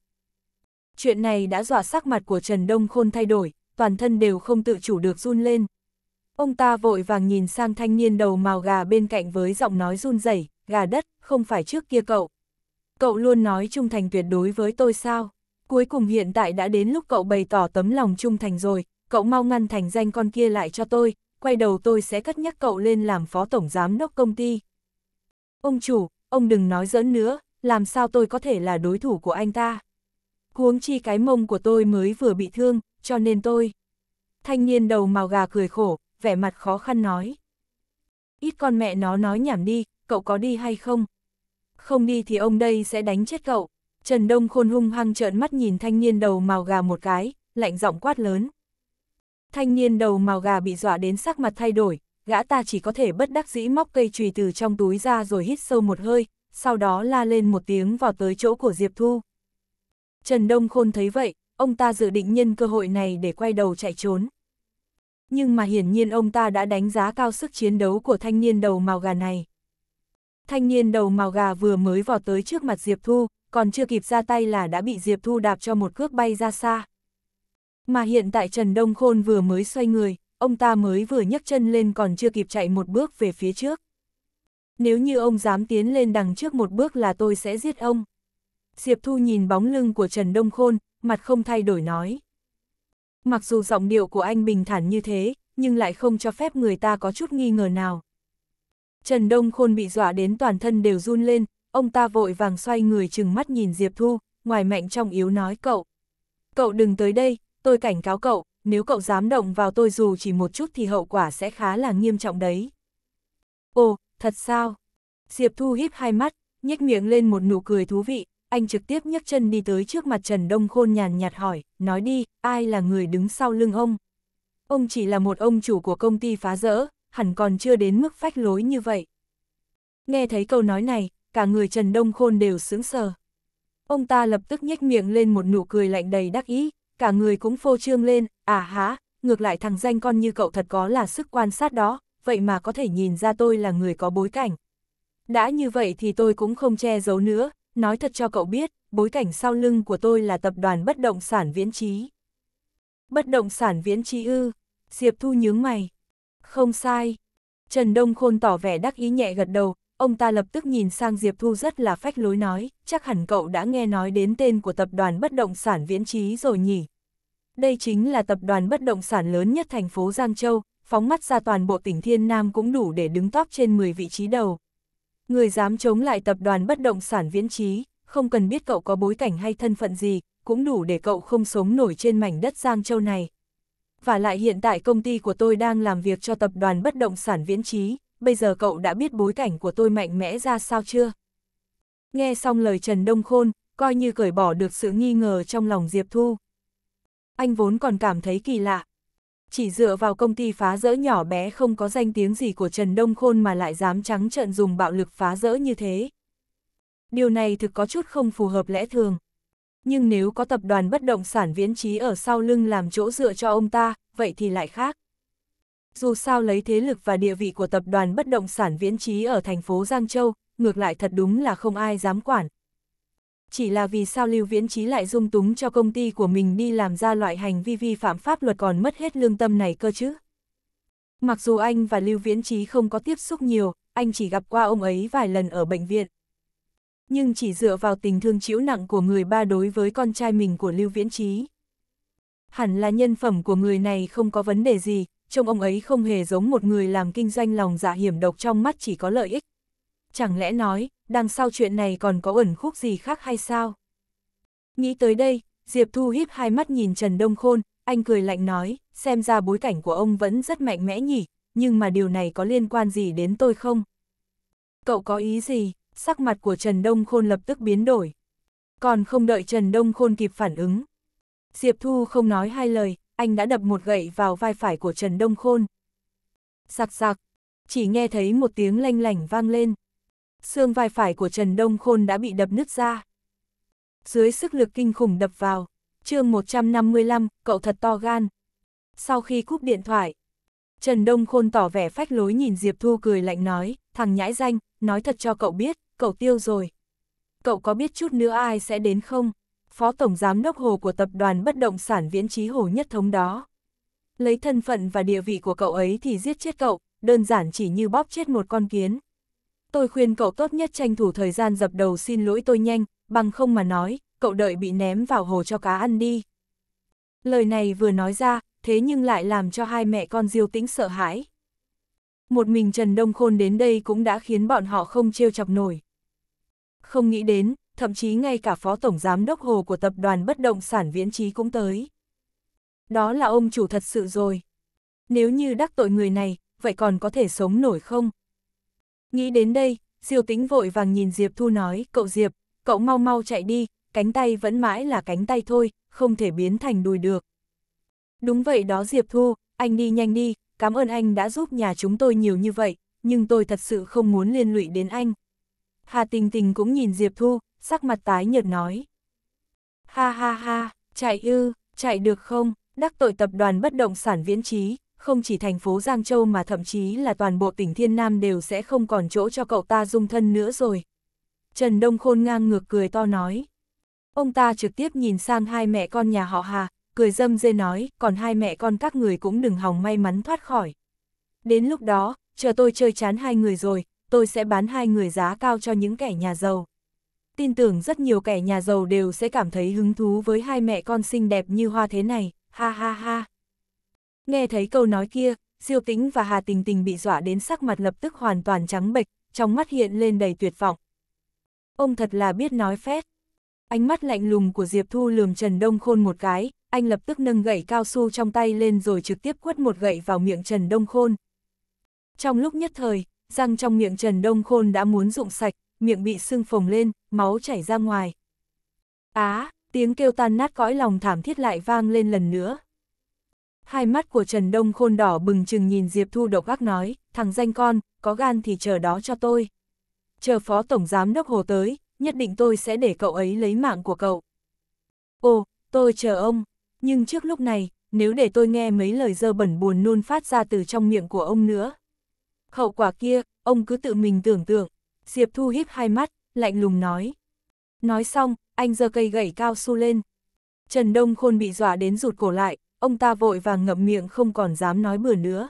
Chuyện này đã dọa sắc mặt của Trần Đông Khôn thay đổi, toàn thân đều không tự chủ được run lên, Ông ta vội vàng nhìn sang thanh niên đầu màu gà bên cạnh với giọng nói run rẩy, gà đất, không phải trước kia cậu. Cậu luôn nói trung thành tuyệt đối với tôi sao? Cuối cùng hiện tại đã đến lúc cậu bày tỏ tấm lòng trung thành rồi, cậu mau ngăn thành danh con kia lại cho tôi, quay đầu tôi sẽ cất nhắc cậu lên làm phó tổng giám đốc công ty. Ông chủ, ông đừng nói giỡn nữa, làm sao tôi có thể là đối thủ của anh ta? Huống chi cái mông của tôi mới vừa bị thương, cho nên tôi... Thanh niên đầu màu gà cười khổ, vẻ mặt khó khăn nói. Ít con mẹ nó nói nhảm đi, cậu có đi hay không? Không đi thì ông đây sẽ đánh chết cậu. Trần Đông Khôn hung hăng trợn mắt nhìn thanh niên đầu màu gà một cái, lạnh giọng quát lớn. Thanh niên đầu màu gà bị dọa đến sắc mặt thay đổi, gã ta chỉ có thể bất đắc dĩ móc cây chùy từ trong túi ra rồi hít sâu một hơi, sau đó la lên một tiếng vào tới chỗ của Diệp Thu. Trần Đông Khôn thấy vậy, ông ta dự định nhân cơ hội này để quay đầu chạy trốn. Nhưng mà hiển nhiên ông ta đã đánh giá cao sức chiến đấu của thanh niên đầu màu gà này. Thanh niên đầu màu gà vừa mới vào tới trước mặt Diệp Thu, còn chưa kịp ra tay là đã bị Diệp Thu đạp cho một cước bay ra xa. Mà hiện tại Trần Đông Khôn vừa mới xoay người, ông ta mới vừa nhấc chân lên còn chưa kịp chạy một bước về phía trước. Nếu như ông dám tiến lên đằng trước một bước là tôi sẽ giết ông. Diệp Thu nhìn bóng lưng của Trần Đông Khôn, mặt không thay đổi nói. Mặc dù giọng điệu của anh bình thản như thế, nhưng lại không cho phép người ta có chút nghi ngờ nào. Trần Đông Khôn bị dọa đến toàn thân đều run lên, ông ta vội vàng xoay người chừng mắt nhìn Diệp Thu, ngoài mạnh trong yếu nói cậu. Cậu đừng tới đây, tôi cảnh cáo cậu, nếu cậu dám động vào tôi dù chỉ một chút thì hậu quả sẽ khá là nghiêm trọng đấy. Ồ, thật sao? Diệp Thu híp hai mắt, nhếch miệng lên một nụ cười thú vị, anh trực tiếp nhấc chân đi tới trước mặt Trần Đông Khôn nhàn nhạt hỏi, nói đi, ai là người đứng sau lưng ông? Ông chỉ là một ông chủ của công ty phá rỡ, hẳn còn chưa đến mức phách lối như vậy. Nghe thấy câu nói này, cả người Trần Đông Khôn đều sững sờ. Ông ta lập tức nhếch miệng lên một nụ cười lạnh đầy đắc ý, cả người cũng phô trương lên, à há, ngược lại thằng danh con như cậu thật có là sức quan sát đó, vậy mà có thể nhìn ra tôi là người có bối cảnh. Đã như vậy thì tôi cũng không che giấu nữa, nói thật cho cậu biết, bối cảnh sau lưng của tôi là tập đoàn bất động sản viễn trí. Bất động sản viễn trí ư, Diệp Thu nhướng mày. Không sai. Trần Đông Khôn tỏ vẻ đắc ý nhẹ gật đầu, ông ta lập tức nhìn sang Diệp Thu rất là phách lối nói, chắc hẳn cậu đã nghe nói đến tên của tập đoàn bất động sản viễn trí rồi nhỉ. Đây chính là tập đoàn bất động sản lớn nhất thành phố Giang Châu, phóng mắt ra toàn bộ tỉnh Thiên Nam cũng đủ để đứng top trên 10 vị trí đầu. Người dám chống lại tập đoàn bất động sản viễn trí, không cần biết cậu có bối cảnh hay thân phận gì, cũng đủ để cậu không sống nổi trên mảnh đất Giang Châu này. Và lại hiện tại công ty của tôi đang làm việc cho tập đoàn bất động sản viễn trí, bây giờ cậu đã biết bối cảnh của tôi mạnh mẽ ra sao chưa? Nghe xong lời Trần Đông Khôn, coi như cởi bỏ được sự nghi ngờ trong lòng Diệp Thu. Anh vốn còn cảm thấy kỳ lạ, chỉ dựa vào công ty phá rỡ nhỏ bé không có danh tiếng gì của Trần Đông Khôn mà lại dám trắng trợn dùng bạo lực phá rỡ như thế. Điều này thực có chút không phù hợp lẽ thường. Nhưng nếu có tập đoàn bất động sản viễn trí ở sau lưng làm chỗ dựa cho ông ta, vậy thì lại khác. Dù sao lấy thế lực và địa vị của tập đoàn bất động sản viễn trí ở thành phố Giang Châu, ngược lại thật đúng là không ai dám quản, chỉ là vì sao Lưu Viễn Trí lại dung túng cho công ty của mình đi làm ra loại hành vi vi phạm pháp luật còn mất hết lương tâm này cơ chứ? Mặc dù anh và Lưu Viễn Trí không có tiếp xúc nhiều, anh chỉ gặp qua ông ấy vài lần ở bệnh viện. Nhưng chỉ dựa vào tình thương chịu nặng của người ba đối với con trai mình của Lưu Viễn Trí. Hẳn là nhân phẩm của người này không có vấn đề gì, trông ông ấy không hề giống một người làm kinh doanh lòng dạ hiểm độc trong mắt chỉ có lợi ích. Chẳng lẽ nói, đằng sau chuyện này còn có ẩn khúc gì khác hay sao? Nghĩ tới đây, Diệp Thu híp hai mắt nhìn Trần Đông Khôn, anh cười lạnh nói, xem ra bối cảnh của ông vẫn rất mạnh mẽ nhỉ, nhưng mà điều này có liên quan gì đến tôi không? Cậu có ý gì? Sắc mặt của Trần Đông Khôn lập tức biến đổi. Còn không đợi Trần Đông Khôn kịp phản ứng. Diệp Thu không nói hai lời, anh đã đập một gậy vào vai phải của Trần Đông Khôn. sặc sặc, chỉ nghe thấy một tiếng lanh lảnh vang lên xương vai phải của Trần Đông Khôn đã bị đập nứt ra. Dưới sức lực kinh khủng đập vào, chương 155, cậu thật to gan. Sau khi cúp điện thoại, Trần Đông Khôn tỏ vẻ phách lối nhìn Diệp Thu cười lạnh nói, thằng nhãi danh, nói thật cho cậu biết, cậu tiêu rồi. Cậu có biết chút nữa ai sẽ đến không? Phó Tổng Giám Đốc Hồ của Tập đoàn Bất Động Sản Viễn Trí Hồ Nhất Thống đó. Lấy thân phận và địa vị của cậu ấy thì giết chết cậu, đơn giản chỉ như bóp chết một con kiến tôi khuyên cậu tốt nhất tranh thủ thời gian dập đầu xin lỗi tôi nhanh, bằng không mà nói, cậu đợi bị ném vào hồ cho cá ăn đi. Lời này vừa nói ra, thế nhưng lại làm cho hai mẹ con Diêu Tĩnh sợ hãi. Một mình Trần Đông Khôn đến đây cũng đã khiến bọn họ không trêu chọc nổi. Không nghĩ đến, thậm chí ngay cả phó tổng giám đốc hồ của tập đoàn bất động sản viễn trí cũng tới. Đó là ông chủ thật sự rồi. Nếu như đắc tội người này, vậy còn có thể sống nổi không? Nghĩ đến đây, Diêu Tĩnh vội vàng nhìn Diệp Thu nói, cậu Diệp, cậu mau mau chạy đi, cánh tay vẫn mãi là cánh tay thôi, không thể biến thành đùi được. Đúng vậy đó Diệp Thu, anh đi nhanh đi, cảm ơn anh đã giúp nhà chúng tôi nhiều như vậy, nhưng tôi thật sự không muốn liên lụy đến anh. Hà Tình Tình cũng nhìn Diệp Thu, sắc mặt tái nhợt nói. Ha ha ha, chạy ư, chạy được không, đắc tội tập đoàn bất động sản viễn trí, không chỉ thành phố Giang Châu mà thậm chí là toàn bộ tỉnh Thiên Nam đều sẽ không còn chỗ cho cậu ta dung thân nữa rồi. Trần Đông Khôn ngang ngược cười to nói. Ông ta trực tiếp nhìn sang hai mẹ con nhà họ Hà, cười dâm dê nói, còn hai mẹ con các người cũng đừng hòng may mắn thoát khỏi. Đến lúc đó, chờ tôi chơi chán hai người rồi, tôi sẽ bán hai người giá cao cho những kẻ nhà giàu. Tin tưởng rất nhiều kẻ nhà giàu đều sẽ cảm thấy hứng thú với hai mẹ con xinh đẹp như hoa thế này, ha ha ha. Nghe thấy câu nói kia, Diêu Tĩnh và Hà Tình Tình bị dọa đến sắc mặt lập tức hoàn toàn trắng bệch, trong mắt hiện lên đầy tuyệt vọng. Ông thật là biết nói phét. Ánh mắt lạnh lùng của Diệp Thu lườm Trần Đông Khôn một cái, anh lập tức nâng gậy cao su trong tay lên rồi trực tiếp quất một gậy vào miệng Trần Đông Khôn. Trong lúc nhất thời, răng trong miệng Trần Đông Khôn đã muốn rụng sạch, miệng bị sưng phồng lên, máu chảy ra ngoài. Á, à, tiếng kêu tan nát cõi lòng thảm thiết lại vang lên lần nữa hai mắt của Trần Đông Khôn đỏ bừng chừng nhìn Diệp Thu độc ác nói, thằng danh con, có gan thì chờ đó cho tôi. Chờ Phó Tổng Giám Đốc Hồ tới, nhất định tôi sẽ để cậu ấy lấy mạng của cậu. Ồ, tôi chờ ông, nhưng trước lúc này, nếu để tôi nghe mấy lời dơ bẩn buồn nôn phát ra từ trong miệng của ông nữa. Hậu quả kia, ông cứ tự mình tưởng tượng. Diệp Thu híp hai mắt, lạnh lùng nói. Nói xong, anh giơ cây gậy cao su lên. Trần Đông Khôn bị dọa đến rụt cổ lại, ông ta vội vàng ngậm miệng không còn dám nói bừa nữa.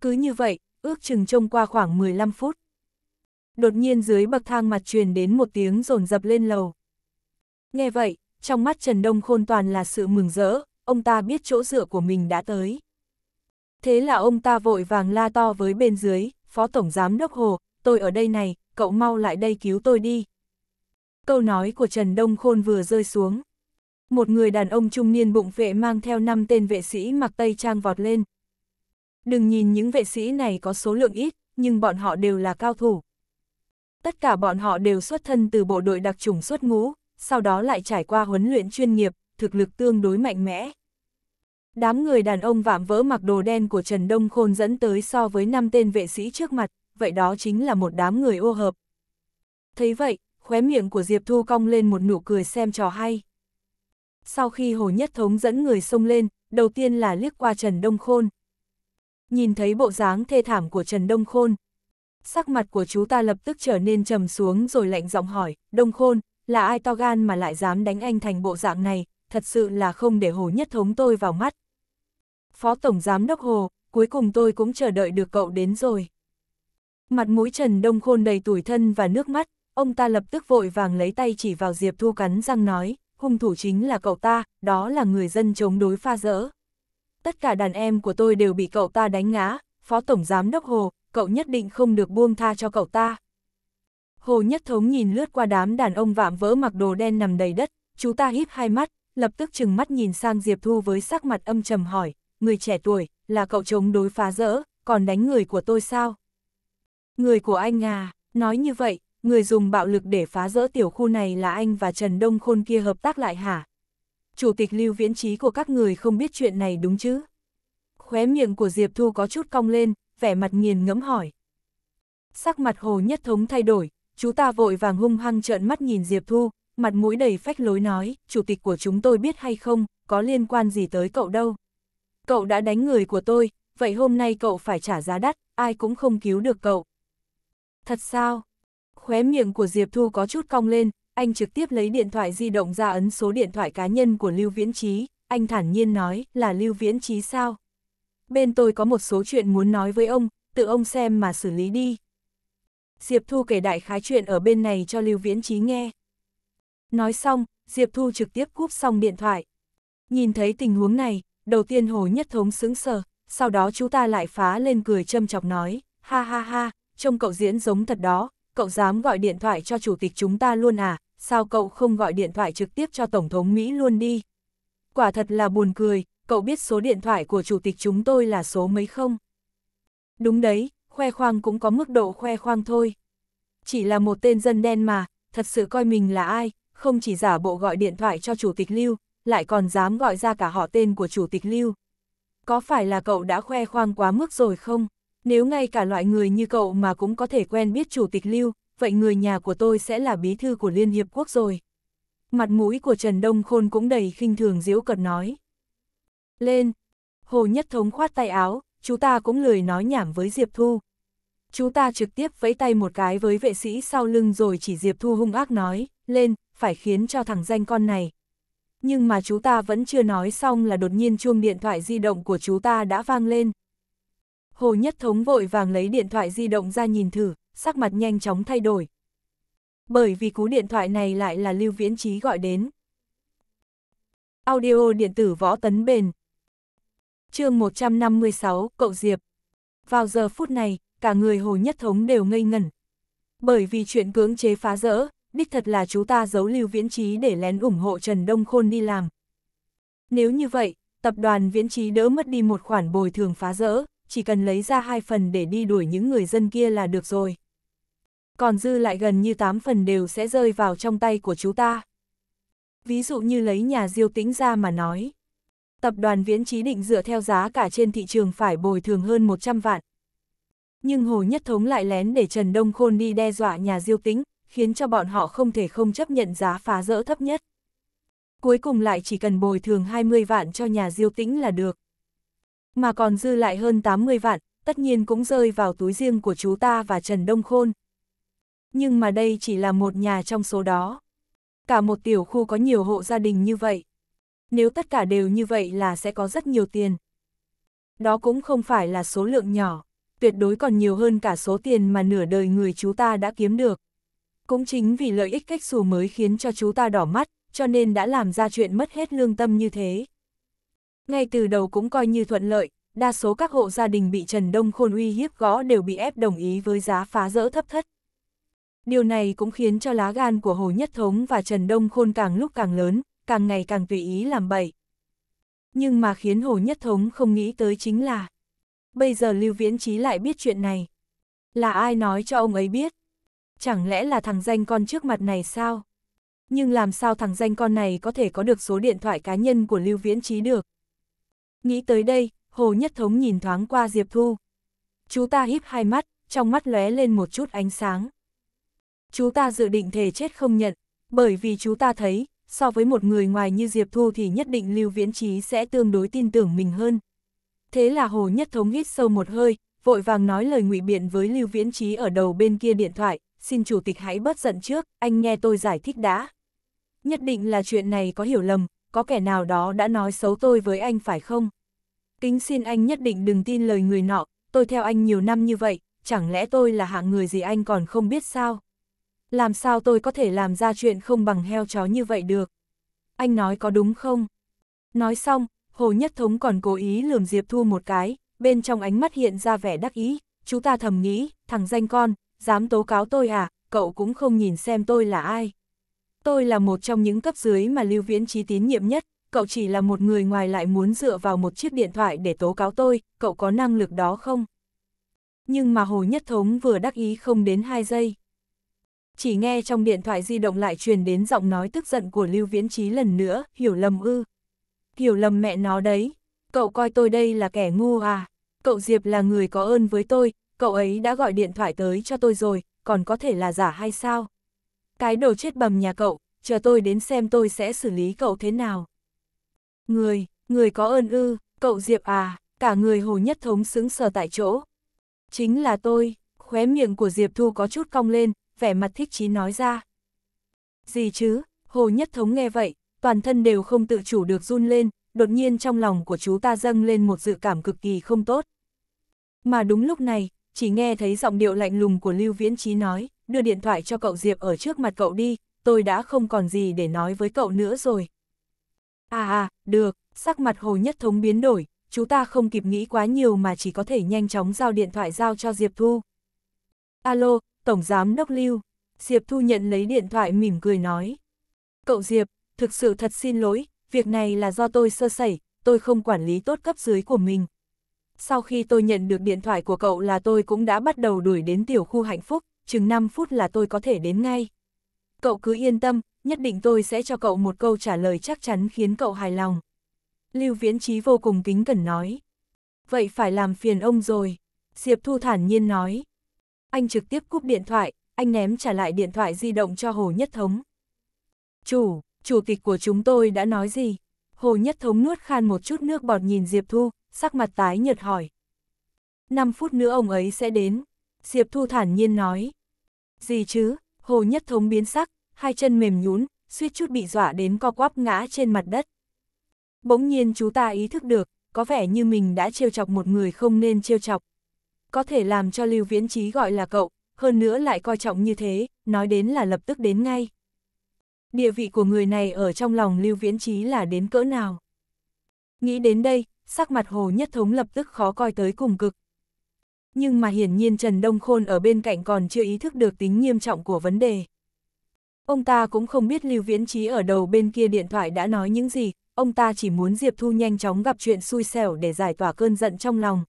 Cứ như vậy, ước chừng trông qua khoảng 15 phút. Đột nhiên dưới bậc thang mặt truyền đến một tiếng rồn dập lên lầu. Nghe vậy, trong mắt Trần Đông Khôn toàn là sự mừng rỡ, ông ta biết chỗ dựa của mình đã tới. Thế là ông ta vội vàng la to với bên dưới, Phó Tổng Giám Đốc Hồ, tôi ở đây này, cậu mau lại đây cứu tôi đi. Câu nói của Trần Đông Khôn vừa rơi xuống, một người đàn ông trung niên bụng vệ mang theo năm tên vệ sĩ mặc tây trang vọt lên. Đừng nhìn những vệ sĩ này có số lượng ít, nhưng bọn họ đều là cao thủ. Tất cả bọn họ đều xuất thân từ bộ đội đặc trùng xuất ngũ, sau đó lại trải qua huấn luyện chuyên nghiệp, thực lực tương đối mạnh mẽ. Đám người đàn ông vạm vỡ mặc đồ đen của Trần Đông Khôn dẫn tới so với năm tên vệ sĩ trước mặt, vậy đó chính là một đám người ô hợp. Thấy vậy, khóe miệng của Diệp Thu cong lên một nụ cười xem trò hay. Sau khi Hồ Nhất Thống dẫn người xông lên, đầu tiên là liếc qua Trần Đông Khôn. Nhìn thấy bộ dáng thê thảm của Trần Đông Khôn, sắc mặt của chú ta lập tức trở nên trầm xuống rồi lạnh giọng hỏi, Đông Khôn, là ai to gan mà lại dám đánh anh thành bộ dạng này, thật sự là không để Hồ Nhất Thống tôi vào mắt. Phó Tổng Giám Đốc Hồ, cuối cùng tôi cũng chờ đợi được cậu đến rồi. Mặt mũi Trần Đông Khôn đầy tủi thân và nước mắt, ông ta lập tức vội vàng lấy tay chỉ vào Diệp Thu cắn răng nói, hung thủ chính là cậu ta, đó là người dân chống đối pha rỡ. Tất cả đàn em của tôi đều bị cậu ta đánh ngã, Phó Tổng Giám Đốc Hồ, cậu nhất định không được buông tha cho cậu ta. Hồ Nhất Thống nhìn lướt qua đám đàn ông vạm vỡ mặc đồ đen nằm đầy đất, chú ta híp hai mắt, lập tức chừng mắt nhìn sang Diệp Thu với sắc mặt âm trầm hỏi, người trẻ tuổi, là cậu chống đối phá rỡ, còn đánh người của tôi sao? Người của anh à, nói như vậy, người dùng bạo lực để phá rỡ tiểu khu này là anh và Trần Đông Khôn kia hợp tác lại hả? Chủ tịch lưu viễn trí của các người không biết chuyện này đúng chứ? Khóe miệng của Diệp Thu có chút cong lên, vẻ mặt nghiền ngẫm hỏi. Sắc mặt Hồ Nhất Thống thay đổi, chú ta vội vàng hung hăng trợn mắt nhìn Diệp Thu, mặt mũi đầy phách lối nói, chủ tịch của chúng tôi biết hay không, có liên quan gì tới cậu đâu. Cậu đã đánh người của tôi, vậy hôm nay cậu phải trả giá đắt, ai cũng không cứu được cậu. Thật sao? Khóe miệng của Diệp Thu có chút cong lên, anh trực tiếp lấy điện thoại di động ra ấn số điện thoại cá nhân của Lưu Viễn Trí, anh thản nhiên nói là Lưu Viễn Trí sao? Bên tôi có một số chuyện muốn nói với ông, tự ông xem mà xử lý đi. Diệp Thu kể đại khái chuyện ở bên này cho Lưu Viễn Trí nghe. Nói xong, Diệp Thu trực tiếp cúp xong điện thoại. Nhìn thấy tình huống này, đầu tiên Hồ Nhất Thống sững sờ, sau đó chú ta lại phá lên cười châm chọc nói, ha ha ha, trông cậu diễn giống thật đó, cậu dám gọi điện thoại cho chủ tịch chúng ta luôn à, sao cậu không gọi điện thoại trực tiếp cho Tổng thống Mỹ luôn đi? Quả thật là buồn cười, cậu biết số điện thoại của chủ tịch chúng tôi là số mấy không? Đúng đấy, khoe khoang cũng có mức độ khoe khoang thôi. Chỉ là một tên dân đen mà, thật sự coi mình là ai, không chỉ giả bộ gọi điện thoại cho chủ tịch Lưu, lại còn dám gọi ra cả họ tên của chủ tịch Lưu. Có phải là cậu đã khoe khoang quá mức rồi không? Nếu ngay cả loại người như cậu mà cũng có thể quen biết chủ tịch Lưu, vậy người nhà của tôi sẽ là bí thư của Liên Hiệp Quốc rồi. Mặt mũi của Trần Đông Khôn cũng đầy khinh thường diễu cợt nói. Lên! Hồ Nhất Thống khoát tay áo, chú ta cũng lười nói nhảm với Diệp Thu. Chú ta trực tiếp vẫy tay một cái với vệ sĩ sau lưng rồi chỉ Diệp Thu hung ác nói, lên, phải khiến cho thằng danh con này. Nhưng mà chú ta vẫn chưa nói xong là đột nhiên chuông điện thoại di động của chú ta đã vang lên. Hồ Nhất Thống vội vàng lấy điện thoại di động ra nhìn thử, sắc mặt nhanh chóng thay đổi. Bởi vì cú điện thoại này lại là Lưu Viễn Trí gọi đến. Audio điện tử võ tấn bền. chương 156, Cậu Diệp. Vào giờ phút này, cả người Hồ Nhất Thống đều ngây ngẩn. Bởi vì chuyện cưỡng chế phá rỡ, đích thật là chú ta giấu Lưu Viễn Trí để lén ủng hộ Trần Đông Khôn đi làm. Nếu như vậy, tập đoàn Viễn Trí đỡ mất đi một khoản bồi thường phá rỡ chỉ cần lấy ra hai phần để đi đuổi những người dân kia là được rồi. Còn dư lại gần như tám phần đều sẽ rơi vào trong tay của chú ta. Ví dụ như lấy nhà diêu tĩnh ra mà nói. Tập đoàn viễn trí định dựa theo giá cả trên thị trường phải bồi thường hơn 100 vạn. Nhưng Hồ Nhất Thống lại lén để Trần Đông Khôn đi đe dọa nhà diêu tĩnh, khiến cho bọn họ không thể không chấp nhận giá phá rỡ thấp nhất. Cuối cùng lại chỉ cần bồi thường 20 vạn cho nhà diêu tĩnh là được. Mà còn dư lại hơn 80 vạn, tất nhiên cũng rơi vào túi riêng của chú ta và Trần Đông Khôn. Nhưng mà đây chỉ là một nhà trong số đó. Cả một tiểu khu có nhiều hộ gia đình như vậy. Nếu tất cả đều như vậy là sẽ có rất nhiều tiền. Đó cũng không phải là số lượng nhỏ, tuyệt đối còn nhiều hơn cả số tiền mà nửa đời người chú ta đã kiếm được. Cũng chính vì lợi ích cách xù mới khiến cho chú ta đỏ mắt, cho nên đã làm ra chuyện mất hết lương tâm như thế. Ngay từ đầu cũng coi như thuận lợi, đa số các hộ gia đình bị Trần Đông Khôn uy hiếp gõ đều bị ép đồng ý với giá phá rỡ thấp thất. Điều này cũng khiến cho lá gan của Hồ Nhất Thống và Trần Đông Khôn càng lúc càng lớn, càng ngày càng tùy ý làm bậy. Nhưng mà khiến Hồ Nhất Thống không nghĩ tới chính là Bây giờ Lưu Viễn Trí lại biết chuyện này. Là ai nói cho ông ấy biết? Chẳng lẽ là thằng danh con trước mặt này sao? Nhưng làm sao thằng danh con này có thể có được số điện thoại cá nhân của Lưu Viễn Trí được? Nghĩ tới đây, Hồ Nhất Thống nhìn thoáng qua Diệp Thu. Chú ta híp hai mắt, trong mắt lóe lên một chút ánh sáng. Chú ta dự định thề chết không nhận, bởi vì chú ta thấy, so với một người ngoài như Diệp Thu thì nhất định Lưu Viễn Trí sẽ tương đối tin tưởng mình hơn. Thế là Hồ Nhất Thống hít sâu một hơi, vội vàng nói lời ngụy biện với Lưu Viễn Trí ở đầu bên kia điện thoại, xin chủ tịch hãy bớt giận trước, anh nghe tôi giải thích đã. Nhất định là chuyện này có hiểu lầm, có kẻ nào đó đã nói xấu tôi với anh phải không? Kính xin anh nhất định đừng tin lời người nọ, tôi theo anh nhiều năm như vậy, chẳng lẽ tôi là hạng người gì anh còn không biết sao? Làm sao tôi có thể làm ra chuyện không bằng heo chó như vậy được? Anh nói có đúng không? Nói xong, Hồ Nhất Thống còn cố ý lườm Diệp Thu một cái, bên trong ánh mắt hiện ra vẻ đắc ý, chú ta thầm nghĩ, thằng danh con, dám tố cáo tôi à, cậu cũng không nhìn xem tôi là ai. Tôi là một trong những cấp dưới mà Lưu Viễn Trí tín nhiệm nhất, cậu chỉ là một người ngoài lại muốn dựa vào một chiếc điện thoại để tố cáo tôi, cậu có năng lực đó không? Nhưng mà Hồ Nhất Thống vừa đắc ý không đến 2 giây. Chỉ nghe trong điện thoại di động lại truyền đến giọng nói tức giận của Lưu Viễn Trí lần nữa, hiểu lầm ư. Hiểu lầm mẹ nó đấy, cậu coi tôi đây là kẻ ngu à, cậu Diệp là người có ơn với tôi, cậu ấy đã gọi điện thoại tới cho tôi rồi, còn có thể là giả hay sao? cái đồ chết bầm nhà cậu, chờ tôi đến xem tôi sẽ xử lý cậu thế nào. Người, người có ơn ư, cậu Diệp à, cả người hồ nhất thống xứng sờ tại chỗ. Chính là tôi, khóe miệng của Diệp Thu có chút cong lên, vẻ mặt thích chí nói ra. Gì chứ, hồ nhất thống nghe vậy, toàn thân đều không tự chủ được run lên, đột nhiên trong lòng của chú ta dâng lên một dự cảm cực kỳ không tốt. Mà đúng lúc này, chỉ nghe thấy giọng điệu lạnh lùng của Lưu Viễn Trí nói, đưa điện thoại cho cậu Diệp ở trước mặt cậu đi, tôi đã không còn gì để nói với cậu nữa rồi. À à, được, sắc mặt Hồ Nhất Thống biến đổi, chú ta không kịp nghĩ quá nhiều mà chỉ có thể nhanh chóng giao điện thoại giao cho Diệp Thu. Alo, Tổng Giám Đốc Lưu. Diệp Thu nhận lấy điện thoại mỉm cười nói. Cậu Diệp, thực sự thật xin lỗi, việc này là do tôi sơ sẩy, tôi không quản lý tốt cấp dưới của mình. Sau khi tôi nhận được điện thoại của cậu là tôi cũng đã bắt đầu đuổi đến tiểu khu hạnh phúc, chừng 5 phút là tôi có thể đến ngay. Cậu cứ yên tâm, nhất định tôi sẽ cho cậu một câu trả lời chắc chắn khiến cậu hài lòng. Lưu Viễn Trí vô cùng kính cẩn nói. Vậy phải làm phiền ông rồi. Diệp Thu thản nhiên nói. Anh trực tiếp cúp điện thoại, anh ném trả lại điện thoại di động cho Hồ Nhất Thống. Chủ, chủ tịch của chúng tôi đã nói gì? Hồ Nhất Thống nuốt khan một chút nước bọt nhìn Diệp Thu, sắc mặt tái nhợt hỏi. 5 phút nữa ông ấy sẽ đến. Diệp Thu thản nhiên nói. Gì chứ, Hồ Nhất Thống biến sắc, hai chân mềm nhún, suýt chút bị dọa đến co quắp ngã trên mặt đất. Bỗng nhiên chú ta ý thức được, có vẻ như mình đã trêu chọc một người không nên trêu chọc. Có thể làm cho Lưu Viễn Trí gọi là cậu, hơn nữa lại coi trọng như thế, nói đến là lập tức đến ngay. Địa vị của người này ở trong lòng Lưu Viễn Trí là đến cỡ nào? Nghĩ đến đây, sắc mặt Hồ Nhất Thống lập tức khó coi tới cùng cực, nhưng mà hiển nhiên Trần Đông Khôn ở bên cạnh còn chưa ý thức được tính nghiêm trọng của vấn đề. Ông ta cũng không biết Lưu Viễn Trí ở đầu bên kia điện thoại đã nói những gì, ông ta chỉ muốn Diệp Thu nhanh chóng gặp chuyện xui xẻo để giải tỏa cơn giận trong lòng.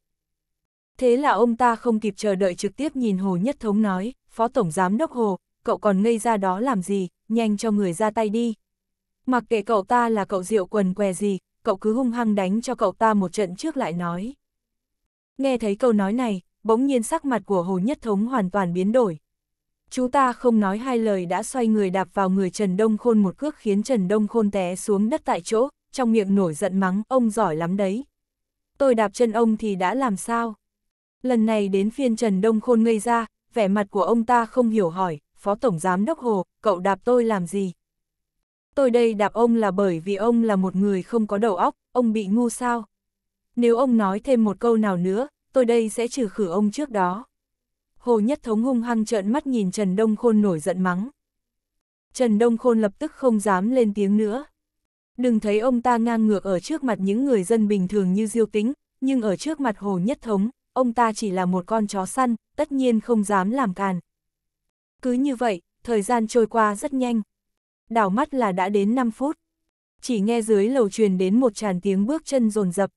Thế là ông ta không kịp chờ đợi trực tiếp nhìn Hồ Nhất Thống nói, Phó Tổng Giám Đốc Hồ, cậu còn ngây ra đó làm gì, nhanh cho người ra tay đi. Mặc kệ cậu ta là cậu rượu quần què gì, cậu cứ hung hăng đánh cho cậu ta một trận trước lại nói. Nghe thấy câu nói này, bỗng nhiên sắc mặt của Hồ Nhất Thống hoàn toàn biến đổi. Chú ta không nói hai lời đã xoay người đạp vào người Trần Đông Khôn một cước khiến Trần Đông Khôn té xuống đất tại chỗ, trong miệng nổi giận mắng, ông giỏi lắm đấy. Tôi đạp chân ông thì đã làm sao? Lần này đến phiên Trần Đông Khôn ngây ra, vẻ mặt của ông ta không hiểu hỏi, Phó Tổng Giám Đốc Hồ, cậu đạp tôi làm gì? Tôi đây đạp ông là bởi vì ông là một người không có đầu óc, ông bị ngu sao? Nếu ông nói thêm một câu nào nữa, tôi đây sẽ trừ khử ông trước đó. Hồ Nhất Thống hung hăng trợn mắt nhìn Trần Đông Khôn nổi giận mắng. Trần Đông Khôn lập tức không dám lên tiếng nữa. Đừng thấy ông ta ngang ngược ở trước mặt những người dân bình thường như diêu tính, nhưng ở trước mặt Hồ Nhất Thống, ông ta chỉ là một con chó săn, tất nhiên không dám làm càn. Cứ như vậy, thời gian trôi qua rất nhanh. Đảo mắt là đã đến 5 phút. Chỉ nghe dưới lầu truyền đến một tràn tiếng bước chân rồn rập.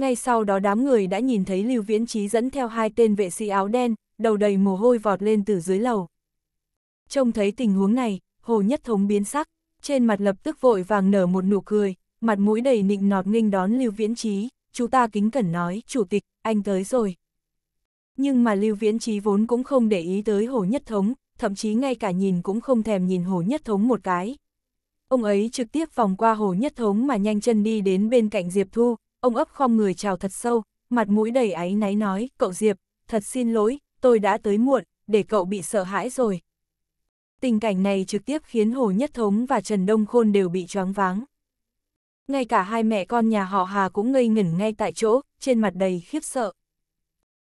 Ngay sau đó đám người đã nhìn thấy Lưu Viễn Trí dẫn theo hai tên vệ sĩ áo đen, đầu đầy mồ hôi vọt lên từ dưới lầu. Trông thấy tình huống này, Hồ Nhất Thống biến sắc, trên mặt lập tức vội vàng nở một nụ cười, mặt mũi đầy nịnh nọt nghênh đón Lưu Viễn Trí, chú ta kính cẩn nói, chủ tịch, anh tới rồi. Nhưng mà Lưu Viễn Trí vốn cũng không để ý tới Hồ Nhất Thống, thậm chí ngay cả nhìn cũng không thèm nhìn Hồ Nhất Thống một cái. Ông ấy trực tiếp vòng qua Hồ Nhất Thống mà nhanh chân đi đến bên cạnh Diệp Thu, ông ấp khom người chào thật sâu, mặt mũi đầy áy náy nói, cậu Diệp, thật xin lỗi, tôi đã tới muộn, để cậu bị sợ hãi rồi. Tình cảnh này trực tiếp khiến Hồ Nhất Thống và Trần Đông Khôn đều bị choáng váng. Ngay cả hai mẹ con nhà họ Hà cũng ngây ngẩn ngay tại chỗ, trên mặt đầy khiếp sợ.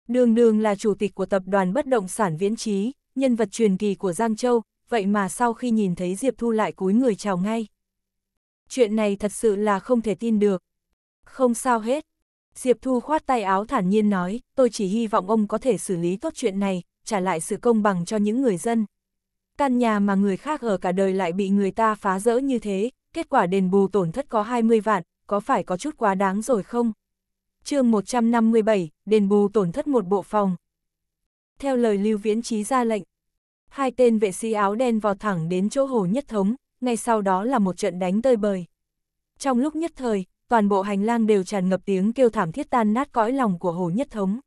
Đường đường là chủ tịch của tập đoàn bất động sản viễn trí, nhân vật truyền kỳ của Giang Châu, vậy mà sau khi nhìn thấy Diệp Thu lại cúi người chào ngay. Chuyện này thật sự là không thể tin được, không sao hết. Diệp Thu khoát tay áo thản nhiên nói, tôi chỉ hy vọng ông có thể xử lý tốt chuyện này, trả lại sự công bằng cho những người dân. Căn nhà mà người khác ở cả đời lại bị người ta phá rỡ như thế, kết quả đền bù tổn thất có 20 vạn, có phải có chút quá đáng rồi không? chương 157, đền bù tổn thất một bộ phòng. Theo lời Lưu Viễn Trí ra lệnh, hai tên vệ sĩ áo đen vào thẳng đến chỗ hồ nhất thống, ngay sau đó là một trận đánh tơi bời. Trong lúc nhất thời, toàn bộ hành lang đều tràn ngập tiếng kêu thảm thiết tan nát cõi lòng của Hồ Nhất Thống.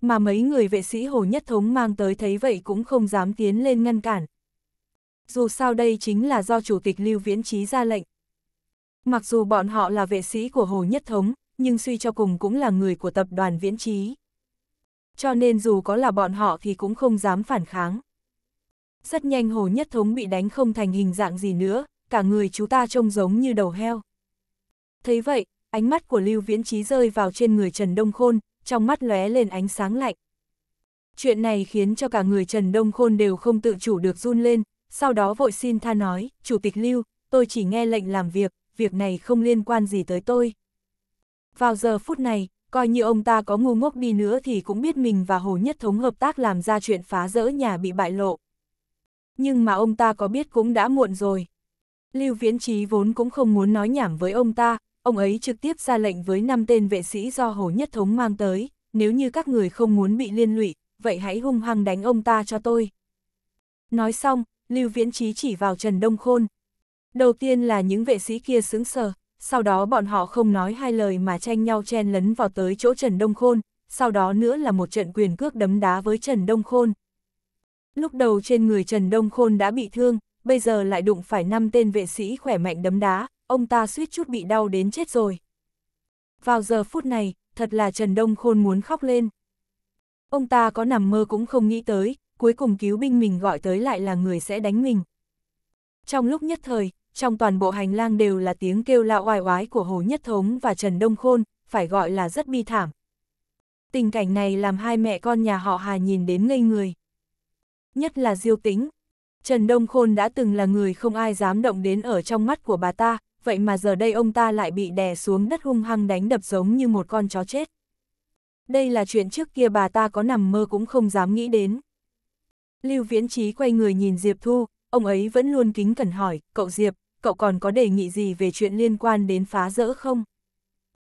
Mà mấy người vệ sĩ Hồ Nhất Thống mang tới thấy vậy cũng không dám tiến lên ngăn cản. Dù sao đây chính là do Chủ tịch Lưu Viễn Trí ra lệnh. Mặc dù bọn họ là vệ sĩ của Hồ Nhất Thống, nhưng suy cho cùng cũng là người của tập đoàn Viễn Trí. Cho nên dù có là bọn họ thì cũng không dám phản kháng. Rất nhanh Hồ Nhất Thống bị đánh không thành hình dạng gì nữa, cả người chú ta trông giống như đầu heo. Thấy vậy, ánh mắt của Lưu Viễn Trí rơi vào trên người Trần Đông Khôn, trong mắt lóe lên ánh sáng lạnh. Chuyện này khiến cho cả người Trần Đông Khôn đều không tự chủ được run lên, sau đó vội xin tha nói, Chủ tịch Lưu, tôi chỉ nghe lệnh làm việc, việc này không liên quan gì tới tôi. Vào giờ phút này, coi như ông ta có ngu ngốc đi nữa thì cũng biết mình và Hồ Nhất Thống hợp tác làm ra chuyện phá rỡ nhà bị bại lộ. Nhưng mà ông ta có biết cũng đã muộn rồi. Lưu Viễn Trí vốn cũng không muốn nói nhảm với ông ta, ông ấy trực tiếp ra lệnh với năm tên vệ sĩ do Hồ Nhất Thống mang tới, nếu như các người không muốn bị liên lụy, vậy hãy hung hăng đánh ông ta cho tôi. Nói xong, Lưu Viễn Trí chỉ vào Trần Đông Khôn. Đầu tiên là những vệ sĩ kia sững sờ, sau đó bọn họ không nói hai lời mà tranh nhau chen lấn vào tới chỗ Trần Đông Khôn, sau đó nữa là một trận quyền cước đấm đá với Trần Đông Khôn. Lúc đầu trên người Trần Đông Khôn đã bị thương, bây giờ lại đụng phải năm tên vệ sĩ khỏe mạnh đấm đá, ông ta suýt chút bị đau đến chết rồi. Vào giờ phút này, thật là Trần Đông Khôn muốn khóc lên. Ông ta có nằm mơ cũng không nghĩ tới, cuối cùng cứu binh mình gọi tới lại là người sẽ đánh mình. Trong lúc nhất thời, trong toàn bộ hành lang đều là tiếng kêu la oai oái của Hồ Nhất Thống và Trần Đông Khôn, phải gọi là rất bi thảm. Tình cảnh này làm hai mẹ con nhà họ Hà nhìn đến ngây người. Nhất là Diêu Tĩnh. Trần Đông Khôn đã từng là người không ai dám động đến ở trong mắt của bà ta, vậy mà giờ đây ông ta lại bị đè xuống đất hung hăng đánh đập giống như một con chó chết. Đây là chuyện trước kia bà ta có nằm mơ cũng không dám nghĩ đến. Lưu Viễn Trí quay người nhìn Diệp Thu, ông ấy vẫn luôn kính cẩn hỏi, cậu Diệp, cậu còn có đề nghị gì về chuyện liên quan đến phá rỡ không?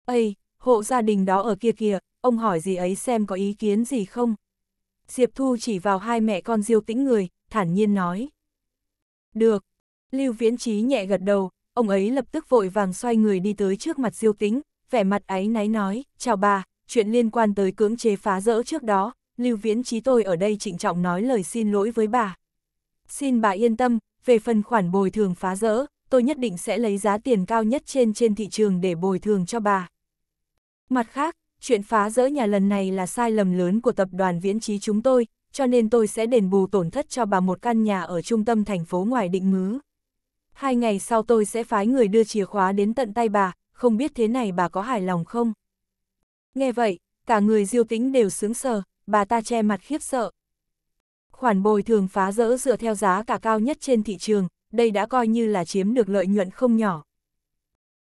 Ây, hộ gia đình đó ở kia kìa, ông hỏi gì ấy xem có ý kiến gì không? Diệp Thu chỉ vào hai mẹ con diêu tĩnh người, thản nhiên nói. Được, Lưu Viễn Trí nhẹ gật đầu, ông ấy lập tức vội vàng xoay người đi tới trước mặt Diêu Tĩnh, vẻ mặt áy náy nói, chào bà, chuyện liên quan tới cưỡng chế phá rỡ trước đó, Lưu Viễn Trí tôi ở đây trịnh trọng nói lời xin lỗi với bà. Xin bà yên tâm, về phần khoản bồi thường phá rỡ, tôi nhất định sẽ lấy giá tiền cao nhất trên trên thị trường để bồi thường cho bà. Mặt khác, chuyện phá rỡ nhà lần này là sai lầm lớn của tập đoàn Viễn Trí chúng tôi, cho nên tôi sẽ đền bù tổn thất cho bà một căn nhà ở trung tâm thành phố ngoài định mứ hai ngày sau tôi sẽ phái người đưa chìa khóa đến tận tay bà, không biết thế này bà có hài lòng không? Nghe vậy, cả người diêu tĩnh đều sướng sờ, bà ta che mặt khiếp sợ. Khoản bồi thường phá rỡ dựa theo giá cả cao nhất trên thị trường, đây đã coi như là chiếm được lợi nhuận không nhỏ.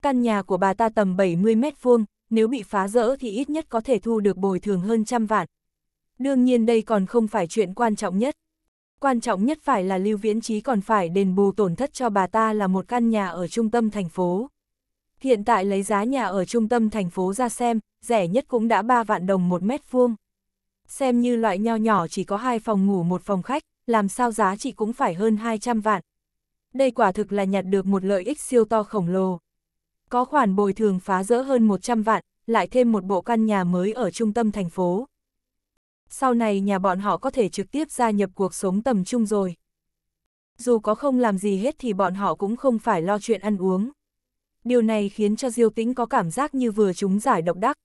Căn nhà của bà ta tầm 70 mét vuông, nếu bị phá rỡ thì ít nhất có thể thu được bồi thường hơn trăm vạn. Đương nhiên đây còn không phải chuyện quan trọng nhất, Quan trọng nhất phải là Lưu Viễn Trí còn phải đền bù tổn thất cho bà ta là một căn nhà ở trung tâm thành phố. Hiện tại lấy giá nhà ở trung tâm thành phố ra xem, rẻ nhất cũng đã 3 vạn đồng một mét vuông. Xem như loại nho nhỏ chỉ có hai phòng ngủ một phòng khách, làm sao giá trị cũng phải hơn 200 vạn. Đây quả thực là nhặt được một lợi ích siêu to khổng lồ. Có khoản bồi thường phá rỡ hơn 100 vạn, lại thêm một bộ căn nhà mới ở trung tâm thành phố sau này nhà bọn họ có thể trực tiếp gia nhập cuộc sống tầm trung rồi. Dù có không làm gì hết thì bọn họ cũng không phải lo chuyện ăn uống. Điều này khiến cho Diêu Tĩnh có cảm giác như vừa chúng giải độc đắc.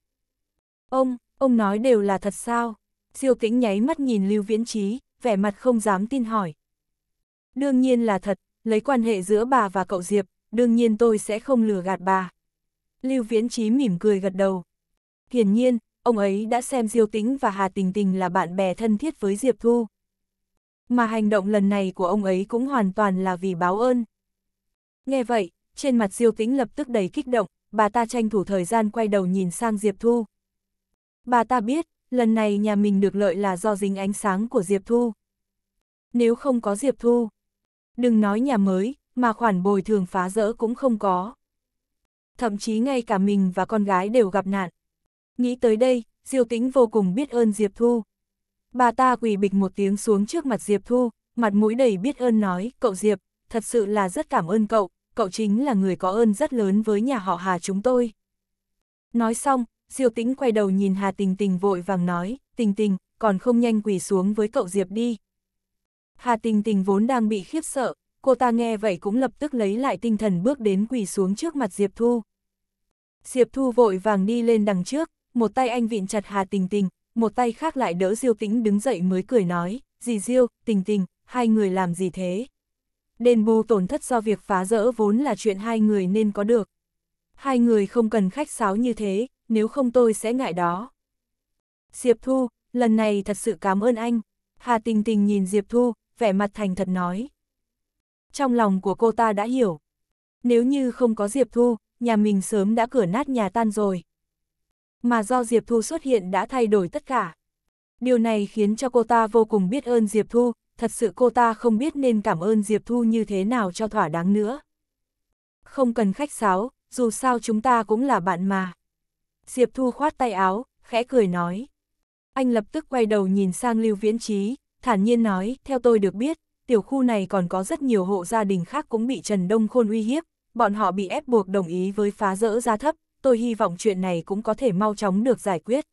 Ông, ông nói đều là thật sao? Diêu Tĩnh nháy mắt nhìn Lưu Viễn Trí, vẻ mặt không dám tin hỏi. Đương nhiên là thật, lấy quan hệ giữa bà và cậu Diệp, đương nhiên tôi sẽ không lừa gạt bà. Lưu Viễn Trí mỉm cười gật đầu. Hiển nhiên, ông ấy đã xem Diêu Tĩnh và Hà Tình Tình là bạn bè thân thiết với Diệp Thu. Mà hành động lần này của ông ấy cũng hoàn toàn là vì báo ơn. Nghe vậy, trên mặt Diêu Tĩnh lập tức đầy kích động, bà ta tranh thủ thời gian quay đầu nhìn sang Diệp Thu. Bà ta biết, lần này nhà mình được lợi là do dính ánh sáng của Diệp Thu. Nếu không có Diệp Thu, đừng nói nhà mới, mà khoản bồi thường phá rỡ cũng không có. Thậm chí ngay cả mình và con gái đều gặp nạn. Nghĩ tới đây, Diêu Tĩnh vô cùng biết ơn Diệp Thu. Bà ta quỳ bịch một tiếng xuống trước mặt Diệp Thu, mặt mũi đầy biết ơn nói, cậu Diệp, thật sự là rất cảm ơn cậu, cậu chính là người có ơn rất lớn với nhà họ Hà chúng tôi. Nói xong, Diêu Tĩnh quay đầu nhìn Hà Tình Tình vội vàng nói, Tình Tình, còn không nhanh quỳ xuống với cậu Diệp đi. Hà Tình Tình vốn đang bị khiếp sợ, cô ta nghe vậy cũng lập tức lấy lại tinh thần bước đến quỳ xuống trước mặt Diệp Thu. Diệp Thu vội vàng đi lên đằng trước, một tay anh vịn chặt Hà Tình Tình, một tay khác lại đỡ Diêu Tĩnh đứng dậy mới cười nói, dì Diêu, Tình Tình, hai người làm gì thế? Đền bù tổn thất do việc phá rỡ vốn là chuyện hai người nên có được. Hai người không cần khách sáo như thế, nếu không tôi sẽ ngại đó. Diệp Thu, lần này thật sự cảm ơn anh. Hà Tình Tình nhìn Diệp Thu, vẻ mặt thành thật nói. Trong lòng của cô ta đã hiểu. Nếu như không có Diệp Thu, nhà mình sớm đã cửa nát nhà tan rồi mà do Diệp Thu xuất hiện đã thay đổi tất cả. Điều này khiến cho cô ta vô cùng biết ơn Diệp Thu, thật sự cô ta không biết nên cảm ơn Diệp Thu như thế nào cho thỏa đáng nữa. Không cần khách sáo, dù sao chúng ta cũng là bạn mà. Diệp Thu khoát tay áo, khẽ cười nói. Anh lập tức quay đầu nhìn sang Lưu Viễn Trí, thản nhiên nói, theo tôi được biết, tiểu khu này còn có rất nhiều hộ gia đình khác cũng bị Trần Đông Khôn uy hiếp, bọn họ bị ép buộc đồng ý với phá rỡ giá thấp, tôi hy vọng chuyện này cũng có thể mau chóng được giải quyết.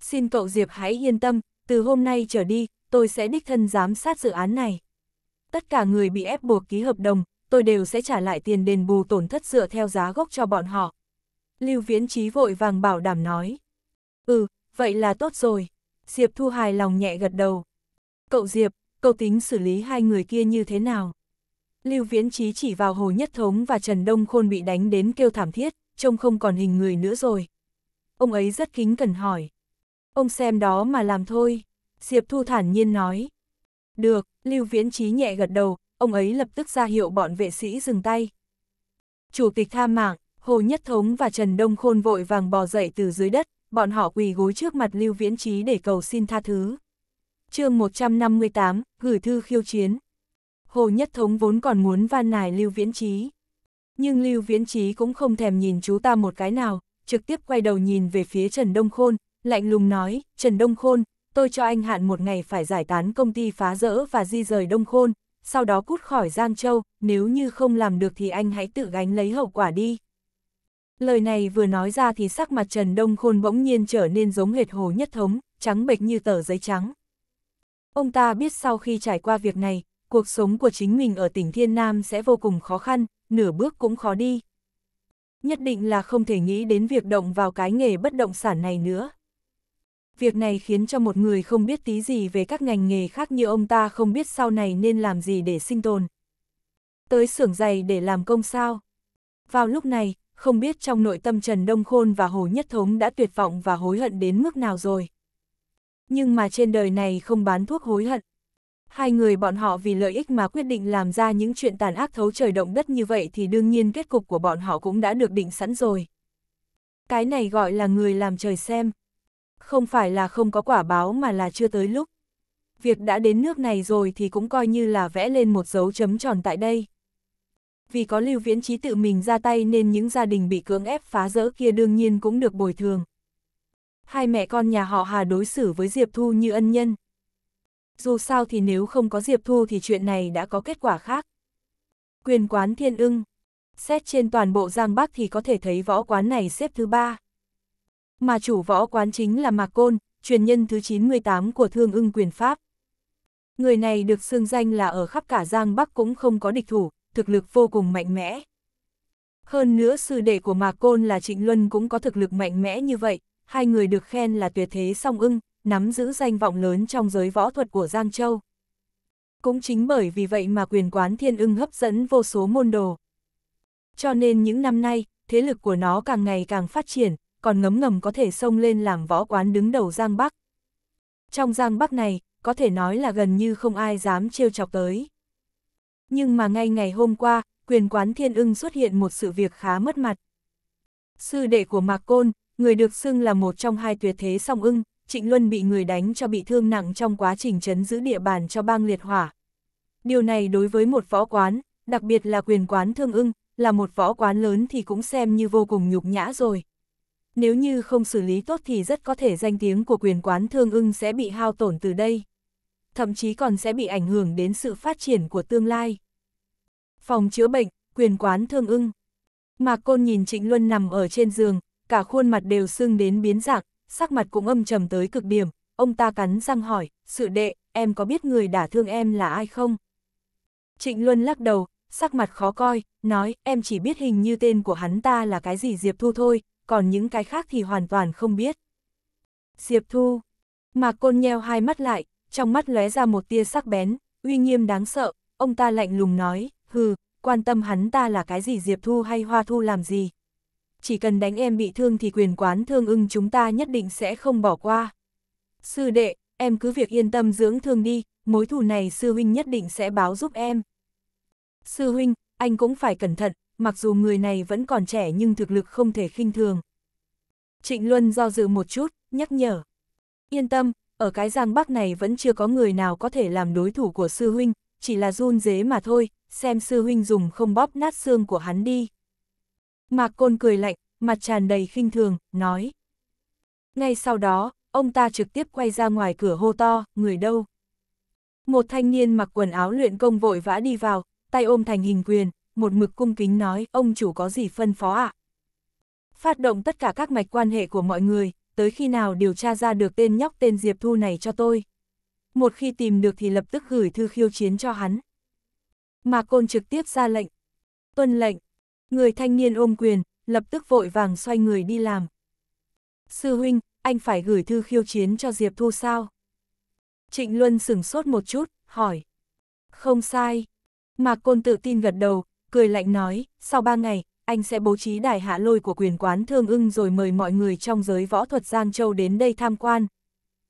Xin cậu Diệp hãy yên tâm, từ hôm nay trở đi, tôi sẽ đích thân giám sát dự án này. Tất cả người bị ép buộc ký hợp đồng, tôi đều sẽ trả lại tiền đền bù tổn thất dựa theo giá gốc cho bọn họ. Lưu Viễn Trí vội vàng bảo đảm nói. Ừ, vậy là tốt rồi. Diệp Thu hài lòng nhẹ gật đầu. Cậu Diệp, cậu tính xử lý hai người kia như thế nào? Lưu Viễn Trí chỉ vào Hồ Nhất Thống và Trần Đông Khôn bị đánh đến kêu thảm thiết trông không còn hình người nữa rồi. Ông ấy rất kính cẩn hỏi. Ông xem đó mà làm thôi, Diệp Thu thản nhiên nói. Được, Lưu Viễn Trí nhẹ gật đầu, ông ấy lập tức ra hiệu bọn vệ sĩ dừng tay. Chủ tịch tha mạng, Hồ Nhất Thống và Trần Đông Khôn vội vàng bò dậy từ dưới đất, bọn họ quỳ gối trước mặt Lưu Viễn Trí để cầu xin tha thứ. chương 158, gửi thư khiêu chiến. Hồ Nhất Thống vốn còn muốn van nài Lưu Viễn Trí. Nhưng Lưu Viễn Trí cũng không thèm nhìn chú ta một cái nào, trực tiếp quay đầu nhìn về phía Trần Đông Khôn, lạnh lùng nói, Trần Đông Khôn, tôi cho anh hạn một ngày phải giải tán công ty phá rỡ và di rời Đông Khôn, sau đó cút khỏi Giang Châu, nếu như không làm được thì anh hãy tự gánh lấy hậu quả đi. Lời này vừa nói ra thì sắc mặt Trần Đông Khôn bỗng nhiên trở nên giống hệt hồ nhất thống, trắng bệch như tờ giấy trắng. Ông ta biết sau khi trải qua việc này, cuộc sống của chính mình ở tỉnh Thiên Nam sẽ vô cùng khó khăn, nửa bước cũng khó đi. Nhất định là không thể nghĩ đến việc động vào cái nghề bất động sản này nữa. Việc này khiến cho một người không biết tí gì về các ngành nghề khác như ông ta không biết sau này nên làm gì để sinh tồn. Tới xưởng giày để làm công sao. Vào lúc này, không biết trong nội tâm Trần Đông Khôn và Hồ Nhất Thống đã tuyệt vọng và hối hận đến mức nào rồi. Nhưng mà trên đời này không bán thuốc hối hận hai người bọn họ vì lợi ích mà quyết định làm ra những chuyện tàn ác thấu trời động đất như vậy thì đương nhiên kết cục của bọn họ cũng đã được định sẵn rồi. Cái này gọi là người làm trời xem. Không phải là không có quả báo mà là chưa tới lúc. Việc đã đến nước này rồi thì cũng coi như là vẽ lên một dấu chấm tròn tại đây. Vì có lưu viễn trí tự mình ra tay nên những gia đình bị cưỡng ép phá rỡ kia đương nhiên cũng được bồi thường. Hai mẹ con nhà họ Hà đối xử với Diệp Thu như ân nhân, dù sao thì nếu không có Diệp Thu thì chuyện này đã có kết quả khác. Quyền quán thiên ưng Xét trên toàn bộ Giang Bắc thì có thể thấy võ quán này xếp thứ ba. Mà chủ võ quán chính là Mạc Côn, truyền nhân thứ 98 của thương ưng quyền Pháp. Người này được xưng danh là ở khắp cả Giang Bắc cũng không có địch thủ, thực lực vô cùng mạnh mẽ. Hơn nữa sư đệ của Mạc Côn là Trịnh Luân cũng có thực lực mạnh mẽ như vậy, hai người được khen là tuyệt thế song ưng, nắm giữ danh vọng lớn trong giới võ thuật của Giang Châu. Cũng chính bởi vì vậy mà quyền quán thiên ưng hấp dẫn vô số môn đồ. Cho nên những năm nay, thế lực của nó càng ngày càng phát triển, còn ngấm ngầm có thể xông lên làm võ quán đứng đầu Giang Bắc. Trong Giang Bắc này, có thể nói là gần như không ai dám trêu chọc tới. Nhưng mà ngay ngày hôm qua, quyền quán thiên ưng xuất hiện một sự việc khá mất mặt. Sư đệ của Mạc Côn, người được xưng là một trong hai tuyệt thế song ưng, Trịnh Luân bị người đánh cho bị thương nặng trong quá trình chấn giữ địa bàn cho bang liệt hỏa. Điều này đối với một võ quán, đặc biệt là quyền quán thương ưng, là một võ quán lớn thì cũng xem như vô cùng nhục nhã rồi. Nếu như không xử lý tốt thì rất có thể danh tiếng của quyền quán thương ưng sẽ bị hao tổn từ đây. Thậm chí còn sẽ bị ảnh hưởng đến sự phát triển của tương lai. Phòng chữa bệnh, quyền quán thương ưng. Mạc Côn nhìn Trịnh Luân nằm ở trên giường, cả khuôn mặt đều sưng đến biến dạng, sắc mặt cũng âm trầm tới cực điểm, ông ta cắn răng hỏi, sự đệ, em có biết người đã thương em là ai không? Trịnh Luân lắc đầu, sắc mặt khó coi, nói, em chỉ biết hình như tên của hắn ta là cái gì Diệp Thu thôi, còn những cái khác thì hoàn toàn không biết. Diệp Thu, mà côn nheo hai mắt lại, trong mắt lóe ra một tia sắc bén, uy nghiêm đáng sợ, ông ta lạnh lùng nói, hừ, quan tâm hắn ta là cái gì Diệp Thu hay Hoa Thu làm gì, chỉ cần đánh em bị thương thì quyền quán thương ưng chúng ta nhất định sẽ không bỏ qua. Sư đệ, em cứ việc yên tâm dưỡng thương đi, mối thù này sư huynh nhất định sẽ báo giúp em. Sư huynh, anh cũng phải cẩn thận, mặc dù người này vẫn còn trẻ nhưng thực lực không thể khinh thường. Trịnh Luân do dự một chút, nhắc nhở. Yên tâm, ở cái giang bắc này vẫn chưa có người nào có thể làm đối thủ của sư huynh, chỉ là run dế mà thôi, xem sư huynh dùng không bóp nát xương của hắn đi. Mạc Côn cười lạnh, mặt tràn đầy khinh thường, nói. Ngay sau đó, ông ta trực tiếp quay ra ngoài cửa hô to, người đâu? Một thanh niên mặc quần áo luyện công vội vã đi vào, tay ôm thành hình quyền, một mực cung kính nói, ông chủ có gì phân phó ạ? Phát động tất cả các mạch quan hệ của mọi người, tới khi nào điều tra ra được tên nhóc tên Diệp Thu này cho tôi. Một khi tìm được thì lập tức gửi thư khiêu chiến cho hắn. Mà côn trực tiếp ra lệnh. Tuân lệnh, Người thanh niên ôm quyền, lập tức vội vàng xoay người đi làm. Sư huynh, anh phải gửi thư khiêu chiến cho Diệp Thu sao? Trịnh Luân sửng sốt một chút, hỏi. Không sai. Mạc Côn tự tin gật đầu, cười lạnh nói, sau ba ngày, anh sẽ bố trí đài hạ lôi của quyền quán thương ưng rồi mời mọi người trong giới võ thuật Giang Châu đến đây tham quan.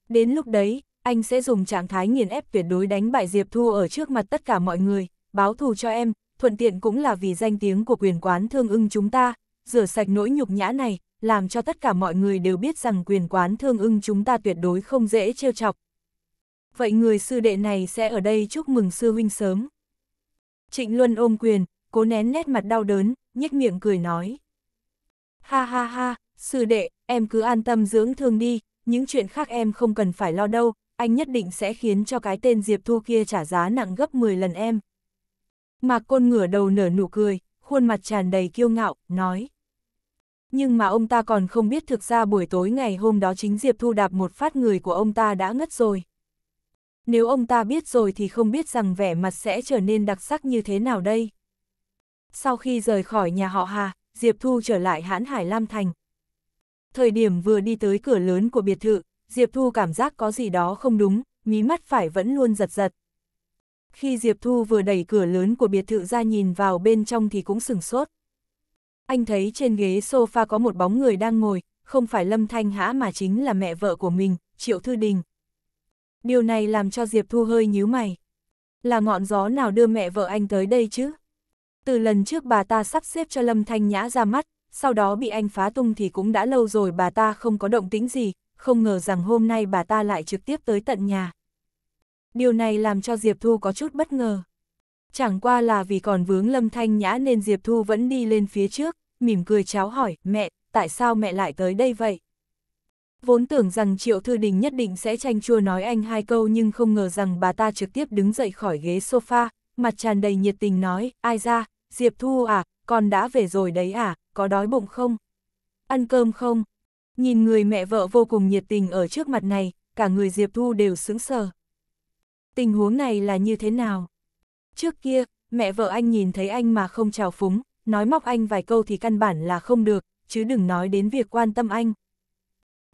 Đến lúc đấy, anh sẽ dùng trạng thái nghiền ép tuyệt đối đánh bại Diệp Thu ở trước mặt tất cả mọi người, báo thù cho em, thuận tiện cũng là vì danh tiếng của quyền quán thương ưng chúng ta, rửa sạch nỗi nhục nhã này, làm cho tất cả mọi người đều biết rằng quyền quán thương ưng chúng ta tuyệt đối không dễ trêu chọc. Vậy người sư đệ này sẽ ở đây chúc mừng sư huynh sớm. Trịnh Luân ôm quyền, cố nén nét mặt đau đớn, nhếch miệng cười nói. Ha ha ha, sư đệ, em cứ an tâm dưỡng thương đi, những chuyện khác em không cần phải lo đâu, anh nhất định sẽ khiến cho cái tên Diệp Thu kia trả giá nặng gấp 10 lần em. Mạc Côn ngửa đầu nở nụ cười, khuôn mặt tràn đầy kiêu ngạo, nói. Nhưng mà ông ta còn không biết thực ra buổi tối ngày hôm đó chính Diệp Thu đạp một phát người của ông ta đã ngất rồi. Nếu ông ta biết rồi thì không biết rằng vẻ mặt sẽ trở nên đặc sắc như thế nào đây. Sau khi rời khỏi nhà họ Hà, Diệp Thu trở lại hãn Hải Lam Thành. Thời điểm vừa đi tới cửa lớn của biệt thự, Diệp Thu cảm giác có gì đó không đúng, mí mắt phải vẫn luôn giật giật. Khi Diệp Thu vừa đẩy cửa lớn của biệt thự ra nhìn vào bên trong thì cũng sửng sốt. Anh thấy trên ghế sofa có một bóng người đang ngồi, không phải Lâm Thanh Hã mà chính là mẹ vợ của mình, Triệu Thư Đình. Điều này làm cho Diệp Thu hơi nhíu mày. Là ngọn gió nào đưa mẹ vợ anh tới đây chứ? Từ lần trước bà ta sắp xếp cho Lâm Thanh Nhã ra mắt, sau đó bị anh phá tung thì cũng đã lâu rồi bà ta không có động tĩnh gì, không ngờ rằng hôm nay bà ta lại trực tiếp tới tận nhà. Điều này làm cho Diệp Thu có chút bất ngờ. Chẳng qua là vì còn vướng Lâm Thanh Nhã nên Diệp Thu vẫn đi lên phía trước, mỉm cười cháo hỏi, mẹ, tại sao mẹ lại tới đây vậy? Vốn tưởng rằng Triệu Thư Đình nhất định sẽ tranh chua nói anh hai câu nhưng không ngờ rằng bà ta trực tiếp đứng dậy khỏi ghế sofa, mặt tràn đầy nhiệt tình nói, ai ra, Diệp Thu à, con đã về rồi đấy à, có đói bụng không? Ăn cơm không? Nhìn người mẹ vợ vô cùng nhiệt tình ở trước mặt này, cả người Diệp Thu đều sững sờ. Tình huống này là như thế nào? Trước kia, mẹ vợ anh nhìn thấy anh mà không trào phúng, nói móc anh vài câu thì căn bản là không được, chứ đừng nói đến việc quan tâm anh.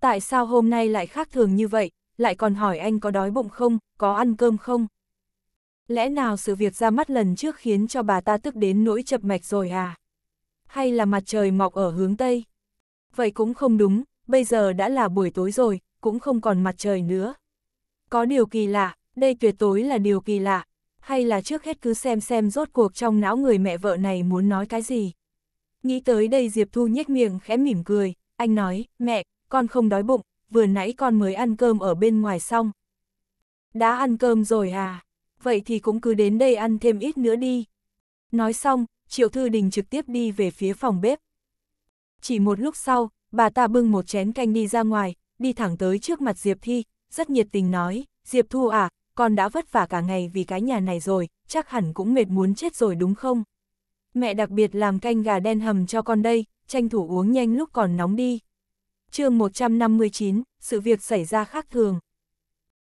Tại sao hôm nay lại khác thường như vậy, lại còn hỏi anh có đói bụng không, có ăn cơm không? Lẽ nào sự việc ra mắt lần trước khiến cho bà ta tức đến nỗi chập mạch rồi à? Hay là mặt trời mọc ở hướng Tây? Vậy cũng không đúng, bây giờ đã là buổi tối rồi, cũng không còn mặt trời nữa. Có điều kỳ lạ, đây tuyệt tối là điều kỳ lạ, hay là trước hết cứ xem xem rốt cuộc trong não người mẹ vợ này muốn nói cái gì. Nghĩ tới đây Diệp Thu nhếch miệng khẽ mỉm cười, anh nói, mẹ, con không đói bụng, vừa nãy con mới ăn cơm ở bên ngoài xong. Đã ăn cơm rồi à, vậy thì cũng cứ đến đây ăn thêm ít nữa đi. Nói xong, Triệu Thư Đình trực tiếp đi về phía phòng bếp. Chỉ một lúc sau, bà ta bưng một chén canh đi ra ngoài, đi thẳng tới trước mặt Diệp Thi, rất nhiệt tình nói, Diệp Thu à, con đã vất vả cả ngày vì cái nhà này rồi, chắc hẳn cũng mệt muốn chết rồi đúng không? Mẹ đặc biệt làm canh gà đen hầm cho con đây, tranh thủ uống nhanh lúc còn nóng đi. chương 159, sự việc xảy ra khác thường.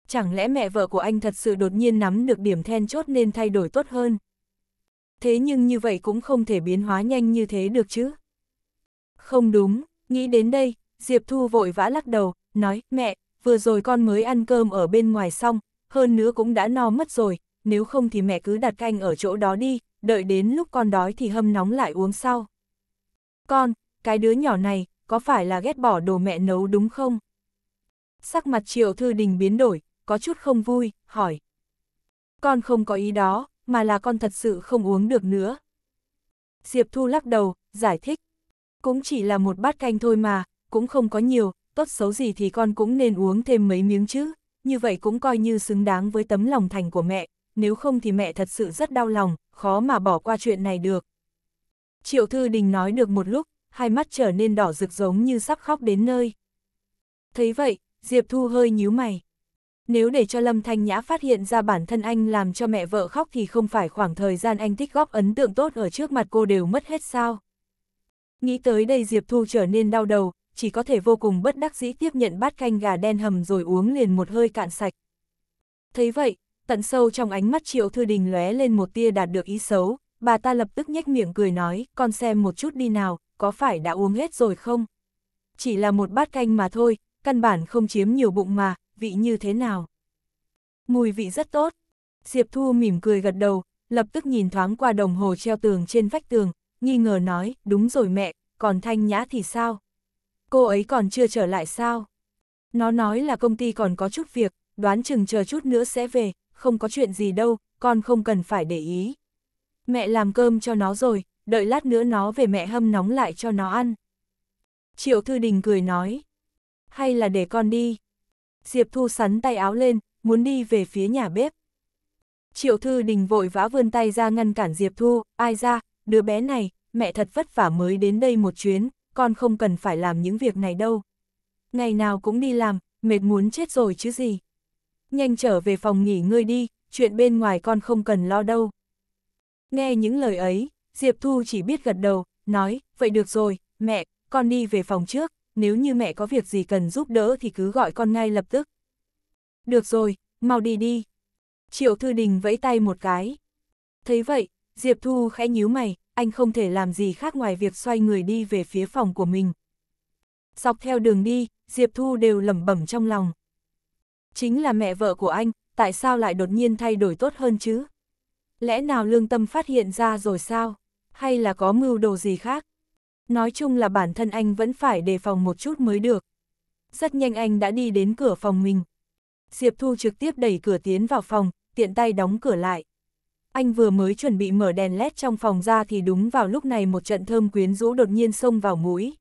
Chẳng lẽ mẹ vợ của anh thật sự đột nhiên nắm được điểm then chốt nên thay đổi tốt hơn? Thế nhưng như vậy cũng không thể biến hóa nhanh như thế được chứ? Không đúng, nghĩ đến đây, Diệp Thu vội vã lắc đầu, nói, mẹ, vừa rồi con mới ăn cơm ở bên ngoài xong, hơn nữa cũng đã no mất rồi, nếu không thì mẹ cứ đặt canh ở chỗ đó đi, đợi đến lúc con đói thì hâm nóng lại uống sau. Con, cái đứa nhỏ này, có phải là ghét bỏ đồ mẹ nấu đúng không? Sắc mặt triệu thư đình biến đổi, có chút không vui, hỏi. Con không có ý đó, mà là con thật sự không uống được nữa. Diệp Thu lắc đầu, giải thích. Cũng chỉ là một bát canh thôi mà, cũng không có nhiều, tốt xấu gì thì con cũng nên uống thêm mấy miếng chứ như vậy cũng coi như xứng đáng với tấm lòng thành của mẹ, nếu không thì mẹ thật sự rất đau lòng, khó mà bỏ qua chuyện này được. Triệu Thư Đình nói được một lúc, hai mắt trở nên đỏ rực giống như sắp khóc đến nơi. Thấy vậy, Diệp Thu hơi nhíu mày. Nếu để cho Lâm Thanh Nhã phát hiện ra bản thân anh làm cho mẹ vợ khóc thì không phải khoảng thời gian anh tích góp ấn tượng tốt ở trước mặt cô đều mất hết sao. Nghĩ tới đây Diệp Thu trở nên đau đầu, chỉ có thể vô cùng bất đắc dĩ tiếp nhận bát canh gà đen hầm rồi uống liền một hơi cạn sạch. Thấy vậy, tận sâu trong ánh mắt Triệu Thư Đình lóe lên một tia đạt được ý xấu, bà ta lập tức nhếch miệng cười nói, con xem một chút đi nào, có phải đã uống hết rồi không? Chỉ là một bát canh mà thôi, căn bản không chiếm nhiều bụng mà, vị như thế nào? Mùi vị rất tốt. Diệp Thu mỉm cười gật đầu, lập tức nhìn thoáng qua đồng hồ treo tường trên vách tường, nghi ngờ nói, đúng rồi mẹ, còn Thanh Nhã thì sao? cô ấy còn chưa trở lại sao? Nó nói là công ty còn có chút việc, đoán chừng chờ chút nữa sẽ về, không có chuyện gì đâu, con không cần phải để ý. Mẹ làm cơm cho nó rồi, đợi lát nữa nó về mẹ hâm nóng lại cho nó ăn. Triệu Thư Đình cười nói, hay là để con đi. Diệp Thu sắn tay áo lên, muốn đi về phía nhà bếp. Triệu Thư Đình vội vã vươn tay ra ngăn cản Diệp Thu, ai ra, đứa bé này, mẹ thật vất vả mới đến đây một chuyến, con không cần phải làm những việc này đâu. Ngày nào cũng đi làm, mệt muốn chết rồi chứ gì. Nhanh trở về phòng nghỉ ngơi đi, chuyện bên ngoài con không cần lo đâu. Nghe những lời ấy, Diệp Thu chỉ biết gật đầu, nói, vậy được rồi, mẹ, con đi về phòng trước, nếu như mẹ có việc gì cần giúp đỡ thì cứ gọi con ngay lập tức. Được rồi, mau đi đi. Triệu Thư Đình vẫy tay một cái. Thấy vậy, Diệp Thu khẽ nhíu mày, anh không thể làm gì khác ngoài việc xoay người đi về phía phòng của mình. Dọc theo đường đi, Diệp Thu đều lẩm bẩm trong lòng. Chính là mẹ vợ của anh, tại sao lại đột nhiên thay đổi tốt hơn chứ? Lẽ nào lương tâm phát hiện ra rồi sao? Hay là có mưu đồ gì khác? Nói chung là bản thân anh vẫn phải đề phòng một chút mới được. Rất nhanh anh đã đi đến cửa phòng mình. Diệp Thu trực tiếp đẩy cửa tiến vào phòng, tiện tay đóng cửa lại anh vừa mới chuẩn bị mở đèn led trong phòng ra thì đúng vào lúc này một trận thơm quyến rũ đột nhiên xông vào mũi.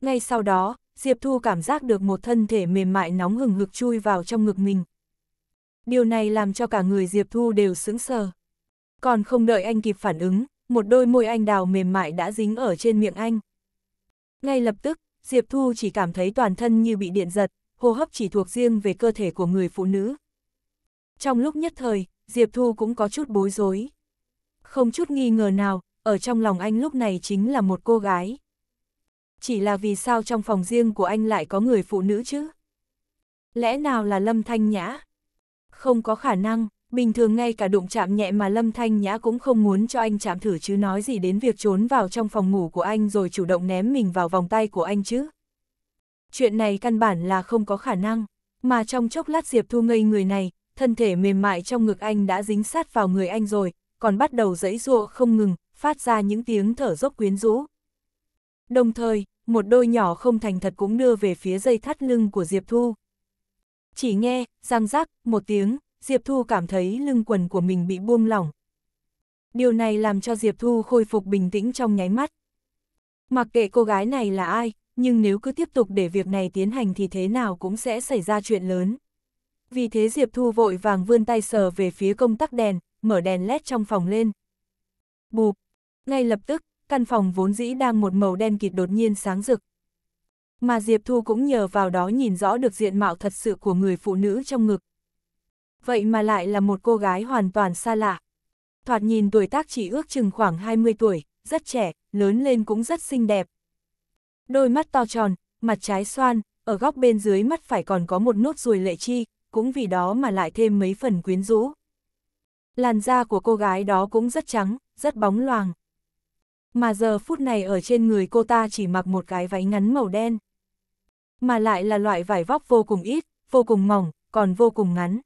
Ngay sau đó, Diệp Thu cảm giác được một thân thể mềm mại nóng hừng hực chui vào trong ngực mình. Điều này làm cho cả người Diệp Thu đều sững sờ. Còn không đợi anh kịp phản ứng, một đôi môi anh đào mềm mại đã dính ở trên miệng anh. Ngay lập tức, Diệp Thu chỉ cảm thấy toàn thân như bị điện giật, hô hấp chỉ thuộc riêng về cơ thể của người phụ nữ. Trong lúc nhất thời, Diệp Thu cũng có chút bối rối. Không chút nghi ngờ nào, ở trong lòng anh lúc này chính là một cô gái. Chỉ là vì sao trong phòng riêng của anh lại có người phụ nữ chứ? Lẽ nào là Lâm Thanh Nhã? Không có khả năng, bình thường ngay cả đụng chạm nhẹ mà Lâm Thanh Nhã cũng không muốn cho anh chạm thử chứ nói gì đến việc trốn vào trong phòng ngủ của anh rồi chủ động ném mình vào vòng tay của anh chứ. Chuyện này căn bản là không có khả năng, mà trong chốc lát Diệp Thu ngây người này, thân thể mềm mại trong ngực anh đã dính sát vào người anh rồi, còn bắt đầu dẫy giụa không ngừng, phát ra những tiếng thở dốc quyến rũ. Đồng thời, một đôi nhỏ không thành thật cũng đưa về phía dây thắt lưng của Diệp Thu. Chỉ nghe, răng rắc, một tiếng, Diệp Thu cảm thấy lưng quần của mình bị buông lỏng. Điều này làm cho Diệp Thu khôi phục bình tĩnh trong nháy mắt. Mặc kệ cô gái này là ai, nhưng nếu cứ tiếp tục để việc này tiến hành thì thế nào cũng sẽ xảy ra chuyện lớn. Vì thế Diệp Thu vội vàng vươn tay sờ về phía công tắc đèn, mở đèn led trong phòng lên. Bụp! Ngay lập tức, căn phòng vốn dĩ đang một màu đen kịt đột nhiên sáng rực. Mà Diệp Thu cũng nhờ vào đó nhìn rõ được diện mạo thật sự của người phụ nữ trong ngực. Vậy mà lại là một cô gái hoàn toàn xa lạ. Thoạt nhìn tuổi tác chỉ ước chừng khoảng 20 tuổi, rất trẻ, lớn lên cũng rất xinh đẹp. Đôi mắt to tròn, mặt trái xoan, ở góc bên dưới mắt phải còn có một nốt ruồi lệ chi, cũng vì đó mà lại thêm mấy phần quyến rũ. Làn da của cô gái đó cũng rất trắng, rất bóng loàng. Mà giờ phút này ở trên người cô ta chỉ mặc một cái váy ngắn màu đen. Mà lại là loại vải vóc vô cùng ít, vô cùng mỏng, còn vô cùng ngắn.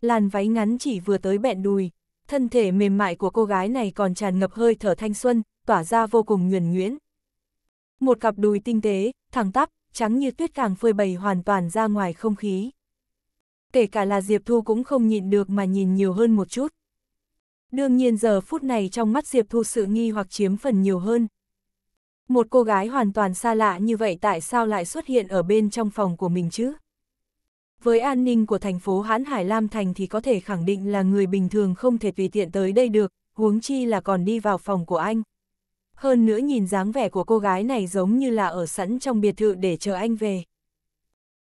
Làn váy ngắn chỉ vừa tới bẹn đùi, thân thể mềm mại của cô gái này còn tràn ngập hơi thở thanh xuân, tỏa ra vô cùng nhuần nhuyễn. Một cặp đùi tinh tế, thẳng tắp, trắng như tuyết càng phơi bày hoàn toàn ra ngoài không khí kể cả là Diệp Thu cũng không nhịn được mà nhìn nhiều hơn một chút. Đương nhiên giờ phút này trong mắt Diệp Thu sự nghi hoặc chiếm phần nhiều hơn. Một cô gái hoàn toàn xa lạ như vậy tại sao lại xuất hiện ở bên trong phòng của mình chứ? Với an ninh của thành phố Hán Hải Lam Thành thì có thể khẳng định là người bình thường không thể tùy tiện tới đây được, huống chi là còn đi vào phòng của anh. Hơn nữa nhìn dáng vẻ của cô gái này giống như là ở sẵn trong biệt thự để chờ anh về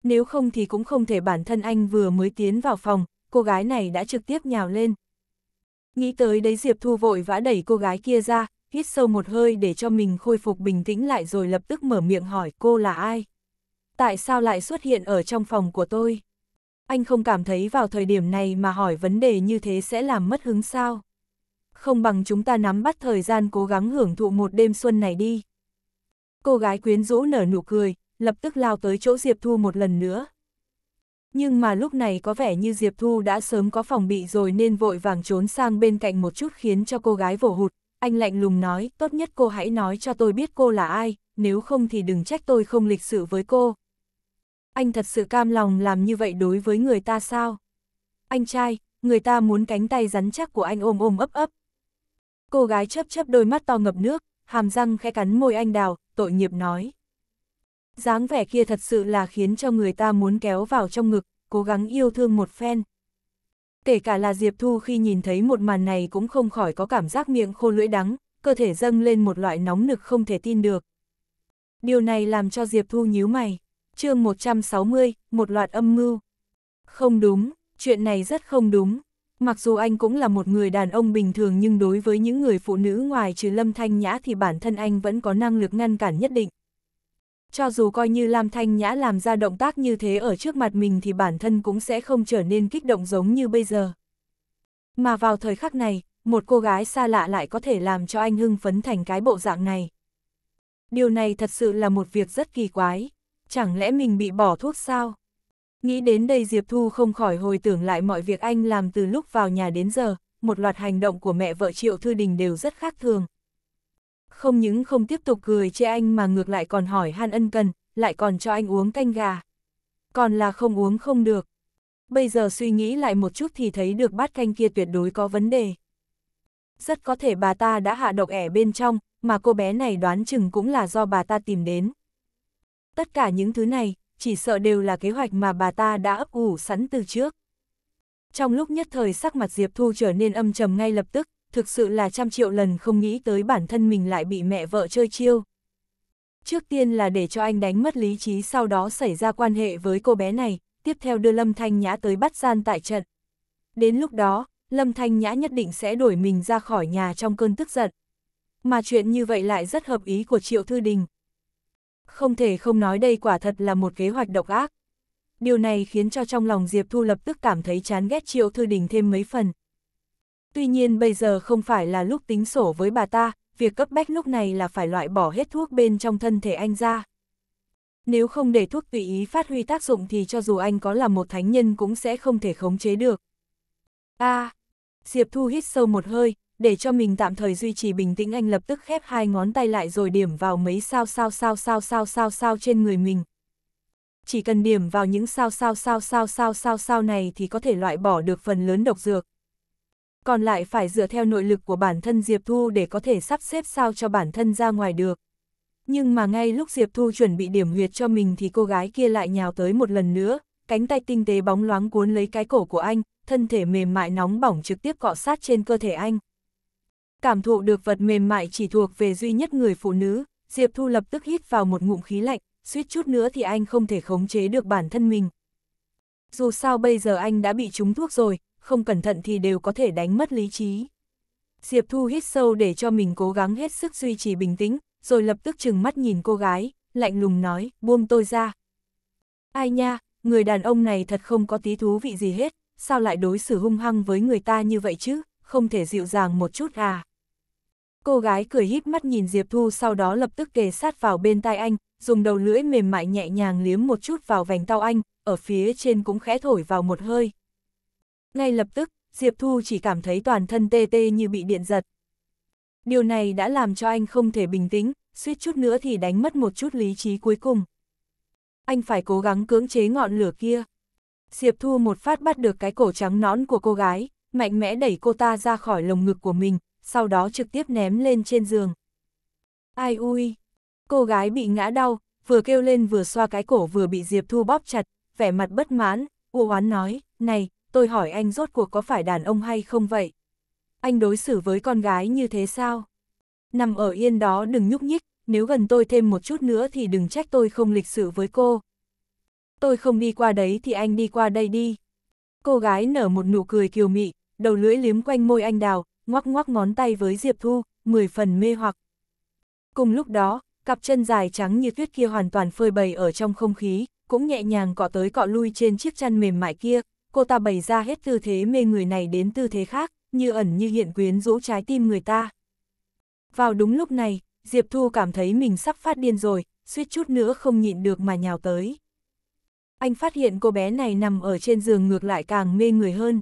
nếu không thì cũng không thể bản thân anh vừa mới tiến vào phòng, cô gái này đã trực tiếp nhào lên. Nghĩ tới đấy Diệp Thu vội vã đẩy cô gái kia ra, hít sâu một hơi để cho mình khôi phục bình tĩnh lại rồi lập tức mở miệng hỏi cô là ai. Tại sao lại xuất hiện ở trong phòng của tôi? Anh không cảm thấy vào thời điểm này mà hỏi vấn đề như thế sẽ làm mất hứng sao? Không bằng chúng ta nắm bắt thời gian cố gắng hưởng thụ một đêm xuân này đi. Cô gái quyến rũ nở nụ cười, lập tức lao tới chỗ Diệp Thu một lần nữa. Nhưng mà lúc này có vẻ như Diệp Thu đã sớm có phòng bị rồi nên vội vàng trốn sang bên cạnh một chút khiến cho cô gái vồ hụt. Anh lạnh lùng nói, tốt nhất cô hãy nói cho tôi biết cô là ai, nếu không thì đừng trách tôi không lịch sự với cô. Anh thật sự cam lòng làm như vậy đối với người ta sao? Anh trai, người ta muốn cánh tay rắn chắc của anh ôm ôm ấp ấp. Cô gái chấp chấp đôi mắt to ngập nước, hàm răng khẽ cắn môi anh đào, tội nghiệp nói dáng vẻ kia thật sự là khiến cho người ta muốn kéo vào trong ngực, cố gắng yêu thương một phen. Kể cả là Diệp Thu khi nhìn thấy một màn này cũng không khỏi có cảm giác miệng khô lưỡi đắng, cơ thể dâng lên một loại nóng nực không thể tin được. Điều này làm cho Diệp Thu nhíu mày. chương 160, một loạt âm mưu. Không đúng, chuyện này rất không đúng. Mặc dù anh cũng là một người đàn ông bình thường nhưng đối với những người phụ nữ ngoài trừ lâm thanh nhã thì bản thân anh vẫn có năng lực ngăn cản nhất định cho dù coi như Lam Thanh Nhã làm ra động tác như thế ở trước mặt mình thì bản thân cũng sẽ không trở nên kích động giống như bây giờ. Mà vào thời khắc này, một cô gái xa lạ lại có thể làm cho anh hưng phấn thành cái bộ dạng này. Điều này thật sự là một việc rất kỳ quái, chẳng lẽ mình bị bỏ thuốc sao? Nghĩ đến đây Diệp Thu không khỏi hồi tưởng lại mọi việc anh làm từ lúc vào nhà đến giờ, một loạt hành động của mẹ vợ Triệu Thư Đình đều rất khác thường không những không tiếp tục cười chê anh mà ngược lại còn hỏi han ân cần, lại còn cho anh uống canh gà. Còn là không uống không được. Bây giờ suy nghĩ lại một chút thì thấy được bát canh kia tuyệt đối có vấn đề. Rất có thể bà ta đã hạ độc ẻ bên trong, mà cô bé này đoán chừng cũng là do bà ta tìm đến. Tất cả những thứ này, chỉ sợ đều là kế hoạch mà bà ta đã ấp ủ sẵn từ trước. Trong lúc nhất thời sắc mặt Diệp Thu trở nên âm trầm ngay lập tức, thực sự là trăm triệu lần không nghĩ tới bản thân mình lại bị mẹ vợ chơi chiêu. Trước tiên là để cho anh đánh mất lý trí sau đó xảy ra quan hệ với cô bé này, tiếp theo đưa Lâm Thanh Nhã tới bắt gian tại trận. Đến lúc đó, Lâm Thanh Nhã nhất định sẽ đuổi mình ra khỏi nhà trong cơn tức giận. Mà chuyện như vậy lại rất hợp ý của Triệu Thư Đình. Không thể không nói đây quả thật là một kế hoạch độc ác. Điều này khiến cho trong lòng Diệp Thu lập tức cảm thấy chán ghét Triệu Thư Đình thêm mấy phần. Tuy nhiên bây giờ không phải là lúc tính sổ với bà ta, việc cấp bách lúc này là phải loại bỏ hết thuốc bên trong thân thể anh ra. Nếu không để thuốc tùy ý phát huy tác dụng thì cho dù anh có là một thánh nhân cũng sẽ không thể khống chế được. A, à, Diệp Thu hít sâu một hơi, để cho mình tạm thời duy trì bình tĩnh anh lập tức khép hai ngón tay lại rồi điểm vào mấy sao sao sao sao sao sao sao trên người mình. Chỉ cần điểm vào những sao sao sao sao sao sao sao này thì có thể loại bỏ được phần lớn độc dược còn lại phải dựa theo nội lực của bản thân Diệp Thu để có thể sắp xếp sao cho bản thân ra ngoài được. Nhưng mà ngay lúc Diệp Thu chuẩn bị điểm huyệt cho mình thì cô gái kia lại nhào tới một lần nữa, cánh tay tinh tế bóng loáng cuốn lấy cái cổ của anh, thân thể mềm mại nóng bỏng trực tiếp cọ sát trên cơ thể anh. Cảm thụ được vật mềm mại chỉ thuộc về duy nhất người phụ nữ, Diệp Thu lập tức hít vào một ngụm khí lạnh, suýt chút nữa thì anh không thể khống chế được bản thân mình. Dù sao bây giờ anh đã bị trúng thuốc rồi, không cẩn thận thì đều có thể đánh mất lý trí. Diệp Thu hít sâu để cho mình cố gắng hết sức duy trì bình tĩnh, rồi lập tức chừng mắt nhìn cô gái, lạnh lùng nói, buông tôi ra. Ai nha, người đàn ông này thật không có tí thú vị gì hết, sao lại đối xử hung hăng với người ta như vậy chứ, không thể dịu dàng một chút à. Cô gái cười híp mắt nhìn Diệp Thu sau đó lập tức kề sát vào bên tai anh, dùng đầu lưỡi mềm mại nhẹ nhàng liếm một chút vào vành tao anh, ở phía trên cũng khẽ thổi vào một hơi, ngay lập tức, Diệp Thu chỉ cảm thấy toàn thân tê tê như bị điện giật. Điều này đã làm cho anh không thể bình tĩnh, suýt chút nữa thì đánh mất một chút lý trí cuối cùng. Anh phải cố gắng cưỡng chế ngọn lửa kia. Diệp Thu một phát bắt được cái cổ trắng nõn của cô gái, mạnh mẽ đẩy cô ta ra khỏi lồng ngực của mình, sau đó trực tiếp ném lên trên giường. Ai ui! Cô gái bị ngã đau, vừa kêu lên vừa xoa cái cổ vừa bị Diệp Thu bóp chặt, vẻ mặt bất mãn, u oán nói, này, tôi hỏi anh rốt cuộc có phải đàn ông hay không vậy? Anh đối xử với con gái như thế sao? Nằm ở yên đó đừng nhúc nhích, nếu gần tôi thêm một chút nữa thì đừng trách tôi không lịch sự với cô. Tôi không đi qua đấy thì anh đi qua đây đi. Cô gái nở một nụ cười kiều mị, đầu lưỡi liếm quanh môi anh đào, ngoắc ngoắc ngón tay với Diệp Thu, mười phần mê hoặc. Cùng lúc đó, cặp chân dài trắng như tuyết kia hoàn toàn phơi bày ở trong không khí, cũng nhẹ nhàng cọ tới cọ lui trên chiếc chăn mềm mại kia, cô ta bày ra hết tư thế mê người này đến tư thế khác, như ẩn như hiện quyến rũ trái tim người ta. Vào đúng lúc này, Diệp Thu cảm thấy mình sắp phát điên rồi, suýt chút nữa không nhịn được mà nhào tới. Anh phát hiện cô bé này nằm ở trên giường ngược lại càng mê người hơn.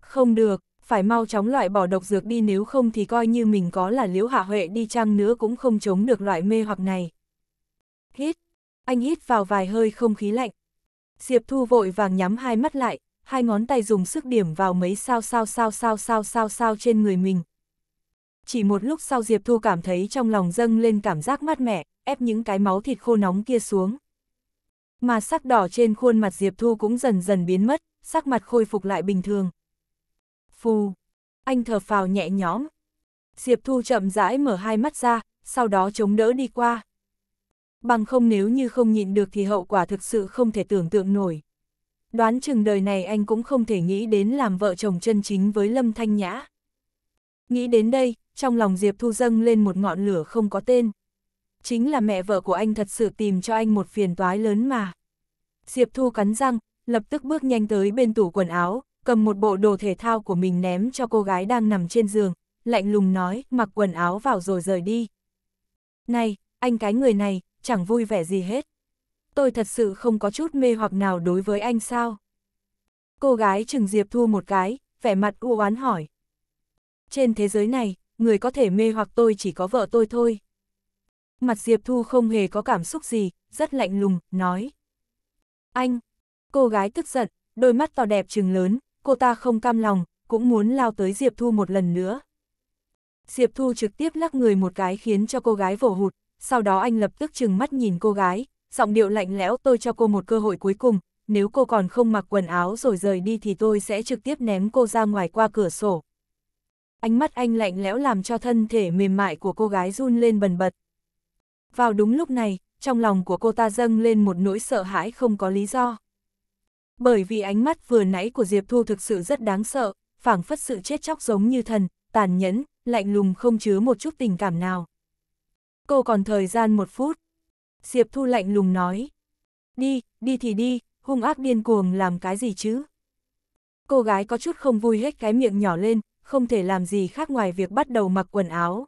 Không được, phải mau chóng loại bỏ độc dược đi nếu không thì coi như mình có là liễu hạ huệ đi chăng nữa cũng không chống được loại mê hoặc này. Hít, anh hít vào vài hơi không khí lạnh, Diệp Thu vội vàng nhắm hai mắt lại, hai ngón tay dùng sức điểm vào mấy sao sao sao sao sao sao sao trên người mình. Chỉ một lúc sau Diệp Thu cảm thấy trong lòng dâng lên cảm giác mát mẻ, ép những cái máu thịt khô nóng kia xuống. Mà sắc đỏ trên khuôn mặt Diệp Thu cũng dần dần biến mất, sắc mặt khôi phục lại bình thường. Phù! Anh thở phào nhẹ nhõm. Diệp Thu chậm rãi mở hai mắt ra, sau đó chống đỡ đi qua bằng không nếu như không nhịn được thì hậu quả thực sự không thể tưởng tượng nổi. Đoán chừng đời này anh cũng không thể nghĩ đến làm vợ chồng chân chính với Lâm Thanh Nhã. Nghĩ đến đây, trong lòng Diệp Thu dâng lên một ngọn lửa không có tên. Chính là mẹ vợ của anh thật sự tìm cho anh một phiền toái lớn mà. Diệp Thu cắn răng, lập tức bước nhanh tới bên tủ quần áo, cầm một bộ đồ thể thao của mình ném cho cô gái đang nằm trên giường, lạnh lùng nói, mặc quần áo vào rồi rời đi. Này, anh cái người này, chẳng vui vẻ gì hết. Tôi thật sự không có chút mê hoặc nào đối với anh sao? Cô gái Trừng Diệp thua một cái, vẻ mặt u oán hỏi. Trên thế giới này, người có thể mê hoặc tôi chỉ có vợ tôi thôi. Mặt Diệp Thu không hề có cảm xúc gì, rất lạnh lùng, nói. Anh! Cô gái tức giận, đôi mắt to đẹp trừng lớn, cô ta không cam lòng, cũng muốn lao tới Diệp Thu một lần nữa. Diệp Thu trực tiếp lắc người một cái khiến cho cô gái vổ hụt, sau đó anh lập tức chừng mắt nhìn cô gái, giọng điệu lạnh lẽo tôi cho cô một cơ hội cuối cùng, nếu cô còn không mặc quần áo rồi rời đi thì tôi sẽ trực tiếp ném cô ra ngoài qua cửa sổ. Ánh mắt anh lạnh lẽo làm cho thân thể mềm mại của cô gái run lên bần bật. Vào đúng lúc này, trong lòng của cô ta dâng lên một nỗi sợ hãi không có lý do. Bởi vì ánh mắt vừa nãy của Diệp Thu thực sự rất đáng sợ, phảng phất sự chết chóc giống như thần, tàn nhẫn, lạnh lùng không chứa một chút tình cảm nào cô còn thời gian một phút. Diệp Thu lạnh lùng nói, đi, đi thì đi, hung ác điên cuồng làm cái gì chứ? Cô gái có chút không vui hết cái miệng nhỏ lên, không thể làm gì khác ngoài việc bắt đầu mặc quần áo.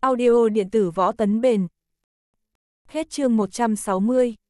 Audio điện tử võ tấn bền. Hết chương 160.